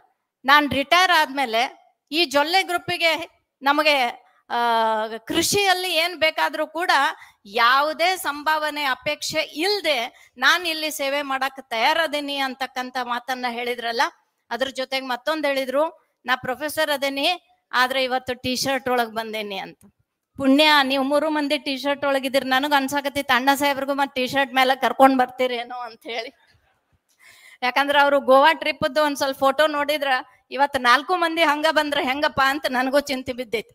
ನಾನು ರಿಟೈರ್ ಆದ್ಮೇಲೆ ಈ ಜೊಲ್ಲೆ ಗ್ರೂಪಿಗೆ ನಮಗೆ ಕೃಷಿಯಲ್ಲಿ ಏನ್ ಬೇಕಾದ್ರೂ ಕೂಡ ಯಾವುದೇ ಸಂಭಾವನೆ ಅಪೇಕ್ಷೆ ಇಲ್ಲದೆ ನಾನು ಇಲ್ಲಿ ಸೇವೆ ಮಾಡಕ್ಕೆ ತಯಾರದೀನಿ ಅಂತಕ್ಕಂಥ ಮಾತನ್ನ ಹೇಳಿದ್ರಲ್ಲ ಅದ್ರ ಜೊತೆಗೆ ಮತ್ತೊಂದು ಹೇಳಿದ್ರು ನಾ ಪ್ರೊಫೆಸರ್ ಅದೇನಿ ಆದ್ರೆ ಇವತ್ತು ಟಿ ಶರ್ಟ್ ಒಳಗೆ ಬಂದೇನಿ ಅಂತ ಪುಣ್ಯ ನೀವು ಮೂರು ಮಂದಿ ಟಿ ಶರ್ಟ್ ಒಳಗಿದಿರಿ ನನಗ್ ಅನ್ಸಾಕತ್ತಿತ್ತು ಅಣ್ಣ ಸಾಹೇಬ್ರಿಗೂ ಮತ್ತೆ ಟಿ ಶರ್ಟ್ ಮೇಲೆ ಕರ್ಕೊಂಡ್ ಬರ್ತೀರೇನೋ ಅಂತ ಹೇಳಿ ಯಾಕಂದ್ರೆ ಅವ್ರು ಗೋವಾ ಟ್ರಿಪ್ದು ಒಂದ್ ಸ್ವಲ್ಪ ಫೋಟೋ ನೋಡಿದ್ರ ಇವತ್ತು ನಾಲ್ಕು ಮಂದಿ ಹಂಗ ಬಂದ್ರೆ ಹೆಂಗಪ್ಪ ಅಂತ ನನಗೂ ಚಿಂತೆ ಬಿದ್ದೈತಿ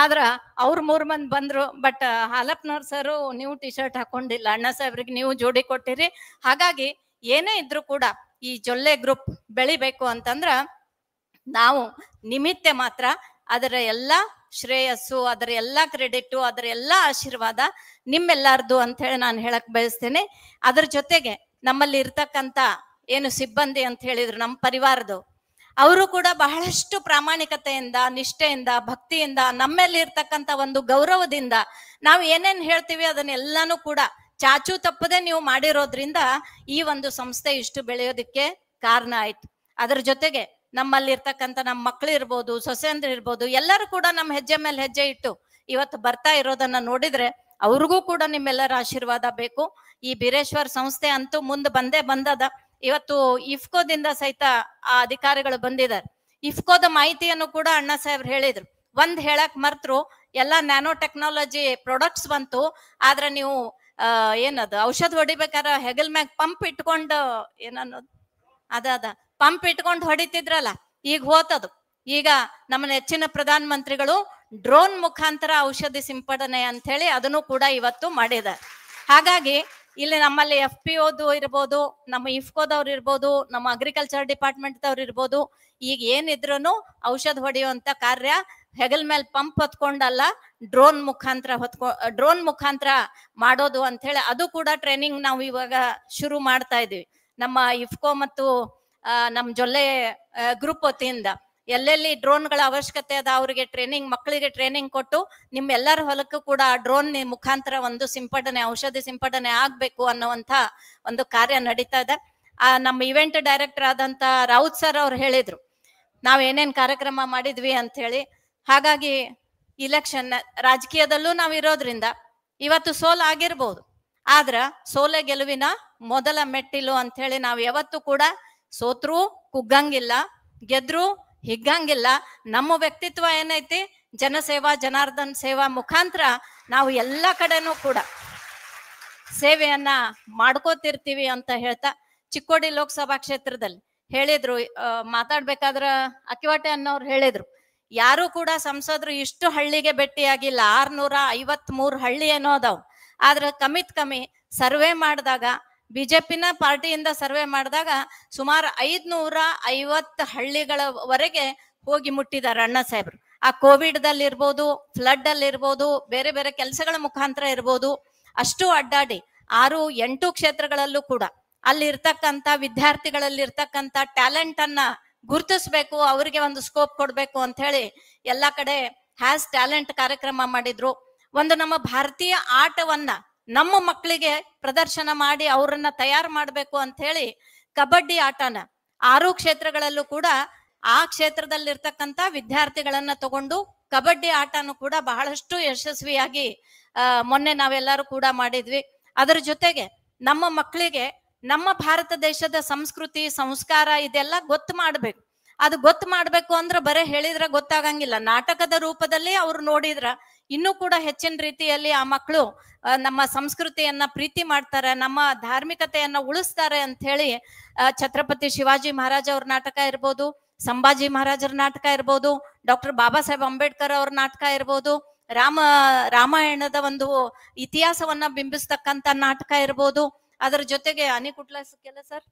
ಆದ್ರ ಅವ್ರ ಮೂರ್ ಮಂದಿ ಬಂದ್ರು ಬಟ್ ಹಾಲಪ್ನವ್ರ ಸರು ನೀವು ಟಿ ಶರ್ಟ್ ಹಾಕೊಂಡಿಲ್ಲ ಅಣ್ಣ ಸಾಹೇಬ್ರಿಗೆ ನೀವು ಜೋಡಿ ಕೊಟ್ಟಿರಿ ಹಾಗಾಗಿ ಏನೇ ಇದ್ರು ಕೂಡ ಈ ಜೊಲ್ಲೆ ಗ್ರೂಪ್ ಬೆಳಿಬೇಕು ಅಂತಂದ್ರ ನಾವು ನಿಮಿತ್ತೆ ಮಾತ್ರ ಅದರ ಎಲ್ಲಾ ಶ್ರೇಯಸ್ಸು ಅದರ ಎಲ್ಲಾ ಕ್ರೆಡಿಟ್ ಅದರ ಎಲ್ಲಾ ಆಶೀರ್ವಾದ ನಿಮ್ಮೆಲ್ಲಾರ್ದು ಅಂತ ಹೇಳಿ ನಾನು ಹೇಳಕ್ ಬಯಸ್ತೇನೆ ಅದರ ಜೊತೆಗೆ ನಮ್ಮಲ್ಲಿ ಇರ್ತಕ್ಕಂತ ಏನು ಸಿಬ್ಬಂದಿ ಅಂತ ಹೇಳಿದ್ರು ನಮ್ಮ ಪರಿವಾರದು ಅವರು ಕೂಡ ಬಹಳಷ್ಟು ಪ್ರಾಮಾಣಿಕತೆಯಿಂದ ನಿಷ್ಠೆಯಿಂದ ಭಕ್ತಿಯಿಂದ ನಮ್ಮಲ್ಲಿ ಇರ್ತಕ್ಕಂತ ಒಂದು ಗೌರವದಿಂದ ನಾವು ಏನೇನ್ ಹೇಳ್ತೀವಿ ಅದನ್ನೆಲ್ಲಾನು ಕೂಡ ಚಾಚು ತಪ್ಪದೆ ನೀವು ಮಾಡಿರೋದ್ರಿಂದ ಈ ಒಂದು ಸಂಸ್ಥೆ ಇಷ್ಟು ಬೆಳೆಯೋದಕ್ಕೆ ಕಾರಣ ಆಯ್ತು ಅದರ ಜೊತೆಗೆ ನಮ್ಮಲ್ಲಿರ್ತಕ್ಕಂಥ ನಮ್ಮ ಮಕ್ಳು ಇರ್ಬೋದು ಸೊಸೆಂದ್ರ ಇರ್ಬೋದು ಎಲ್ಲರೂ ಕೂಡ ನಮ್ಮ ಹೆಜ್ಜೆ ಮೇಲೆ ಹೆಜ್ಜೆ ಇಟ್ಟು ಇವತ್ತು ಬರ್ತಾ ಇರೋದನ್ನ ನೋಡಿದ್ರೆ ಅವ್ರಿಗೂ ಕೂಡ ನಿಮ್ಮೆಲ್ಲರ ಆಶೀರ್ವಾದ ಬೇಕು ಈ ಬೀರೇಶ್ವರ್ ಸಂಸ್ಥೆ ಅಂತೂ ಮುಂದೆ ಬಂದೇ ಬಂದದ ಇವತ್ತು ಇಫ್ಕೋದಿಂದ ಸಹಿತ ಆ ಅಧಿಕಾರಿಗಳು ಬಂದಿದ್ದಾರೆ ಇಫ್ಕೋದ ಮಾಹಿತಿಯನ್ನು ಕೂಡ ಅಣ್ಣ ಸಾಹೇಬ್ರು ಹೇಳಿದ್ರು ಒಂದ್ ಹೇಳಕ್ ಮರ್ತರು ಎಲ್ಲಾ ನ್ಯಾನೋ ಟೆಕ್ನಾಲಜಿ ಪ್ರಾಡಕ್ಟ್ಸ್ ಬಂತು ಆದ್ರೆ ನೀವು ಏನದು ಔಷಧ ಹೊಡಿಬೇಕಾದ್ರೆ ಹೆಗಲ್ ಮ್ಯಾಗ್ ಪಂಪ್ ಇಟ್ಕೊಂಡು ಏನನ್ನೋದು ಅದ ಅದ ಪಂಪ್ ಇಟ್ಕೊಂಡು ಹೊಡಿತಿದ್ರಲ್ಲ ಈಗ ಹೋತದು ಈಗ ನಮ್ಮ ನೆಚ್ಚಿನ ಪ್ರಧಾನ ಮಂತ್ರಿಗಳು ಡ್ರೋನ್ ಮುಖಾಂತರ ಔಷಧಿ ಸಿಂಪಡಣೆ ಅಂತ ಹೇಳಿ ಅದನ್ನು ಕೂಡ ಇವತ್ತು ಮಾಡಿದ್ದಾರೆ ಹಾಗಾಗಿ ಇಲ್ಲಿ ನಮ್ಮಲ್ಲಿ ಎಫ್ ಪಿ ಓದು ಇರ್ಬೋದು ನಮ್ಮ ಇಫ್ಕೋದವ್ರು ಇರ್ಬೋದು ನಮ್ಮ ಅಗ್ರಿಕಲ್ಚರ್ ಡಿಪಾರ್ಟ್ಮೆಂಟ್ ಇರ್ಬೋದು ಈಗ ಏನಿದ್ರು ಔಷಧ ಹೊಡೆಯುವಂತ ಕಾರ್ಯ ಹೆಗಲ್ ಮೇಲೆ ಪಂಪ್ ಹೊತ್ಕೊಂಡಲ್ಲ ಡ್ರೋನ್ ಮುಖಾಂತರ ಹೊತ್ಕೊ ಡ್ರೋನ್ ಮುಖಾಂತರ ಮಾಡೋದು ಅಂತ ಹೇಳಿ ಅದು ಕೂಡ ಟ್ರೈನಿಂಗ್ ನಾವು ಇವಾಗ ಶುರು ಮಾಡ್ತಾ ಇದೀವಿ ನಮ್ಮ ಇಫ್ಕೋ ಮತ್ತು ನಮ್ಮ ಜೊಲ್ಲೆ ಗ್ರೂಪ್ ವತಿಯಿಂದ ಎಲ್ಲೆಲ್ಲಿ ಡ್ರೋನ್ಗಳ ಅವಶ್ಯಕತೆ ಅದ ಅವರಿಗೆ ಟ್ರೈನಿಂಗ್ ಮಕ್ಕಳಿಗೆ ಟ್ರೈನಿಂಗ್ ಕೊಟ್ಟು ನಿಮ್ಮೆಲ್ಲರ ಹೊಲಕ್ಕೂ ಕೂಡ ಡ್ರೋನ್ ಮುಖಾಂತರ ಒಂದು ಸಿಂಪಡಣೆ ಔಷಧಿ ಸಿಂಪಡಣೆ ಆಗ್ಬೇಕು ಅನ್ನುವಂತ ಒಂದು ಕಾರ್ಯ ನಡೀತಾ ಇದೆ ಆ ನಮ್ಮ ಇವೆಂಟ್ ಡೈರೆಕ್ಟರ್ ಆದಂತ ರಾವತ್ ಸರ್ ಅವ್ರು ಹೇಳಿದ್ರು ನಾವು ಏನೇನ್ ಕಾರ್ಯಕ್ರಮ ಮಾಡಿದ್ವಿ ಅಂತ ಹೇಳಿ ಹಾಗಾಗಿ ಇಲೆಕ್ಷನ್ ರಾಜಕೀಯದಲ್ಲೂ ನಾವ್ ಇರೋದ್ರಿಂದ ಇವತ್ತು ಸೋಲ್ ಆಗಿರ್ಬೋದು ಆದ್ರ ಸೋಲೆ ಗೆಲುವಿನ ಮೊದಲ ಮೆಟ್ಟಿಲು ಅಂತ ಹೇಳಿ ನಾವ್ ಯಾವತ್ತೂ ಕೂಡ ಸೋತ್ರು ಕುಗ್ಗಂಗಿಲ್ಲ ಗೆದ್ರು ಹಿಗ್ಗಂಗಿಲ್ಲ ನಮ್ಮ ವ್ಯಕ್ತಿತ್ವ ಏನೈತಿ ಜನಸೇವಾ ಜನಾರ್ದನ್ ಸೇವಾ ಮುಖಾಂತರ ನಾವು ಎಲ್ಲ ಕಡೆನೂ ಕೂಡ ಸೇವೆಯನ್ನ ಮಾಡ್ಕೋತಿರ್ತೀವಿ ಅಂತ ಹೇಳ್ತಾ ಚಿಕ್ಕೋಡಿ ಲೋಕಸಭಾ ಕ್ಷೇತ್ರದಲ್ಲಿ ಹೇಳಿದ್ರು ಮಾತಾಡ್ಬೇಕಾದ್ರ ಅಕ್ಕಿವಾಟೆ ಅನ್ನೋರು ಹೇಳಿದ್ರು ಯಾರು ಕೂಡ ಸಂಸದರು ಇಷ್ಟು ಹಳ್ಳಿಗೆ ಭೇಟಿಯಾಗಿಲ್ಲ ಆರ್ನೂರ ಐವತ್ ಮೂರು ಹಳ್ಳಿ ಏನೋ ಅದಾವ್ ಆದ್ರೆ ಕಮಿತ್ ಕಮ್ಮಿ ಸರ್ವೆ ಮಾಡಿದಾಗ ಬಿಜೆಪಿನ ಪಾರ್ಟಿಯಿಂದ ಸರ್ವೆ ಮಾಡಿದಾಗ ಸುಮಾರು ಐದ್ನೂರ ಐವತ್ತು ಹಳ್ಳಿಗಳವರೆಗೆ ಹೋಗಿ ಮುಟ್ಟಿದ್ದಾರೆ ಅಣ್ಣ ಸಾಹೇಬ್ರು ಆ ಕೋವಿಡ್ ದಲ್ಲಿ ಇರ್ಬೋದು ಫ್ಲಡ್ ಅಲ್ಲಿ ಇರ್ಬೋದು ಬೇರೆ ಬೇರೆ ಕೆಲಸಗಳ ಮುಖಾಂತರ ಇರ್ಬೋದು ಅಷ್ಟು ಅಡ್ಡಾಡಿ ಆರು ಎಂಟು ಕ್ಷೇತ್ರಗಳಲ್ಲೂ ಕೂಡ ಅಲ್ಲಿ ಇರ್ತಕ್ಕಂಥ ವಿದ್ಯಾರ್ಥಿಗಳಲ್ಲಿ ಇರ್ತಕ್ಕಂಥ ಟ್ಯಾಲೆಂಟ್ ಅನ್ನ ಗುರುತಿಸ್ಬೇಕು ಅವರಿಗೆ ಒಂದು ಸ್ಕೋಪ್ ಕೊಡಬೇಕು ಅಂತ ಹೇಳಿ ಎಲ್ಲ ಕಡೆ ಹ್ಯಾಸ್ ಟ್ಯಾಲೆಂಟ್ ಕಾರ್ಯಕ್ರಮ ಮಾಡಿದ್ರು ಒಂದು ನಮ್ಮ ಭಾರತೀಯ ಆಟವನ್ನ ನಮ್ಮ ಮಕ್ಕಳಿಗೆ ಪ್ರದರ್ಶನ ಮಾಡಿ ಅವ್ರನ್ನ ತಯಾರು ಮಾಡಬೇಕು ಅಂತ ಹೇಳಿ ಕಬಡ್ಡಿ ಆಟನ ಆರು ಕ್ಷೇತ್ರಗಳಲ್ಲೂ ಕೂಡ ಆ ಕ್ಷೇತ್ರದಲ್ಲಿರ್ತಕ್ಕಂತ ವಿದ್ಯಾರ್ಥಿಗಳನ್ನ ತಗೊಂಡು ಕಬಡ್ಡಿ ಆಟನೂ ಕೂಡ ಬಹಳಷ್ಟು ಯಶಸ್ವಿಯಾಗಿ ಮೊನ್ನೆ ನಾವೆಲ್ಲರೂ ಕೂಡ ಮಾಡಿದ್ವಿ ಅದರ ಜೊತೆಗೆ ನಮ್ಮ ಮಕ್ಕಳಿಗೆ ನಮ್ಮ ಭಾರತ ದೇಶದ ಸಂಸ್ಕೃತಿ ಸಂಸ್ಕಾರ ಇದೆಲ್ಲ ಗೊತ್ತು ಮಾಡ್ಬೇಕು ಅದು ಗೊತ್ತು ಮಾಡ್ಬೇಕು ಅಂದ್ರೆ ಬರೇ ಹೇಳಿದ್ರೆ ಗೊತ್ತಾಗಂಗಿಲ್ಲ ನಾಟಕದ ರೂಪದಲ್ಲಿ ಅವ್ರು ನೋಡಿದ್ರ ಇನ್ನೂ ಕೂಡ ಹೆಚ್ಚಿನ ರೀತಿಯಲ್ಲಿ ಆ ಮಕ್ಕಳು ನಮ್ಮ ಸಂಸ್ಕೃತಿಯನ್ನ ಪ್ರೀತಿ ಮಾಡ್ತಾರೆ ನಮ್ಮ ಧಾರ್ಮಿಕತೆಯನ್ನ ಉಳಿಸ್ತಾರೆ ಅಂತ ಹೇಳಿ ಛತ್ರಪತಿ ಶಿವಾಜಿ ಮಹಾರಾಜ ಅವ್ರ ನಾಟಕ ಇರ್ಬೋದು ಸಂಭಾಜಿ ಮಹಾರಾಜರ ನಾಟಕ ಇರ್ಬೋದು ಡಾಕ್ಟರ್ ಬಾಬಾ ಸಾಹೇಬ್ ಅಂಬೇಡ್ಕರ್ ಅವ್ರ ನಾಟಕ ಇರ್ಬೋದು ರಾಮ ರಾಮಾಯಣದ ಒಂದು ಇತಿಹಾಸವನ್ನ ಬಿಂಬಿಸ್ತಕ್ಕಂತ ನಾಟಕ ಇರ್ಬೋದು ಅದರ ಜೊತೆಗೆ ಅನಿಕುಟ್ಲ ಸಿಕ್ಕಿಲ್ಲ ಸರ್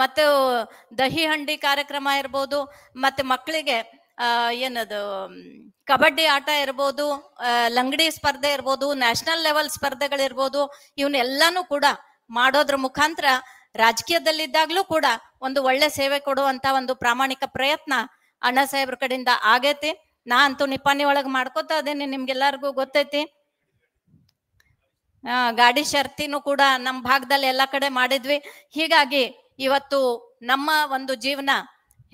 ಮತ್ತು ದಹಿ ಹಂಡಿ ಕಾರ್ಯಕ್ರಮ ಇರ್ಬೋದು ಮತ್ತೆ ಮಕ್ಕಳಿಗೆ ಏನದು ಕಬಡ್ಡಿ ಆಟ ಇರ್ಬೋದು ಲಂಗಡಿ ಸ್ಪರ್ಧೆ ಇರ್ಬೋದು ನ್ಯಾಷನಲ್ ಲೆವೆಲ್ ಸ್ಪರ್ಧೆಗಳಿರ್ಬೋದು ಇವನ್ನೆಲ್ಲಾನು ಕೂಡ ಮಾಡೋದ್ರ ಮುಖಾಂತರ ರಾಜಕೀಯದಲ್ಲಿದ್ದಾಗ್ಲೂ ಕೂಡ ಒಂದು ಒಳ್ಳೆ ಸೇವೆ ಕೊಡುವಂತ ಒಂದು ಪ್ರಾಮಾಣಿಕ ಪ್ರಯತ್ನ ಅಣ್ಣ ಸಾಹೇಬ್ರ ಕಡೆಯಿಂದ ಆಗೈತಿ ನಾ ಅಂತೂ ನಿಪಾನಿ ಒಳಗೆ ಮಾಡ್ಕೋತಾ ಅದೇನೆ ನಿಮ್ಗೆಲ್ಲರಿಗೂ ಗೊತ್ತೈತಿ ಗಾಡಿ ಶರ್ತಿನೂ ಕೂಡ ನಮ್ಮ ಭಾಗದಲ್ಲಿ ಎಲ್ಲ ಕಡೆ ಮಾಡಿದ್ವಿ ಹೀಗಾಗಿ ಇವತ್ತು ನಮ್ಮ ಒಂದು ಜೀವನ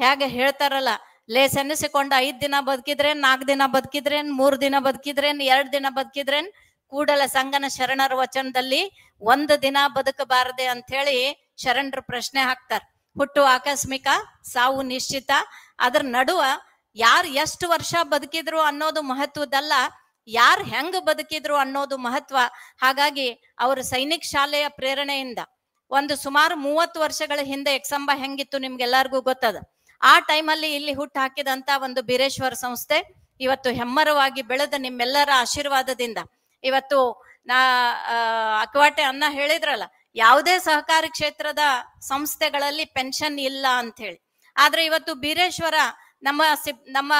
ಹೇಗೆ ಹೇಳ್ತಾರಲ್ಲ ಲೇಸ್ ಎನಿಸಿಕೊಂಡು ಐದ್ ದಿನ ಬದುಕಿದ್ರೆ ನಾಲ್ಕು ದಿನ ಬದುಕಿದ್ರೇನ್ ಮೂರ್ ದಿನ ಬದುಕಿದ್ರೇನ್ ಎರಡ್ ದಿನ ಬದುಕಿದ್ರೇನ್ ಕೂಡಲ ಸಂಗನ ಶರಣರ ವಚನದಲ್ಲಿ ಒಂದು ದಿನ ಬದುಕಬಾರದೆ ಅಂತ ಹೇಳಿ ಶರಣರು ಪ್ರಶ್ನೆ ಹಾಕ್ತಾರೆ ಹುಟ್ಟು ಆಕಸ್ಮಿಕ ಸಾವು ನಿಶ್ಚಿತ ಅದ್ರ ನಡುವ ಯಾರು ಎಷ್ಟು ವರ್ಷ ಬದುಕಿದ್ರು ಅನ್ನೋದು ಮಹತ್ವದಲ್ಲ ಯಾರು ಹೆಂಗ್ ಬದುಕಿದ್ರು ಅನ್ನೋದು ಮಹತ್ವ ಹಾಗಾಗಿ ಅವರು ಸೈನಿಕ ಶಾಲೆಯ ಪ್ರೇರಣೆಯಿಂದ ಒಂದು ಸುಮಾರು ಮೂವತ್ತು ವರ್ಷಗಳ ಹಿಂದೆ ಎಕ್ಸಂಬ ಹೆಂಗಿತ್ತು ನಿಮ್ಗೆಲ್ಲರಿಗೂ ಗೊತ್ತದ ಆ ಟೈಮಲ್ಲಿ ಇಲ್ಲಿ ಹುಟ್ಟು ಹಾಕಿದಂತ ಒಂದು ಬೀರೇಶ್ವರ ಸಂಸ್ಥೆ ಇವತ್ತು ಹೆಮ್ಮರವಾಗಿ ಬೆಳೆದ ನಿಮ್ಮೆಲ್ಲರ ಆಶೀರ್ವಾದದಿಂದ ಇವತ್ತು ನಾ ಅಕ್ವಾಟೆ ಅನ್ನ ಹೇಳಿದ್ರಲ್ಲ ಯಾವುದೇ ಸಹಕಾರಿ ಕ್ಷೇತ್ರದ ಸಂಸ್ಥೆಗಳಲ್ಲಿ ಪೆನ್ಷನ್ ಇಲ್ಲ ಅಂತ ಹೇಳಿ ಆದ್ರೆ ಇವತ್ತು ಬೀರೇಶ್ವರ ನಮ್ಮ ಸಿಬ್ ನಮ್ಮ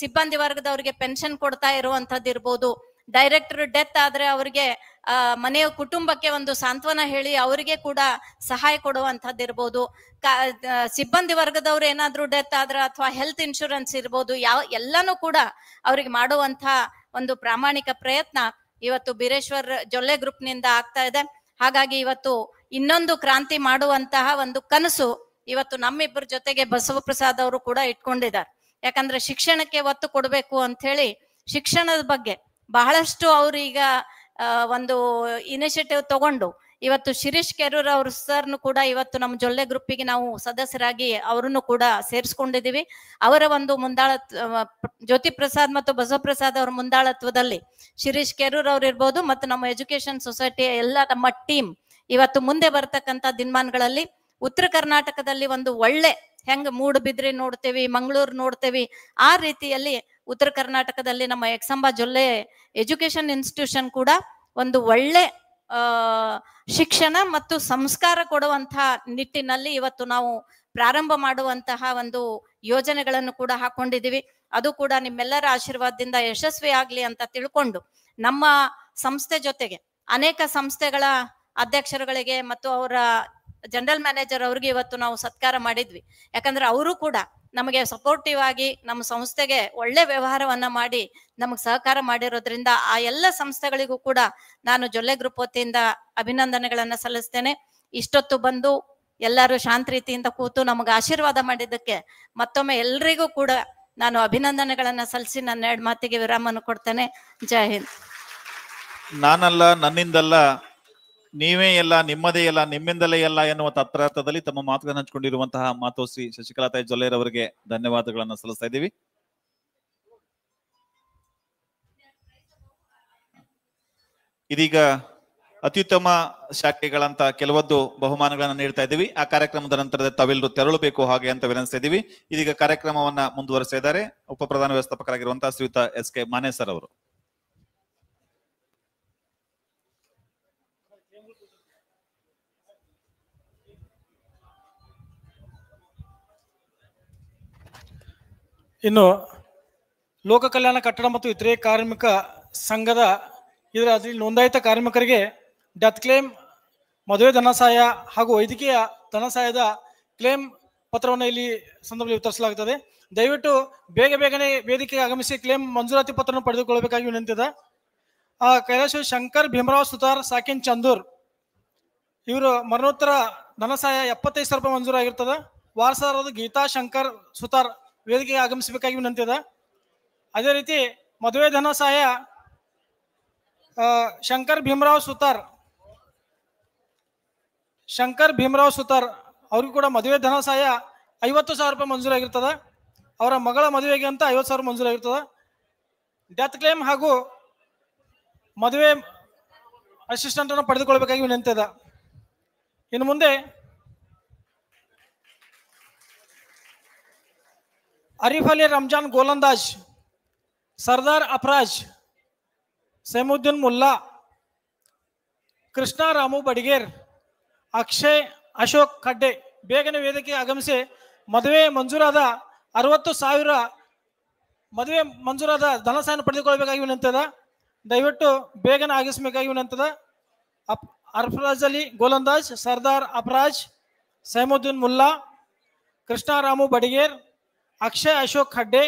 ಸಿಬ್ಬಂದಿ ವರ್ಗದವ್ರಿಗೆ ಪೆನ್ಷನ್ ಕೊಡ್ತಾ ಇರುವಂತದ್ದು ಇರ್ಬೋದು ಡೈರೆಕ್ಟರ್ ಡೆತ್ ಆದ್ರೆ ಅವರಿಗೆ ಆ ಮನೆಯ ಕುಟುಂಬಕ್ಕೆ ಒಂದು ಸಾಂತ್ವನ ಹೇಳಿ ಅವರಿಗೆ ಕೂಡ ಸಹಾಯ ಕೊಡುವಂತದ್ದು ಇರ್ಬೋದು ಸಿಬ್ಬಂದಿ ವರ್ಗದವ್ರು ಏನಾದ್ರೂ ಡೆತ್ ಆದ್ರೆ ಅಥವಾ ಹೆಲ್ತ್ ಇನ್ಶೂರೆನ್ಸ್ ಇರ್ಬೋದು ಯಾವ ಎಲ್ಲಾನು ಕೂಡ ಅವ್ರಿಗೆ ಮಾಡುವಂತ ಒಂದು ಪ್ರಾಮಾಣಿಕ ಪ್ರಯತ್ನ ಇವತ್ತು ಬೀರೇಶ್ವರ್ ಜೊಲ್ಲೆ ಗ್ರೂಪ್ ನಿಂದ ಆಗ್ತಾ ಇದೆ ಹಾಗಾಗಿ ಇವತ್ತು ಇನ್ನೊಂದು ಕ್ರಾಂತಿ ಮಾಡುವಂತಹ ಒಂದು ಕನಸು ಇವತ್ತು ನಮ್ಮಿಬ್ಬರ ಜೊತೆಗೆ ಬಸವಪ್ರಸಾದ್ ಅವರು ಕೂಡ ಇಟ್ಕೊಂಡಿದ್ದಾರೆ ಯಾಕಂದ್ರೆ ಶಿಕ್ಷಣಕ್ಕೆ ಒತ್ತು ಕೊಡಬೇಕು ಅಂತ ಹೇಳಿ ಶಿಕ್ಷಣದ ಬಗ್ಗೆ ಬಹಳಷ್ಟು ಅವ್ರೀಗ ಒಂದು ಇನಿಷಿಯೇಟಿವ್ ತಗೊಂಡು ಇವತ್ತು ಶಿರೀಶ್ ಕೆರೂರ್ ಅವ್ರ ಸರ್ನು ಕೂಡ ಇವತ್ತು ನಮ್ಮ ಜೊಲ್ಲೆ ಗ್ರೂಪಿಗೆ ನಾವು ಸದಸ್ಯರಾಗಿ ಅವರನ್ನು ಕೂಡ ಸೇರಿಸ್ಕೊಂಡಿದ್ದೀವಿ ಅವರ ಒಂದು ಮುಂದಾಳತ್ವ ಜ್ಯೋತಿ ಪ್ರಸಾದ್ ಮತ್ತು ಬಸವಪ್ರಸಾದ್ ಅವರ ಮುಂದಾಳತ್ವದಲ್ಲಿ ಶಿರೀಶ್ ಕೆರೂರ್ ಅವ್ರು ಇರ್ಬೋದು ಮತ್ತು ನಮ್ಮ ಎಜುಕೇಶನ್ ಸೊಸೈಟಿ ಎಲ್ಲ ನಮ್ಮ ಟೀಮ್ ಇವತ್ತು ಮುಂದೆ ಬರ್ತಕ್ಕಂಥ ದಿನಮಾನಗಳಲ್ಲಿ ಉತ್ತರ ಕರ್ನಾಟಕದಲ್ಲಿ ಒಂದು ಒಳ್ಳೆ ಹೆಂಗ್ ಬಿದ್ರಿ ನೋಡ್ತೇವಿ ಮಂಗಳೂರು ನೋಡ್ತೇವಿ ಆ ರೀತಿಯಲ್ಲಿ ಉತ್ತರ ಕರ್ನಾಟಕದಲ್ಲಿ ನಮ್ಮ ಎಕ್ಸಂಬ ಜೊಲ್ಲೆ ಎಜುಕೇಶನ್ ಇನ್ಸ್ಟಿಟ್ಯೂಷನ್ ಕೂಡ ಒಂದು ಒಳ್ಳೆ ಶಿಕ್ಷಣ ಮತ್ತು ಸಂಸ್ಕಾರ ಕೊಡುವಂತಹ ನಿಟ್ಟಿನಲ್ಲಿ ಇವತ್ತು ನಾವು ಪ್ರಾರಂಭ ಮಾಡುವಂತಹ ಒಂದು ಯೋಜನೆಗಳನ್ನು ಕೂಡ ಹಾಕೊಂಡಿದ್ದೀವಿ ಅದು ಕೂಡ ನಿಮ್ಮೆಲ್ಲರ ಆಶೀರ್ವಾದದಿಂದ ಯಶಸ್ವಿ ಆಗ್ಲಿ ಅಂತ ತಿಳ್ಕೊಂಡು ನಮ್ಮ ಸಂಸ್ಥೆ ಜೊತೆಗೆ ಅನೇಕ ಸಂಸ್ಥೆಗಳ ಅಧ್ಯಕ್ಷರುಗಳಿಗೆ ಮತ್ತು ಅವರ ಜನರಲ್ ಮ್ಯಾನೇಜರ್ ಅವ್ರಿಗೆ ಇವತ್ತು ನಾವು ಸತ್ಕಾರ ಮಾಡಿದ್ವಿ ಯಾಕಂದ್ರೆ ಅವರು ಕೂಡ ನಮಗೆ ಸಪೋರ್ಟಿವ್ ಆಗಿ ನಮ್ಮ ಸಂಸ್ಥೆಗೆ ಒಳ್ಳೆ ವ್ಯವಹಾರವನ್ನ ಮಾಡಿ ನಮಗೆ ಸಹಕಾರ ಮಾಡಿರೋದ್ರಿಂದ ಆ ಎಲ್ಲ ಸಂಸ್ಥೆಗಳಿಗೂ ಕೂಡ ನಾನು ಜೊಲ್ಲೆ ಗ್ರೂಪ್ ವತಿಯಿಂದ ಅಭಿನಂದನೆಗಳನ್ನ ಸಲ್ಲಿಸ್ತೇನೆ ಇಷ್ಟೊತ್ತು ಬಂದು ಎಲ್ಲರೂ ಶಾಂತ ರೀತಿಯಿಂದ ಕೂತು ನಮಗೆ ಆಶೀರ್ವಾದ ಮಾಡಿದ್ದಕ್ಕೆ ಮತ್ತೊಮ್ಮೆ ಎಲ್ರಿಗೂ ಕೂಡ ನಾನು ಅಭಿನಂದನೆಗಳನ್ನ ಸಲ್ಲಿಸಿ ನನ್ನ ಎರಡು ಮಾತಿಗೆ ವಿರಾಮವನ್ನು ಕೊಡ್ತೇನೆ ಜೈ ಹಿಂದ್ ನಾನಲ್ಲ ನನ್ನಿಂದಲ್ಲ ನೀವೇ ಎಲ್ಲ ನಿಮ್ಮದೇ ಎಲ್ಲ ನಿಮ್ಮಿಂದಲೇ ಎಲ್ಲ ಎನ್ನುವ ತತ್ರಾರ್ಥದಲ್ಲಿ ತಮ್ಮ ಮಾತುಗಳನ್ನು ಹಂಚಿಕೊಂಡಿರುವಂತಹ ಮಾತು ಶಶಿಕಲಾ ತಾಯಿ ಜೊಲ್ಲೆರ್ ಅವರಿಗೆ ಧನ್ಯವಾದಗಳನ್ನು ಸಲ್ಲಿಸ್ತಾ ಇದ್ದೀವಿ ಇದೀಗ ಅತ್ಯುತ್ತಮ ಶಾಖೆಗಳಂತ ಕೆಲವೊಂದು ಬಹುಮಾನಗಳನ್ನು ನೀಡ್ತಾ ಇದ್ದೀವಿ ಆ ಕಾರ್ಯಕ್ರಮದ ನಂತರದ ತಾವೆಲ್ಲರೂ ತೆರಳಬೇಕು ಹಾಗೆ ಅಂತ ವಿನಂತಿಸ್ತಾ ಇದ್ದೀವಿ ಇದೀಗ ಕಾರ್ಯಕ್ರಮವನ್ನ ಮುಂದುವರೆಸಿದ್ದಾರೆ ಉಪ ಪ್ರಧಾನ ವ್ಯವಸ್ಥಾಪಕರಾಗಿರುವಂತಹ ಶ್ರೀಯುತ ಎಸ್ ಕೆ ಮಾನೇಸರ್ ಅವರು ಇನ್ನು ಲೋಕ ಕಲ್ಯಾಣ ಕಟ್ಟಡ ಮತ್ತು ಇತರೆ ಕಾರ್ಮಿಕ ಸಂಘದ ಇದರ ಅದರಲ್ಲಿ ನೋಂದಾಯಿತ ಕಾರ್ಮಿಕರಿಗೆ ಡೆತ್ ಕ್ಲೇಮ್ ಮದುವೆ ಧನಸಹಾಯ ಹಾಗೂ ವೈದ್ಯಕೀಯ ಧನಸಹಾಯದ ಕ್ಲೇಮ್ ಪತ್ರವನ್ನು ಇಲ್ಲಿ ಸಂದರ್ಭದಲ್ಲಿ ವಿತರಿಸಲಾಗುತ್ತದೆ ದಯವಿಟ್ಟು ಬೇಗ ಬೇಗನೆ ವೇದಿಕೆಗೆ ಆಗಮಿಸಿ ಕ್ಲೇಮ್ ಮಂಜೂರಾತಿ ಪತ್ರವನ್ನು ಪಡೆದುಕೊಳ್ಳಬೇಕಾಗಿ ವಿನಂತಿದ ಆ ಕೈಲಾಶ ಶಂಕರ್ ಭೀಮರಾವ್ ಸುತಾರ್ ಸಾಕಿನ್ ಚಂದೂರ್ ಇವರು ಮರಣೋತ್ತರ ಧನಸಹಾಯ ಎಪ್ಪತ್ತೈದು ಸಾವಿರ ರೂಪಾಯಿ ಮಂಜೂರಾಗಿರ್ತದೆ ವಾರಸಾರದ ಗೀತಾ ಶಂಕರ್ ಸುತಾರ್ ವೇದಿಕೆಗೆ ಆಗಮಿಸಬೇಕಾಗಿ ವಿನಂತಿದೆ ಅದೇ ರೀತಿ ಮದುವೆ ಧನ ಸಹಾಯ ಶಂಕರ್ ಭೀಮರಾವ್ ಸುತಾರ್ ಶಂಕರ್ ಭೀಮರಾವ್ ಸುತಾರ್ ಅವ್ರಿಗೂ ಕೂಡ ಮದುವೆ ಧನ ಸಹಾಯ ಐವತ್ತು ಸಾವಿರ ರೂಪಾಯಿ ಮಂಜೂರಾಗಿರ್ತದೆ ಅವರ ಮಗಳ ಮದುವೆಗೆ ಅಂತ ಐವತ್ತು ಸಾವಿರ ಮಂಜೂರಾಗಿರ್ತದೆ ಡೆತ್ ಕ್ಲೇಮ್ ಹಾಗೂ ಮದುವೆ ಅಸಿಸ್ಟೆಂಟನ್ನು ಪಡೆದುಕೊಳ್ಬೇಕಾಗಿ ವಿನಂತಿದೆ ಇನ್ನು ಮುಂದೆ ಅರಿಫ್ ಅಲಿ ರಂಜಾನ್ ಗೋಲಂದಾಜ್ ಸರ್ದಾರ್ ಅಪರಾಜ್ ಸೈಮುದ್ದೀನ್ ಮುಲ್ಲಾ ಕೃಷ್ಣ ರಾಮು ಬಡಿಗೇರ್ ಅಕ್ಷಯ್ ಅಶೋಕ್ ಖಡ್ಡೆ ಬೇಗನೆ ವೇದಿಕೆ ಆಗಮಿಸಿ ಮದುವೆ ಮಂಜೂರಾದ ಅರವತ್ತು ಸಾವಿರ ಮದುವೆ ಮಂಜೂರಾದ ಧನಸಾಯನ ಪಡೆದುಕೊಳ್ಳಬೇಕಾಗಿ ವಿನಂತದ ದಯವಿಟ್ಟು ಬೇಗನೆ ಆಗಿಸಬೇಕಾಗಿ ವಿನಂತದ ಅಪ್ ಅರ್ಫರಾಜ್ ಅಲಿ ಗೋಲಂದಾಜ್ ಸರ್ದಾರ್ ಅಫರಾಜ್ ಸೈಮುದ್ದೀನ್ ಮುಲ್ಲಾ ಕೃಷ್ಣ ರಾಮು ಬಡಿಗೇರ್ ಅಕ್ಷಯ್ ಅಶೋಕ್ ಖಡ್ಡೆ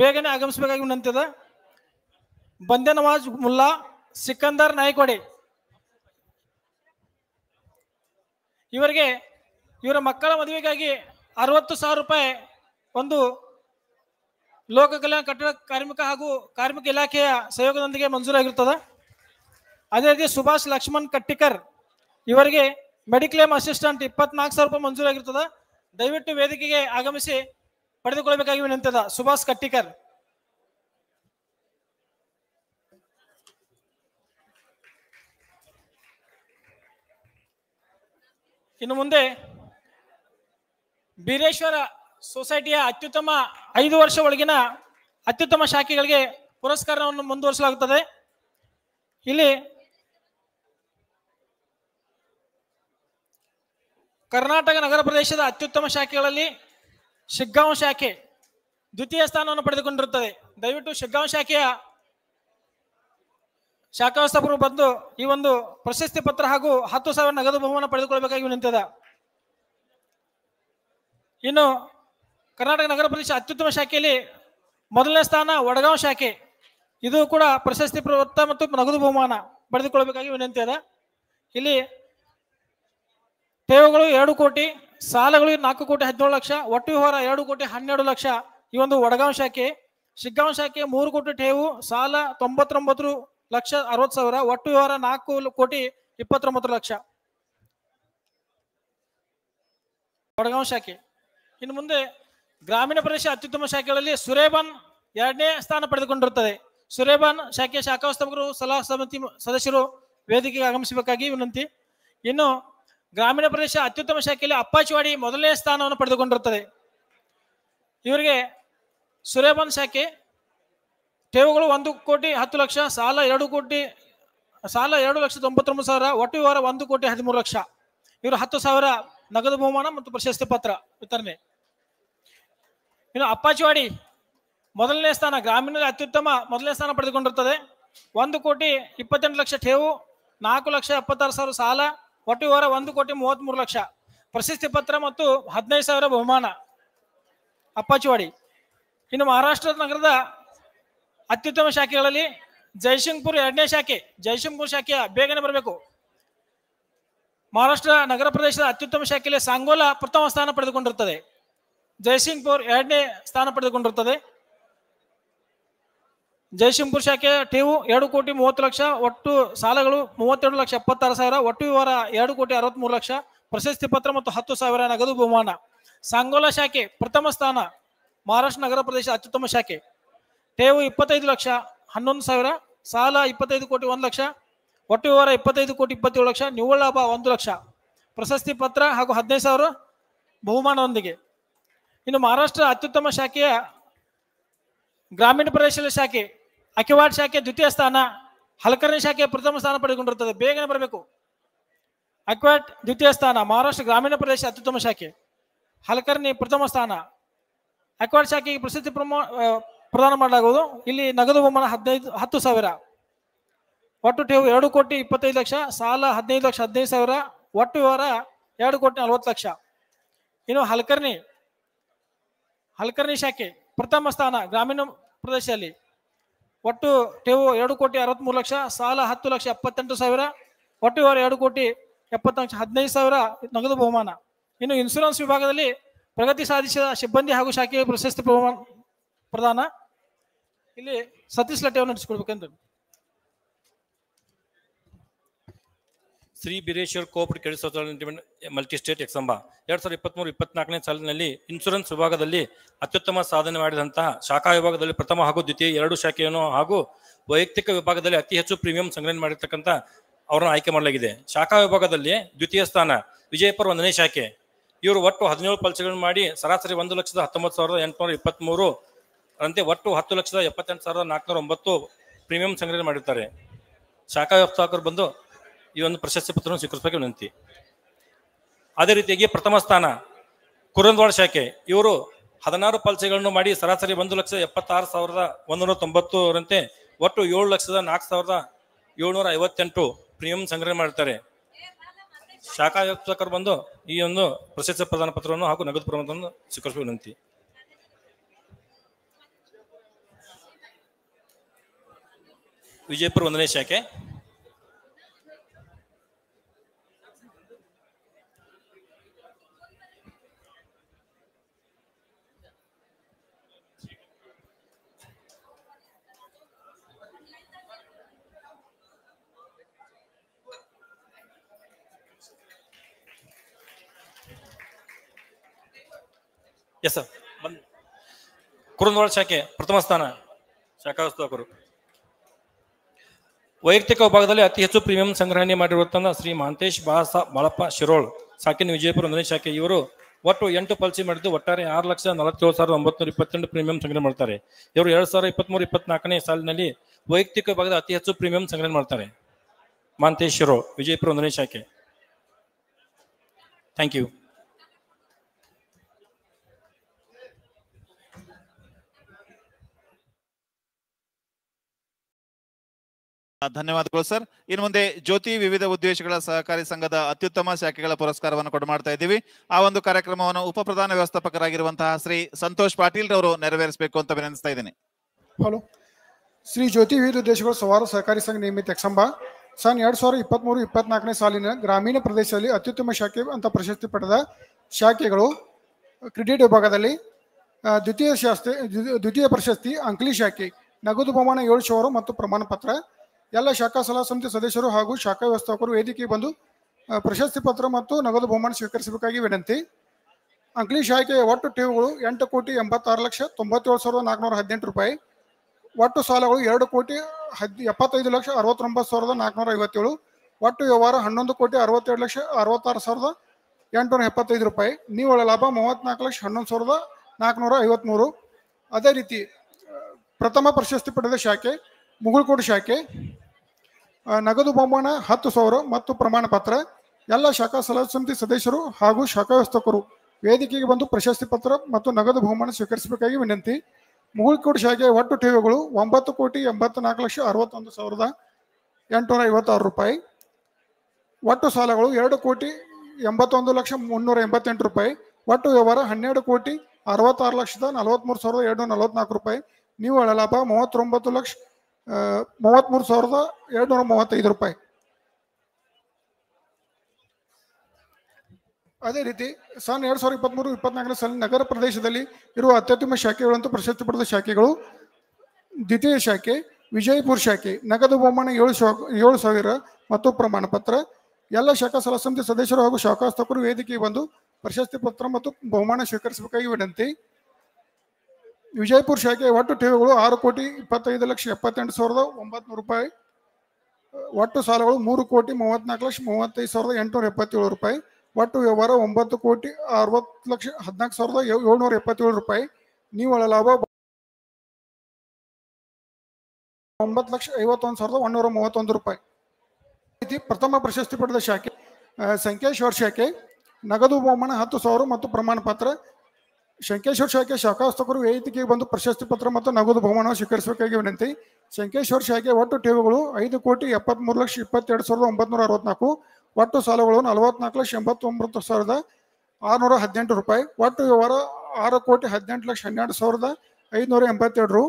ಬೇಗನೆ ಆಗಮಿಸಬೇಕಾಗಿ ನಂತಿದೆ ಬಂದೆ ನವಾಜ್ ಮುಲ್ಲಾ ಸಿಕಂದರ್ ನಾಯ್ಕೊಡೆ ಇವರಿಗೆ ಇವರ ಮಕ್ಕಳ ಮದುವೆಗಾಗಿ ಅರವತ್ತು ಸಾವಿರ ರೂಪಾಯಿ ಒಂದು ಲೋಕ ಕಲ್ಯಾಣ ಕಟ್ಟಡ ಕಾರ್ಮಿಕ ಹಾಗೂ ಕಾರ್ಮಿಕ ಇಲಾಖೆಯ ಸಹಯೋಗದೊಂದಿಗೆ ಮಂಜೂರಾಗಿರುತ್ತದೆ ಅದೇ ರೀತಿ ಸುಭಾಷ್ ಲಕ್ಷ್ಮಣ್ ಕಟ್ಟಿಕರ್ ಇವರಿಗೆ ಮೆಡಿಕ್ಲೇಮ್ ಅಸಿಸ್ಟೆಂಟ್ ಇಪ್ಪತ್ನಾಲ್ಕು ಸಾವಿರ ರೂಪಾಯಿ ಮಂಜೂರಾಗಿರ್ತದೆ ದಯವಿಟ್ಟು ವೇದಿಕೆಗೆ ಆಗಮಿಸಿ ಪಡೆದುಕೊಳ್ಳಬೇಕಾಗಿ ವಿನಂತಿದ ಸುಭಾಷ್ ಕಟ್ಟಿಕರ್ ಇನ್ನು ಮುಂದೆ ಬೀರೇಶ್ವರ ಸೊಸೈಟಿಯ ಅತ್ಯುತ್ತಮ ಐದು ವರ್ಷ ಒಳಗಿನ ಅತ್ಯುತ್ತಮ ಶಾಖೆಗಳಿಗೆ ಪುರಸ್ಕಾರವನ್ನು ಮುಂದುವರಿಸಲಾಗುತ್ತದೆ ಇಲ್ಲಿ ಕರ್ನಾಟಕ ನಗರ ಪ್ರದೇಶದ ಅತ್ಯುತ್ತಮ ಶಾಖೆಗಳಲ್ಲಿ ಶಿಗ್ಗಾಂವ್ ಶಾಖೆ ದ್ವಿತೀಯ ಸ್ಥಾನವನ್ನು ಪಡೆದುಕೊಂಡಿರುತ್ತದೆ ದಯವಿಟ್ಟು ಶಿಗ್ಗಾಂವ್ ಶಾಖೆಯ ಶಾಖಾ ವ್ಯವಸ್ಥಾಪಕರು ಬಂದು ಈ ಒಂದು ಪ್ರಶಸ್ತಿ ಪತ್ರ ಹಾಗೂ ಹತ್ತು ಸಾವಿರ ನಗದು ಬಹುಮಾನ ಪಡೆದುಕೊಳ್ಳಬೇಕಾಗಿ ವಿನಂತಿದೆ ಇನ್ನು ಕರ್ನಾಟಕ ನಗರ ಪ್ರದೇಶ ಅತ್ಯುತ್ತಮ ಶಾಖೆಯಲ್ಲಿ ಮೊದಲನೇ ಸ್ಥಾನ ವಡಗಾಂವ್ ಶಾಖೆ ಇದು ಕೂಡ ಪ್ರಶಸ್ತಿ ಪ್ರವೃತ್ತ ಮತ್ತು ನಗದು ಬಹುಮಾನ ಪಡೆದುಕೊಳ್ಳಬೇಕಾಗಿ ವಿನಂತಿ ಇದೆ ಇಲ್ಲಿ ಠೇವುಗಳು ಎರಡು ಕೋಟಿ ಸಾಲಗಳು ನಾಲ್ಕು ಕೋಟಿ ಹದಿನೇಳು ಲಕ್ಷ ಒಟ್ಟು ವ್ಯವಹಾರ ಎರಡು ಕೋಟಿ ಹನ್ನೆರಡು ಲಕ್ಷ ಈ ಒಂದು ವಡಗಾಂವ್ ಶಾಖೆ ಶಿಗ್ಗಾಂವ್ ಶಾಖೆ ಮೂರು ಕೋಟಿ ಠೇವು ಸಾಲ ತೊಂಬತ್ತೊಂಬತ್ತು ಲಕ್ಷ ಅರವತ್ತು ಸಾವಿರ ಒಟ್ಟು ವ್ಯವಹಾರ ನಾಲ್ಕು ಕೋಟಿ ಇಪ್ಪತ್ತೊಂಬತ್ತು ಲಕ್ಷ ವಡಗಾಂವ್ ಶಾಖೆ ಇನ್ನು ಮುಂದೆ ಗ್ರಾಮೀಣ ಪ್ರದೇಶ ಅತ್ಯುತ್ತಮ ಶಾಖೆಗಳಲ್ಲಿ ಸುರೇಬಾನ್ ಎರಡನೇ ಸ್ಥಾನ ಪಡೆದುಕೊಂಡಿರುತ್ತದೆ ಸುರೇಬಾನ್ ಶಾಖಾ ವ್ಯವಸ್ಥಾಪಕರು ಸಲಹಾ ಸಮಿತಿ ಸದಸ್ಯರು ವೇದಿಕೆಗೆ ಆಗಮಿಸಬೇಕಾಗಿ ವಿನಂತಿ ಇನ್ನು ಗ್ರಾಮೀಣ ಪ್ರದೇಶ ಅತ್ಯುತ್ತಮ ಶಾಖೆಯಲ್ಲಿ ಅಪ್ಪಾಚಿವಾಡಿ ಮೊದಲನೇ ಸ್ಥಾನವನ್ನು ಪಡೆದುಕೊಂಡಿರುತ್ತದೆ ಇವರಿಗೆ ಸುರೇಬನ್ ಶಾಖೆ ಠೇವುಗಳು ಒಂದು ಕೋಟಿ ಹತ್ತು ಲಕ್ಷ ಸಾಲ ಎರಡು ಕೋಟಿ ಸಾಲ ಎರಡು ಲಕ್ಷ ತೊಂಬತ್ತೊಂಬತ್ತು ಸಾವಿರ ಒಟ್ಟು ವಿವರ ಒಂದು ಕೋಟಿ ಹದಿಮೂರು ಲಕ್ಷ ಇವರು ಹತ್ತು ಸಾವಿರ ನಗದು ಬಹುಮಾನ ಮತ್ತು ಪ್ರಶಸ್ತಿ ಪತ್ರ ವಿತರಣೆ ಇನ್ನು ಅಪ್ಪಾಚಿವಾಡಿ ಮೊದಲನೇ ಸ್ಥಾನ ಗ್ರಾಮೀಣದಲ್ಲಿ ಅತ್ಯುತ್ತಮ ಮೊದಲನೇ ಸ್ಥಾನ ಪಡೆದುಕೊಂಡಿರುತ್ತದೆ ಒಂದು ಕೋಟಿ ಇಪ್ಪತ್ತೆಂಟು ಲಕ್ಷ ಠೇವು ನಾಲ್ಕು ಲಕ್ಷ ಎಪ್ಪತ್ತಾರು ಸಾವಿರ ಸಾಲ ಒಟ್ಟು ವಾರ ಒಂದು ಕೋಟಿ ಮೂವತ್ತ್ ಮೂರು ಲಕ್ಷ ಪ್ರಶಸ್ತಿ ಪತ್ರ ಮತ್ತು ಹದಿನೈದು ಸಾವಿರ ಬಹುಮಾನ ಅಪ್ಪಾಚಿವಾಡಿ ಇನ್ನು ಮಹಾರಾಷ್ಟ್ರ ನಗರದ ಅತ್ಯುತ್ತಮ ಶಾಖೆಗಳಲ್ಲಿ ಜೈಸಿಂಗ್ಪುರ್ ಎರಡನೇ ಶಾಖೆ ಜೈಸಿಂಗ್ಪುರ್ ಶಾಖೆ ಬೇಗನೆ ಬರಬೇಕು ಮಹಾರಾಷ್ಟ್ರ ನಗರ ಪ್ರದೇಶದ ಅತ್ಯುತ್ತಮ ಶಾಖೆಯಲ್ಲಿ ಸಾಂಗೋಲ ಪ್ರಥಮ ಸ್ಥಾನ ಪಡೆದುಕೊಂಡಿರುತ್ತದೆ ಜೈಸಿಂಗ್ಪುರ್ ಎರಡನೇ ಸ್ಥಾನ ಪಡೆದುಕೊಂಡಿರುತ್ತದೆ ಜಯಶಂಪುರ್ ಶಾಖೆ ಠೇವು ಎರಡು ಕೋಟಿ ಮೂವತ್ತು ಲಕ್ಷ ಒಟ್ಟು ಸಾಲಗಳು ಮೂವತ್ತೆರಡು ಲಕ್ಷ ಎಪ್ಪತ್ತಾರು ಸಾವಿರ ಒಟ್ಟು ವಿವರ ಎರಡು ಕೋಟಿ ಮೂರು ಲಕ್ಷ ಪ್ರಶಸ್ತಿ ಪತ್ರ ಮತ್ತು ಹತ್ತು ಸಾವಿರ ನಗದು ಬಹುಮಾನ ಸಾಂಗೋಲ ಶಾಖೆ ಪ್ರಥಮ ಸ್ಥಾನ ಮಹಾರಾಷ್ಟ್ರ ನಗರ ಪ್ರದೇಶ ಅತ್ಯುತ್ತಮ ಶಾಖೆ ಠೇವು ಇಪ್ಪತ್ತೈದು ಲಕ್ಷ ಹನ್ನೊಂದು ಸಾವಿರ ಸಾಲ ಇಪ್ಪತ್ತೈದು ಕೋಟಿ ಒಂದು ಲಕ್ಷ ಒಟ್ಟು ವಿವರ ಇಪ್ಪತ್ತೈದು ಕೋಟಿ ಇಪ್ಪತ್ತೇಳು ಲಕ್ಷ ನಿವ್ವಳ ಲಾಭ ಒಂದು ಲಕ್ಷ ಪ್ರಶಸ್ತಿ ಪತ್ರ ಹಾಗೂ ಹದಿನೈದು ಸಾವಿರ ಬಹುಮಾನದೊಂದಿಗೆ ಇನ್ನು ಮಹಾರಾಷ್ಟ್ರ ಅತ್ಯುತ್ತಮ ಶಾಖೆಯ ಗ್ರಾಮೀಣ ಪ್ರದೇಶದ ಶಾಖೆ ಅಕ್ಕಿವಾಡ್ ಶಾಖೆ ದ್ವಿತೀಯ ಸ್ಥಾನ ಹಲಕರಣಿ ಶಾಖೆ ಪ್ರಥಮ ಸ್ಥಾನ ಪಡೆದುಕೊಂಡಿರುತ್ತದೆ ಬೇಗನೆ ಬರಬೇಕು ಅಕ್ವಾಟ್ ದ್ವಿತೀಯ ಸ್ಥಾನ ಮಹಾರಾಷ್ಟ್ರ ಗ್ರಾಮೀಣ ಪ್ರದೇಶ ಅತ್ಯುತ್ತಮ ಶಾಖೆ ಹಲಕರ್ಣಿ ಪ್ರಥಮ ಸ್ಥಾನ ಅಕ್ವಾಟ್ ಶಾಖೆಗೆ ಪ್ರಸಿದ್ಧಿ ಪ್ರಮೋ ಪ್ರದಾನ ಮಾಡಲಾಗುವುದು ಇಲ್ಲಿ ನಗದು ಬಹುಮಾನ ಹದಿನೈದು ಹತ್ತು ಸಾವಿರ ಒಟ್ಟು ಠೇವು ಎರಡು ಕೋಟಿ ಇಪ್ಪತ್ತೈದು ಲಕ್ಷ ಸಾಲ ಹದಿನೈದು ಲಕ್ಷ ಹದಿನೈದು ಸಾವಿರ ಒಟ್ಟು ವಿವರ ಎರಡು ಕೋಟಿ ನಲವತ್ತು ಲಕ್ಷ ಇನ್ನು ಹಲಕರ್ಣಿ ಹಲಕರ್ಣಿ ಶಾಖೆ ಪ್ರಥಮ ಸ್ಥಾನ ಗ್ರಾಮೀಣ ಪ್ರದೇಶದಲ್ಲಿ ಒಟ್ಟು ಟೇವು ಎರಡು ಕೋಟಿ ಅರವತ್ಮೂರು ಲಕ್ಷ ಸಾಲ ಹತ್ತು ಲಕ್ಷ ಎಪ್ಪತ್ತೆಂಟು ಸಾವಿರ ಒಟ್ಟು ಇವರು ಎರಡು ಕೋಟಿ ಎಪ್ಪತ್ತು ಲಕ್ಷ ಹದಿನೈದು ಸಾವಿರ ನಗದು ಬಹುಮಾನ ಇನ್ನು ಇನ್ಶೂರೆನ್ಸ್ ವಿಭಾಗದಲ್ಲಿ ಪ್ರಗತಿ ಸಾಧಿಸಿದ ಸಿಬ್ಬಂದಿ ಹಾಗೂ ಶಾಖೆಯ ಪ್ರಶಸ್ತಿ ಬಹುಮಾನ ಪ್ರದಾನ ಇಲ್ಲಿ ಸತೀಶ್ ಲಟ್ಟೆಯನ್ನು ನಡೆಸಿಕೊಡ್ಬೇಕೆಂದು Shri Bireshwar coop credit multi state Eksambe ಎರಡ್ ಸಾವಿರದ ಇಪ್ಪತ್ತ್ ಮೂರು ಇಪ್ಪತ್ನಾಲ್ಕನೇ ಸಾಲಿನಲ್ಲಿ ಇನ್ಶೂರೆನ್ಸ್ ವಿಭಾಗದಲ್ಲಿ ಅತ್ಯುತ್ತಮ ಸಾಧನೆ ಮಾಡಿದಂತಹ ಶಾಖಾ ವಿಭಾಗದಲ್ಲಿ ಪ್ರಥಮ ಹಾಗೂ ದ್ವಿತೀಯ ಎರಡು ಶಾಖೆಯನ್ನು ಹಾಗೂ ವೈಯಕ್ತಿಕ ವಿಭಾಗದಲ್ಲಿ ಅತಿ ಹೆಚ್ಚು ಪ್ರೀಮಿಯಂ ಸಂಗ್ರಹಣೆ ಮಾಡಿರ್ತಕ್ಕಂಥ ಅವರನ್ನು ಆಯ್ಕೆ ಮಾಡಲಾಗಿದೆ ಶಾಖಾ ವಿಭಾಗದಲ್ಲಿ ದ್ವಿತೀಯ ಸ್ಥಾನ ವಿಜಯಪುರ ಒಂದನೇ ಶಾಖೆ ಇವರು ಒಟ್ಟು ಹದಿನೇಳು ಪಲ್ಸಗಳನ್ನು ಮಾಡಿ ಸರಾಸರಿ ಒಂದು ಲಕ್ಷದ ಹತ್ತೊಂಬತ್ತು ಸಾವಿರದ ಎಂಟುನೂರ ಇಪ್ಪತ್ತ್ಮೂರು ರಂತೆ ಒಟ್ಟು ಹತ್ತು ಲಕ್ಷದ ಎಪ್ಪತ್ತೆಂಟು ಸಾವಿರದ ನಾಲ್ಕುನೂರ ಒಂಬತ್ತು ಪ್ರೀಮಿಯಂ ಸಂಗ್ರಹಣೆ ಮಾಡಿರ್ತಾರೆ ಶಾಖಾ ವ್ಯವಸ್ಥಾಪಕರು ಬಂದು ಈ ಒಂದು ಪ್ರಶಸ್ತಿ ಪತ್ರವನ್ನು ಸ್ವೀಕರಿಸಬೇಕು ವಿನಂತಿ ಅದೇ ರೀತಿಯಾಗಿ ಪ್ರಥಮ ಸ್ಥಾನ ಕುರಂದ್ವಾಳ ಶಾಖೆ ಇವರು ಹದಿನಾರು ಪಲ್ಸೆಗಳನ್ನು ಮಾಡಿ ಸರಾಸರಿ ಒಂದು ಲಕ್ಷ ಎಪ್ಪತ್ತಾರು ಸಾವಿರದ ಒಂದೂರ ತೊಂಬತ್ತರಂತೆ ಒಟ್ಟು ಏಳು ಲಕ್ಷದ ನಾಲ್ಕು ಸಾವಿರದ ಏಳ್ನೂರ ಐವತ್ತೆಂಟು ಪ್ರೀಮಿಯಂ ಸಂಗ್ರಹ ಮಾಡ್ತಾರೆ ಶಾಖಾ ಬಂದು ಈ ಒಂದು ಪ್ರಶಸ್ತಿ ಪ್ರದಾನ ಪತ್ರವನ್ನು ಹಾಗೂ ನಗದು ಪ್ರಮಾಣವನ್ನು ಸ್ವೀಕರಿಸುವ ವಿನಂತಿ ವಿಜಯಪುರ ಒಂದನೇ ಶಾಖೆ ಎಸ್ ಸರ್ ಶಾಖೆ ಪ್ರಥಮ ಸ್ಥಾನ ಶಾಖಾಸ್ತಕರು ವೈಯಕ್ತಿಕ ವಿಭಾಗದಲ್ಲಿ ಅತಿ ಹೆಚ್ಚು ಪ್ರೀಮಿಯಂ ಸಂಗ್ರಹಣೆ ಮಾಡಿರುವಂತಹ ಶ್ರೀ ಮಹಂತೇಶ್ ಬಾಸ ಬಾಳಪ್ಪ ಶಿರೋಳ್ ಸಾಕಿನ ವಿಜಯಪುರ ಒಂದನೇ ಶಾಖೆ ಇವರು ಒಟ್ಟು ಎಂಟು ಪಾಲಿಸಿ ಮಾಡಿದ್ದು ಒಟ್ಟಾರೆ ಆರು ಲಕ್ಷ ನಲವತ್ತೇಳು ಸಾವಿರದ ಒಂಬತ್ತು ಇಪ್ಪತ್ತೆಂಟು ಪ್ರೀಮಿಯಂ ಸಂಗ್ರಹ ಮಾಡ್ತಾರೆ ಇವರು ಎರಡ್ ಸಾವಿರದ ಇಪ್ಪತ್ಮೂರು ಇಪ್ಪತ್ನಾಲ್ಕನೇ ಸಾಲಿನಲ್ಲಿ ವೈಯಕ್ತಿಕ ವಿಭಾಗದ ಅತಿ ಹೆಚ್ಚು ಪ್ರೀಮಿಯಂ ಸಂಗ್ರಹಣೆ ಮಾಡ್ತಾರೆ ಮಹಂತೇಶ್ ಶಿರೋಳ್ ವಿಜಯಪುರ ಒಂದನೇ ಶಾಖೆ ಥ್ಯಾಂಕ್ ಯು ಧನ್ಯವಾದಗಳು ಸರ್ ಇನ್ನು ಮುಂದೆ ಜ್ಯೋತಿ ವಿವಿಧ ಉದ್ದೇಶಗಳ ಸಹಕಾರಿ ಸಂಘದ ಅತ್ಯುತ್ತಮ ಶಾಖೆಗಳ ಪುರಸ್ಕಾರವನ್ನು ಕೊಡ ಮಾಡ್ತಾ ಇದ್ದೀವಿ ಆ ಒಂದು ಕಾರ್ಯಕ್ರಮವನ್ನು ಉಪ ಪ್ರಧಾನ ವ್ಯವಸ್ಥಾಪಕರಾಗಿರುವಂತಹ ಶ್ರೀ ಸಂತೋಷ್ ಪಾಟೀಲ್ ರವರು ನೆರವೇರಿಸಬೇಕು ಅಂತ ವಿನಂತಿಸ್ತಾ ಇದ್ದೀನಿ ಹಲೋ ಶ್ರೀ ಜ್ಯೋತಿ ವಿವಿಧ ಉದ್ದೇಶಗಳ ಸವಾರ ಸಹಕಾರಿ ಸಂಘ ನಿಯಮಿತ ಎಕ್ಸಂಬ ಸನ್ ಎರಡ್ ಸಾವಿರದ ಇಪ್ಪತ್ಮೂರು ಇಪ್ಪತ್ನಾಲ್ಕನೇ ಸಾಲಿನ ಗ್ರಾಮೀಣ ಪ್ರದೇಶದಲ್ಲಿ ಅತ್ಯುತ್ತಮ ಶಾಖೆ ಅಂತ ಪ್ರಶಸ್ತಿ ಪಡೆದ ಶಾಖೆಗಳು ಕ್ರೆಡಿಟ್ ವಿಭಾಗದಲ್ಲಿ ದ್ವಿತೀಯ ಶಾಸ್ತ್ರ ದ್ವಿತೀಯ ಪ್ರಶಸ್ತಿ ಅಂಕ್ಲಿ ಶಾಖೆ ನಗದು ಪ್ರಮಾಣ ಏಳು ಸಾವಿರ ಮತ್ತು ಪ್ರಮಾಣ ಪತ್ರ ಎಲ್ಲ ಶಾಖಾ ಸಲಹಾ ಸಮಿತಿ ಸದಸ್ಯರು ಹಾಗೂ ಶಾಖಾ ವ್ಯವಸ್ಥಾಪಕರು ವೇದಿಕೆಗೆ ಬಂದು ಪ್ರಶಸ್ತಿ ಪತ್ರ ಮತ್ತು ನಗದು ಬಹುಮಾನ ಸ್ವೀಕರಿಸಬೇಕಾಗಿ ವಿನಂತಿ ಅಂಕ್ಲಿ ಆಯ್ಕೆಯ ಒಟ್ಟು ಠೇವುಗಳು ಎಂಟು ಕೋಟಿ ಎಂಬತ್ತಾರು ಲಕ್ಷ ತೊಂಬತ್ತೇಳು ಸಾವಿರದ ನಾಲ್ಕುನೂರ ಹದಿನೆಂಟು ರೂಪಾಯಿ ಒಟ್ಟು ಸಾಲಗಳು ಎರಡು ಕೋಟಿ ಹದ್ ಎಪ್ಪತ್ತೈದು ಲಕ್ಷ ಅರವತ್ತೊಂಬತ್ತು ಸಾವಿರದ ನಾಲ್ಕುನೂರ ಐವತ್ತೇಳು ಒಟ್ಟು ವ್ಯವಹಾರ ಹನ್ನೊಂದು ಕೋಟಿ ಅರವತ್ತೆರಡು ಲಕ್ಷ ಅರವತ್ತಾರು ಸಾವಿರದ ಎಂಟುನೂರ ಎಪ್ಪತ್ತೈದು ರೂಪಾಯಿ ನಿವ್ವಳ ಲಾಭ ಮೂವತ್ತ್ನಾಲ್ಕು ಲಕ್ಷ ಹನ್ನೊಂದು ಸಾವಿರದ ನಾಲ್ಕುನೂರ ಐವತ್ತ್ಮೂರು ಅದೇ ರೀತಿ ಪ್ರಥಮ ಪ್ರಶಸ್ತಿ ಪಡೆದ ಶಾಖೆ ಮುಗುಳ್ಕೋಡು ಶಾಖೆ ನಗದು ಬಹುಮಾನ ಹತ್ತು ಸಾವಿರ ಮತ್ತು ಪ್ರಮಾಣ ಪತ್ರ ಎಲ್ಲ ಶಾಖಾ ಸಲಹಾ ಸಮಿತಿ ಸದಸ್ಯರು ಹಾಗೂ ಶಾಖಾ ವ್ಯವಸ್ಥಕರು ವೇದಿಕೆಗೆ ಬಂದು ಪ್ರಶಸ್ತಿ ಪತ್ರ ಮತ್ತು ನಗದು ಬಹುಮಾನ ಸ್ವೀಕರಿಸಬೇಕಾಗಿ ವಿನಂತಿ ಮುಗುಳ್ಕೋಡು ಶಾಖೆ ಒಟ್ಟು ಠೇವಿಗಳು ಒಂಬತ್ತು ಕೋಟಿ ಎಂಬತ್ತು ನಾಲ್ಕು ಲಕ್ಷ ಅರವತ್ತೊಂದು ಸಾವಿರದ ಎಂಟುನೂರ ಐವತ್ತಾರು ರೂಪಾಯಿ ಒಟ್ಟು ಸಾಲಗಳು ಎರಡು ಕೋಟಿ ಎಂಬತ್ತೊಂದು ಲಕ್ಷ ಮುನ್ನೂರ ಎಂಬತ್ತೆಂಟು ರೂಪಾಯಿ ಒಟ್ಟು ವ್ಯವಹಾರ ಹನ್ನೆರಡು ಕೋಟಿ ಅರವತ್ತಾರು ಲಕ್ಷದ ನಲವತ್ತ್ಮೂರು ಸಾವಿರದ ಎರಡು ನಲವತ್ತ್ನಾಲ್ಕು ರೂಪಾಯಿ ನೀವು ಲಾಭ ಮೂವತ್ತೊಂಬತ್ತು ಲಕ್ಷ ಮೂವತ್ತ್ಮೂರು ಸಾವಿರದ ಏಳ್ನೂರ ಮೂವತ್ತೈದು ರೂಪಾಯಿ ಅದೇ ರೀತಿ ಸನ್ ಎರಡು ಸಾವಿರದ ಇಪ್ಪತ್ತ್ಮೂರು ಇಪ್ಪತ್ನಾಲ್ಕನೇ ಸಾಲಿನ ನಗರ ಪ್ರದೇಶದಲ್ಲಿ ಇರುವ ಅತ್ಯುತ್ತಮ ಶಾಖೆಗಳಂತೂ ಪ್ರಶಸ್ತಿ ಪಡೆದ ಶಾಖೆಗಳು ದ್ವಿತೀಯ ಶಾಖೆ ವಿಜಯಪುರ ಶಾಖೆ ನಗದು ಬಹುಮಾನ ಏಳು ಏಳು ಸಾವಿರ ಮತ್ತು ಪ್ರಮಾಣ ಪತ್ರ ಎಲ್ಲ ಶಾಖಾ ಸಲಹಾ ಸಮಿತಿ ಸದಸ್ಯರು ಹಾಗೂ ಶಾಖಾಸ್ತಕರು ವೇದಿಕೆಗೆ ಬಂದು ಪ್ರಶಸ್ತಿ ಪತ್ರ ಮತ್ತು ಬಹುಮಾನ ಸ್ವೀಕರಿಸಬೇಕಾಗಿ ವಿನಂತಿ ವಿಜಯಪುರ ಶಾಖೆ ಒಟ್ಟು ಠೇವಿಗಳು ಆರು ಕೋಟಿ ಇಪ್ಪತ್ತೈದು ಲಕ್ಷ ಎಪ್ಪತ್ತೆಂಟು ಸಾವಿರದ ಒಂಬತ್ನೂರು ರೂಪಾಯಿ ಒಟ್ಟು ಸಾಲಗಳು ಮೂರು ಕೋಟಿ ಮೂವತ್ನಾಲ್ಕು ಲಕ್ಷ ಮೂವತ್ತೈದು ಸಾವಿರದ ಎಂಟುನೂರ ಎಪ್ಪತ್ತೇಳು ರೂಪಾಯಿ ಒಟ್ಟು ವ್ಯವಹಾರ ಒಂಬತ್ತು ಕೋಟಿ ಅರವತ್ತು ಲಕ್ಷ ಹದಿನಾಲ್ಕು ಸಾವಿರದ ಏಳ್ನೂರ ಎಪ್ಪತ್ತೇಳು ರೂಪಾಯಿ ನೀವಳ ಲಾಭ ಒಂಬತ್ತು ಲಕ್ಷ ಐವತ್ತೊಂದು ಸಾವಿರದ ಒಂದೂರ ಮೂವತ್ತೊಂದು ರೂಪಾಯಿ ಪ್ರಥಮ ಪ್ರಶಸ್ತಿ ಪಡೆದ ಶಾಖೆ ಸಂಕೇಶ್ವರ್ ಶಾಖೆ ನಗದು ಬಹುಮಾನ ಹತ್ತು ಸಾವಿರ ಮತ್ತು ಪ್ರಮಾಣ ಪತ್ರ ಶಂಕೇಶ್ವರ ಶಾಖೆ ಶಾಖಾಸ್ತಕರು ವೇದಿಕೆಗೆ ಬಂದು ಪ್ರಶಸ್ತಿ ಪತ್ರ ಮತ್ತು ನಗದು ಬಹುಮಾನ ಸ್ವೀಕರಿಸಬೇಕಾಗಿ ವಿನಂತಿ ಶಂಕೇಶ್ವರ ಶಾಖೆ ಒಟ್ಟು ಠೇವುಗಳು ಐದು ಕೋಟಿ ಎಪ್ಪತ್ಮೂರು ಲಕ್ಷ ಇಪ್ಪತ್ತೆರಡು ಸಾವಿರದ ಒಂಬತ್ನೂರ ಅರವತ್ನಾಲ್ಕು ಒಟ್ಟು ಸಾಲಗಳು ನಲವತ್ನಾಲ್ಕು ಲಕ್ಷ ಎಂಬತ್ತೊಂಬತ್ತು ಸಾವಿರದ ಆರುನೂರ ಹದಿನೆಂಟು ರೂಪಾಯಿ ಒಟ್ಟು ವ್ಯವಹಾರ ಆರು ಕೋಟಿ ಹದಿನೆಂಟು ಲಕ್ಷ ಹನ್ನೆರಡು ಸಾವಿರದ ಐದುನೂರ ಎಂಬತ್ತೆರಡು ರು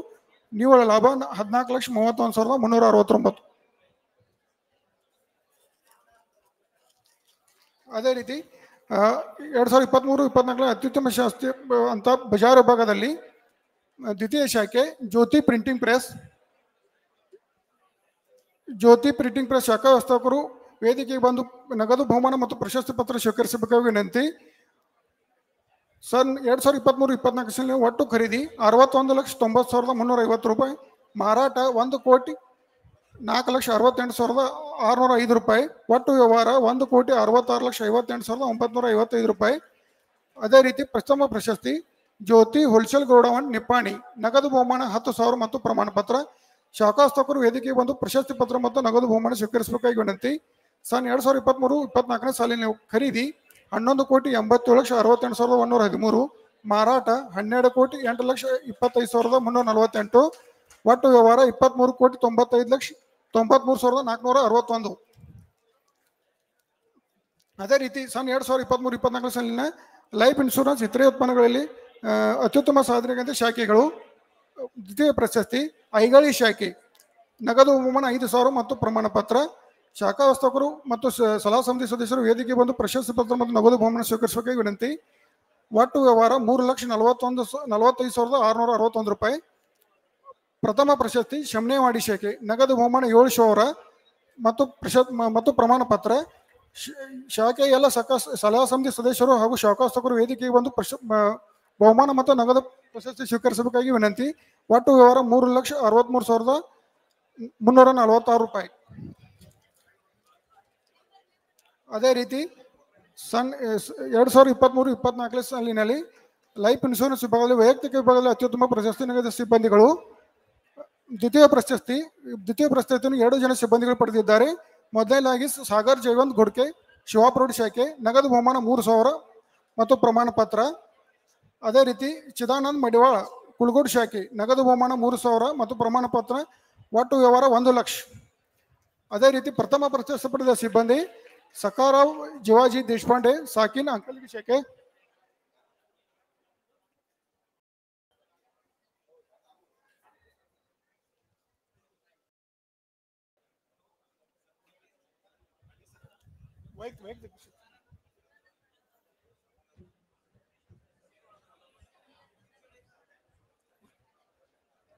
ನಿವ್ವಳ ಲಾಭ ಹದಿನಾಲ್ಕು ಲಕ್ಷ ಮೂವತ್ತೊಂದು ಸಾವಿರದ ಮುನ್ನೂರ ಅರವತ್ತೊಂಬತ್ತು ಅದೇ ರೀತಿ ಎರಡು ಸಾವಿರದ ಇಪ್ಪತ್ತ್ಮೂರು ಇಪ್ಪತ್ನಾಲ್ಕರ ಅತ್ಯುತ್ತಮ ಶಾಸ್ತ್ರೀಯ ಅಂತ ಬಜಾರ್ ವಿಭಾಗದಲ್ಲಿ ದ್ವಿತೀಯ ಶಾಖೆ Jyoti printing press Jyoti printing press ಶಾಖಾ ವ್ಯವಸ್ಥಾಪಕರು ವೇದಿಕೆಗೆ ಬಂದು ನಗದು ಬಹುಮಾನ ಮತ್ತು ಪ್ರಶಸ್ತಿ ಪತ್ರ ಸ್ವೀಕರಿಸಬೇಕಾಗಿ ವಿನಂತಿ ಸರ್ ಎರಡು ಸಾವಿರದ ಇಪ್ಪತ್ತ್ಮೂರು ಇಪ್ಪತ್ನಾಲ್ಕು ಒಟ್ಟು ಖರೀದಿ ಅರವತ್ತೊಂದು ಲಕ್ಷ ತೊಂಬತ್ತು ಸಾವಿರದ ಮುನ್ನೂರ ಐವತ್ತು ರೂಪಾಯಿ ಮಾರಾಟ ಒಂದು ಕೋಟಿ ನಾಲ್ಕು ಲಕ್ಷ ಅರವತ್ತೆಂಟು ಸಾವಿರದ ಆರುನೂರ ಐದು ರೂಪಾಯಿ ಒಟ್ಟು ವ್ಯವಹಾರ ಒಂದು ಕೋಟಿ ಅರವತ್ತಾರು ಲಕ್ಷ ಐವತ್ತೆಂಟು ಸಾವಿರದ ಒಂಬತ್ತು ಐವತ್ತೈದು ರೂಪಾಯಿ ಅದೇ ರೀತಿ ಪ್ರಥಮ ಪ್ರಶಸ್ತಿ ಜ್ಯೋತಿ ಹೋಲ್ಸೇಲ್ ಗೌಡವನ್ ನಿಪ್ಪಾಣಿ ನಗದು ಬಹುಮಾನ ಹತ್ತು ಸಾವಿರ ಮತ್ತು ಪ್ರಮಾಣ ಪತ್ರ ಶಾಖಾಸ್ತಕರು ವೇದಿಕೆಗೆ ಬಂದು ಪ್ರಶಸ್ತಿ ಪತ್ರ ಮತ್ತು ನಗದು ಬಹುಮಾನ ಸ್ವೀಕರಿಸಬೇಕಾಗಿ ವಿನಂತಿ ಸನ್ ಎರಡು ಸಾವಿರದ ಇಪ್ಪತ್ತ್ಮೂರು ಇಪ್ಪತ್ನಾಲ್ಕನೇ ಸಾಲಿನ ಖರೀದಿ ಹನ್ನೊಂದು ಕೋಟಿ ಎಂಬತ್ತೇಳು ಲಕ್ಷ ಅರವತ್ತೆಂಟು ಸಾವಿರದ ಒಂದೂರ ಹದಿಮೂರು ಮಾರಾಟ ಹನ್ನೆರಡು ಕೋಟಿ ಎಂಟು ಲಕ್ಷ ಇಪ್ಪತ್ತೈದು ಸಾವಿರದ ಮುನ್ನೂರ ನಲವತ್ತೆಂಟು ಒಟ್ಟು ವ್ಯವಹಾರ ಇಪ್ಪತ್ತ್ಮೂರು ಕೋಟಿ ತೊಂಬತ್ತೈದು ಲಕ್ಷ ತೊಂಬತ್ಮೂರು ಸಾವಿರದ ನಾಲ್ಕುನೂರ ಅರವತ್ತೊಂದು ಅದೇ ರೀತಿ ಸನ್ ಎರಡು ಸಾವಿರದ ಇಪ್ಪತ್ತ್ಮೂರು ಇಪ್ಪತ್ನಾಲ್ಕು ಸಾಲಿನ ಲೈಫ್ ಇನ್ಶೂರೆನ್ಸ್ ಇತರೆ ಉತ್ಪನ್ನಗಳಲ್ಲಿ ಅತ್ಯುತ್ತಮ ಸಾಧನೆಗಂತ ಶಾಖೆಗಳು ದ್ವಿತೀಯ ಪ್ರಶಸ್ತಿ ಐಗಳಿ ಶಾಖೆ ನಗದು ಬಹುಮಾನ ಐದು ಸಾವಿರ ಮತ್ತು ಪ್ರಮಾಣ ಪತ್ರ ಶಾಖಾ ವಸ್ತಕರು ಮತ್ತು ಸಲಹಾ ಸಮಿತಿ ಸದಸ್ಯರು ವೇದಿಕೆ ಬಂದು ಪ್ರಶಸ್ತಿ ಪತ್ರ ಮತ್ತು ನಗದು ಬಹುಮಾನ ಸ್ವೀಕರಿಸಬೇಕಾಗಿ ವಿನಂತಿ ಒಟ್ಟು ವ್ಯವಹಾರ ಮೂರು ಲಕ್ಷ ನಲವತ್ತೊಂದು ನಲವತ್ತೈದು ಸಾವಿರದ ಆರುನೂರ ಅರವತ್ತೊಂದು ರೂಪಾಯಿ ಪ್ರಥಮ ಪ್ರಶಸ್ತಿ ಶಮನೇವಾಡಿ ಶಾಖೆ ನಗದು ಬಹುಮಾನ ಏಳು ಸಾವಿರ ಮತ್ತು ಪ್ರಶಸ್ತಿ ಮತ್ತು ಪ್ರಮಾಣ ಪತ್ರ ಶಾಖೆಯ ಎಲ್ಲ ಸಕ ಸಲಹಾ ಸಮಿತಿ ಸದಸ್ಯರು ಹಾಗೂ ಶಾಖಾಸ್ತಕರು ವೇದಿಕೆಗೆ ಬಂದು ಪ್ರಶ ಬಹುಮಾನ ಮತ್ತು ನಗದು ಪ್ರಶಸ್ತಿ ಸ್ವೀಕರಿಸಬೇಕಾಗಿ ವಿನಂತಿ ಒಟ್ಟು ವ್ಯವಹಾರ ಮೂರು ಲಕ್ಷ ಅರವತ್ತ್ಮೂರು ಸಾವಿರದ ಮುನ್ನೂರ ನಲವತ್ತಾರು ರೂಪಾಯಿ ಅದೇ ರೀತಿ ಸಣ್ಣ ಎರಡು ಸಾವಿರದ ಇಪ್ಪತ್ತ್ಮೂರು ಇಪ್ಪತ್ನಾಲ್ಕನೇ ಸಾಲಿನಲ್ಲಿ ಲೈಫ್ ಇನ್ಶೂರೆನ್ಸ್ ವಿಭಾಗದಲ್ಲಿ ವೈಯಕ್ತಿಕ ವಿಭಾಗದಲ್ಲಿ ಅತ್ಯುತ್ತಮ ಪ್ರಶಸ್ತಿ ನಗದ ಸಿಬ್ಬಂದಿಗಳು ದ್ವಿತೀಯ ಪ್ರಶಸ್ತಿ ದ್ವಿತೀಯ ಪ್ರಶಸ್ತಿಯನ್ನು ಎರಡು ಜನ ಸಿಬ್ಬಂದಿಗಳು ಪಡೆದಿದ್ದಾರೆ ಮೊದಲನೇದಾಗಿ ಸಾಗರ್ ಜಯವಂತ್ ಘುಡ್ಕೆ ಶಿವಾಪ್ರೋಢ ಶಾಖೆ ನಗದು ಬಹುಮಾನ ಮೂರು ಸಾವಿರ ಮತ್ತು ಪ್ರಮಾಣ ಪತ್ರ ಅದೇ ರೀತಿ ಚಿದಾನಂದ್ ಮಡಿವಾಳ ಕುಳಗೋಡು ಶಾಖೆ ನಗದು ಬಹುಮಾನ ಮೂರು ಸಾವಿರ ಮತ್ತು ಪ್ರಮಾಣ ಪತ್ರ ಒಟ್ಟು ವ್ಯವಹಾರ ಒಂದು ಲಕ್ಷ ಅದೇ ರೀತಿ ಪ್ರಥಮ ಪ್ರಶಸ್ತಿ ಪಡೆದ ಸಿಬ್ಬಂದಿ ಸಕಾರಾವ್ ಜಿವಾಜಿ ದೇಶಪಾಂಡೆ ಸಾಕಿನ್ ಅಂಕಲ್ಗಿ ಶಾಖೆ Wait, wait the question.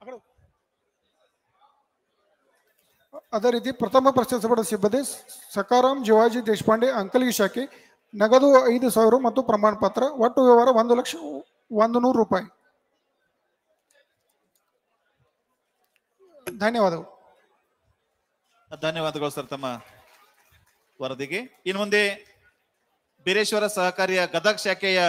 అక్కడ ಅದೇ ರೀತಿ ಪ್ರಥಮ ಪ್ರಶಸ್ತಿ ಪಡೆದ ಸಿಬ್ಬಂದಿ ಸಕಾರಾಮ್ ಶಿವಾಜಿ ದೇಶಪಾಂಡೆ ಅಂಕಲ್ ಶಾಖೆ ನಗದು ಐದು ಸಾವಿರ ಮತ್ತು ಪ್ರಮಾಣ ಪತ್ರ ಒಟ್ಟು ವ್ಯವಹಾರ ಒಂದು ಲಕ್ಷ ಒಂದು ನೂರು ರೂಪಾಯಿ ಧನ್ಯವಾದಗಳು ಧನ್ಯವಾದಗಳು ಸರ್ ತಮ್ಮ ವರದಿಗೆ ಇನ್ನು ಮುಂದೆ ಬೀರೇಶ್ವರ ಸಹಕಾರಿಯ ಗದಗ ಶಾಖೆಯ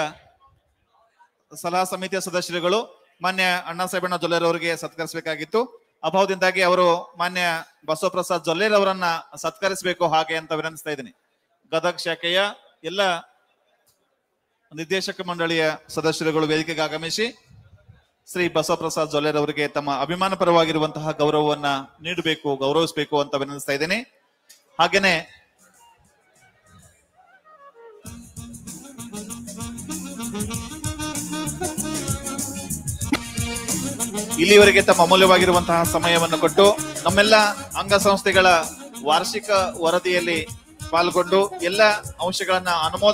ಸಲಹಾ ಸಮಿತಿಯ ಸದಸ್ಯರುಗಳು ಮಾನ್ಯ ಅಣ್ಣಾ ಸಾಹೇಬಣ್ಣ ಜೊಲ್ಲೇರ್ ಅವರಿಗೆ ಸತ್ಕರಿಸಬೇಕಾಗಿತ್ತು ಅಭಾವದಿಂದಾಗಿ ಅವರು ಮಾನ್ಯ ಬಸವಪ್ರಸಾದ್ ಜೊಲ್ಲೇರ್ ಅವರನ್ನ ಸತ್ಕರಿಸಬೇಕು ಹಾಗೆ ಅಂತ ವಿನಂತಿಸ್ತಾ ಇದ್ದೀನಿ ಗದಗ ಶಾಖೆಯ ಎಲ್ಲ ನಿರ್ದೇಶಕ ಮಂಡಳಿಯ ಸದಸ್ಯರುಗಳು ವೇದಿಕೆಗೆ ಆಗಮಿಸಿ ಶ್ರೀ ಬಸವಪ್ರಸಾದ್ ಜೊಲ್ಲೇರ್ ಅವರಿಗೆ ತಮ್ಮ ಅಭಿಮಾನ ಪರವಾಗಿರುವಂತಹ ಗೌರವವನ್ನ ನೀಡಬೇಕು ಗೌರವಿಸಬೇಕು ಅಂತ ವಿನಂತಿಸ್ತಾ ಇದ್ದೀನಿ ಹಾಗೇನೆ ಇಲ್ಲಿವರೆಗೆ ತಮ್ಮ ಅಮೂಲ್ಯವಾಗಿರುವಂತಹ ಸಮಯವನ್ನು ಕೊಟ್ಟು ನಮ್ಮೆಲ್ಲ ಅಂಗಸಂಸ್ಥೆಗಳ ವಾರ್ಷಿಕ ವರದಿಯಲ್ಲಿ ಪಾಲ್ಗೊಂಡು ಎಲ್ಲ ಅಂಶಗಳನ್ನ ಅನುಮೋದನೆ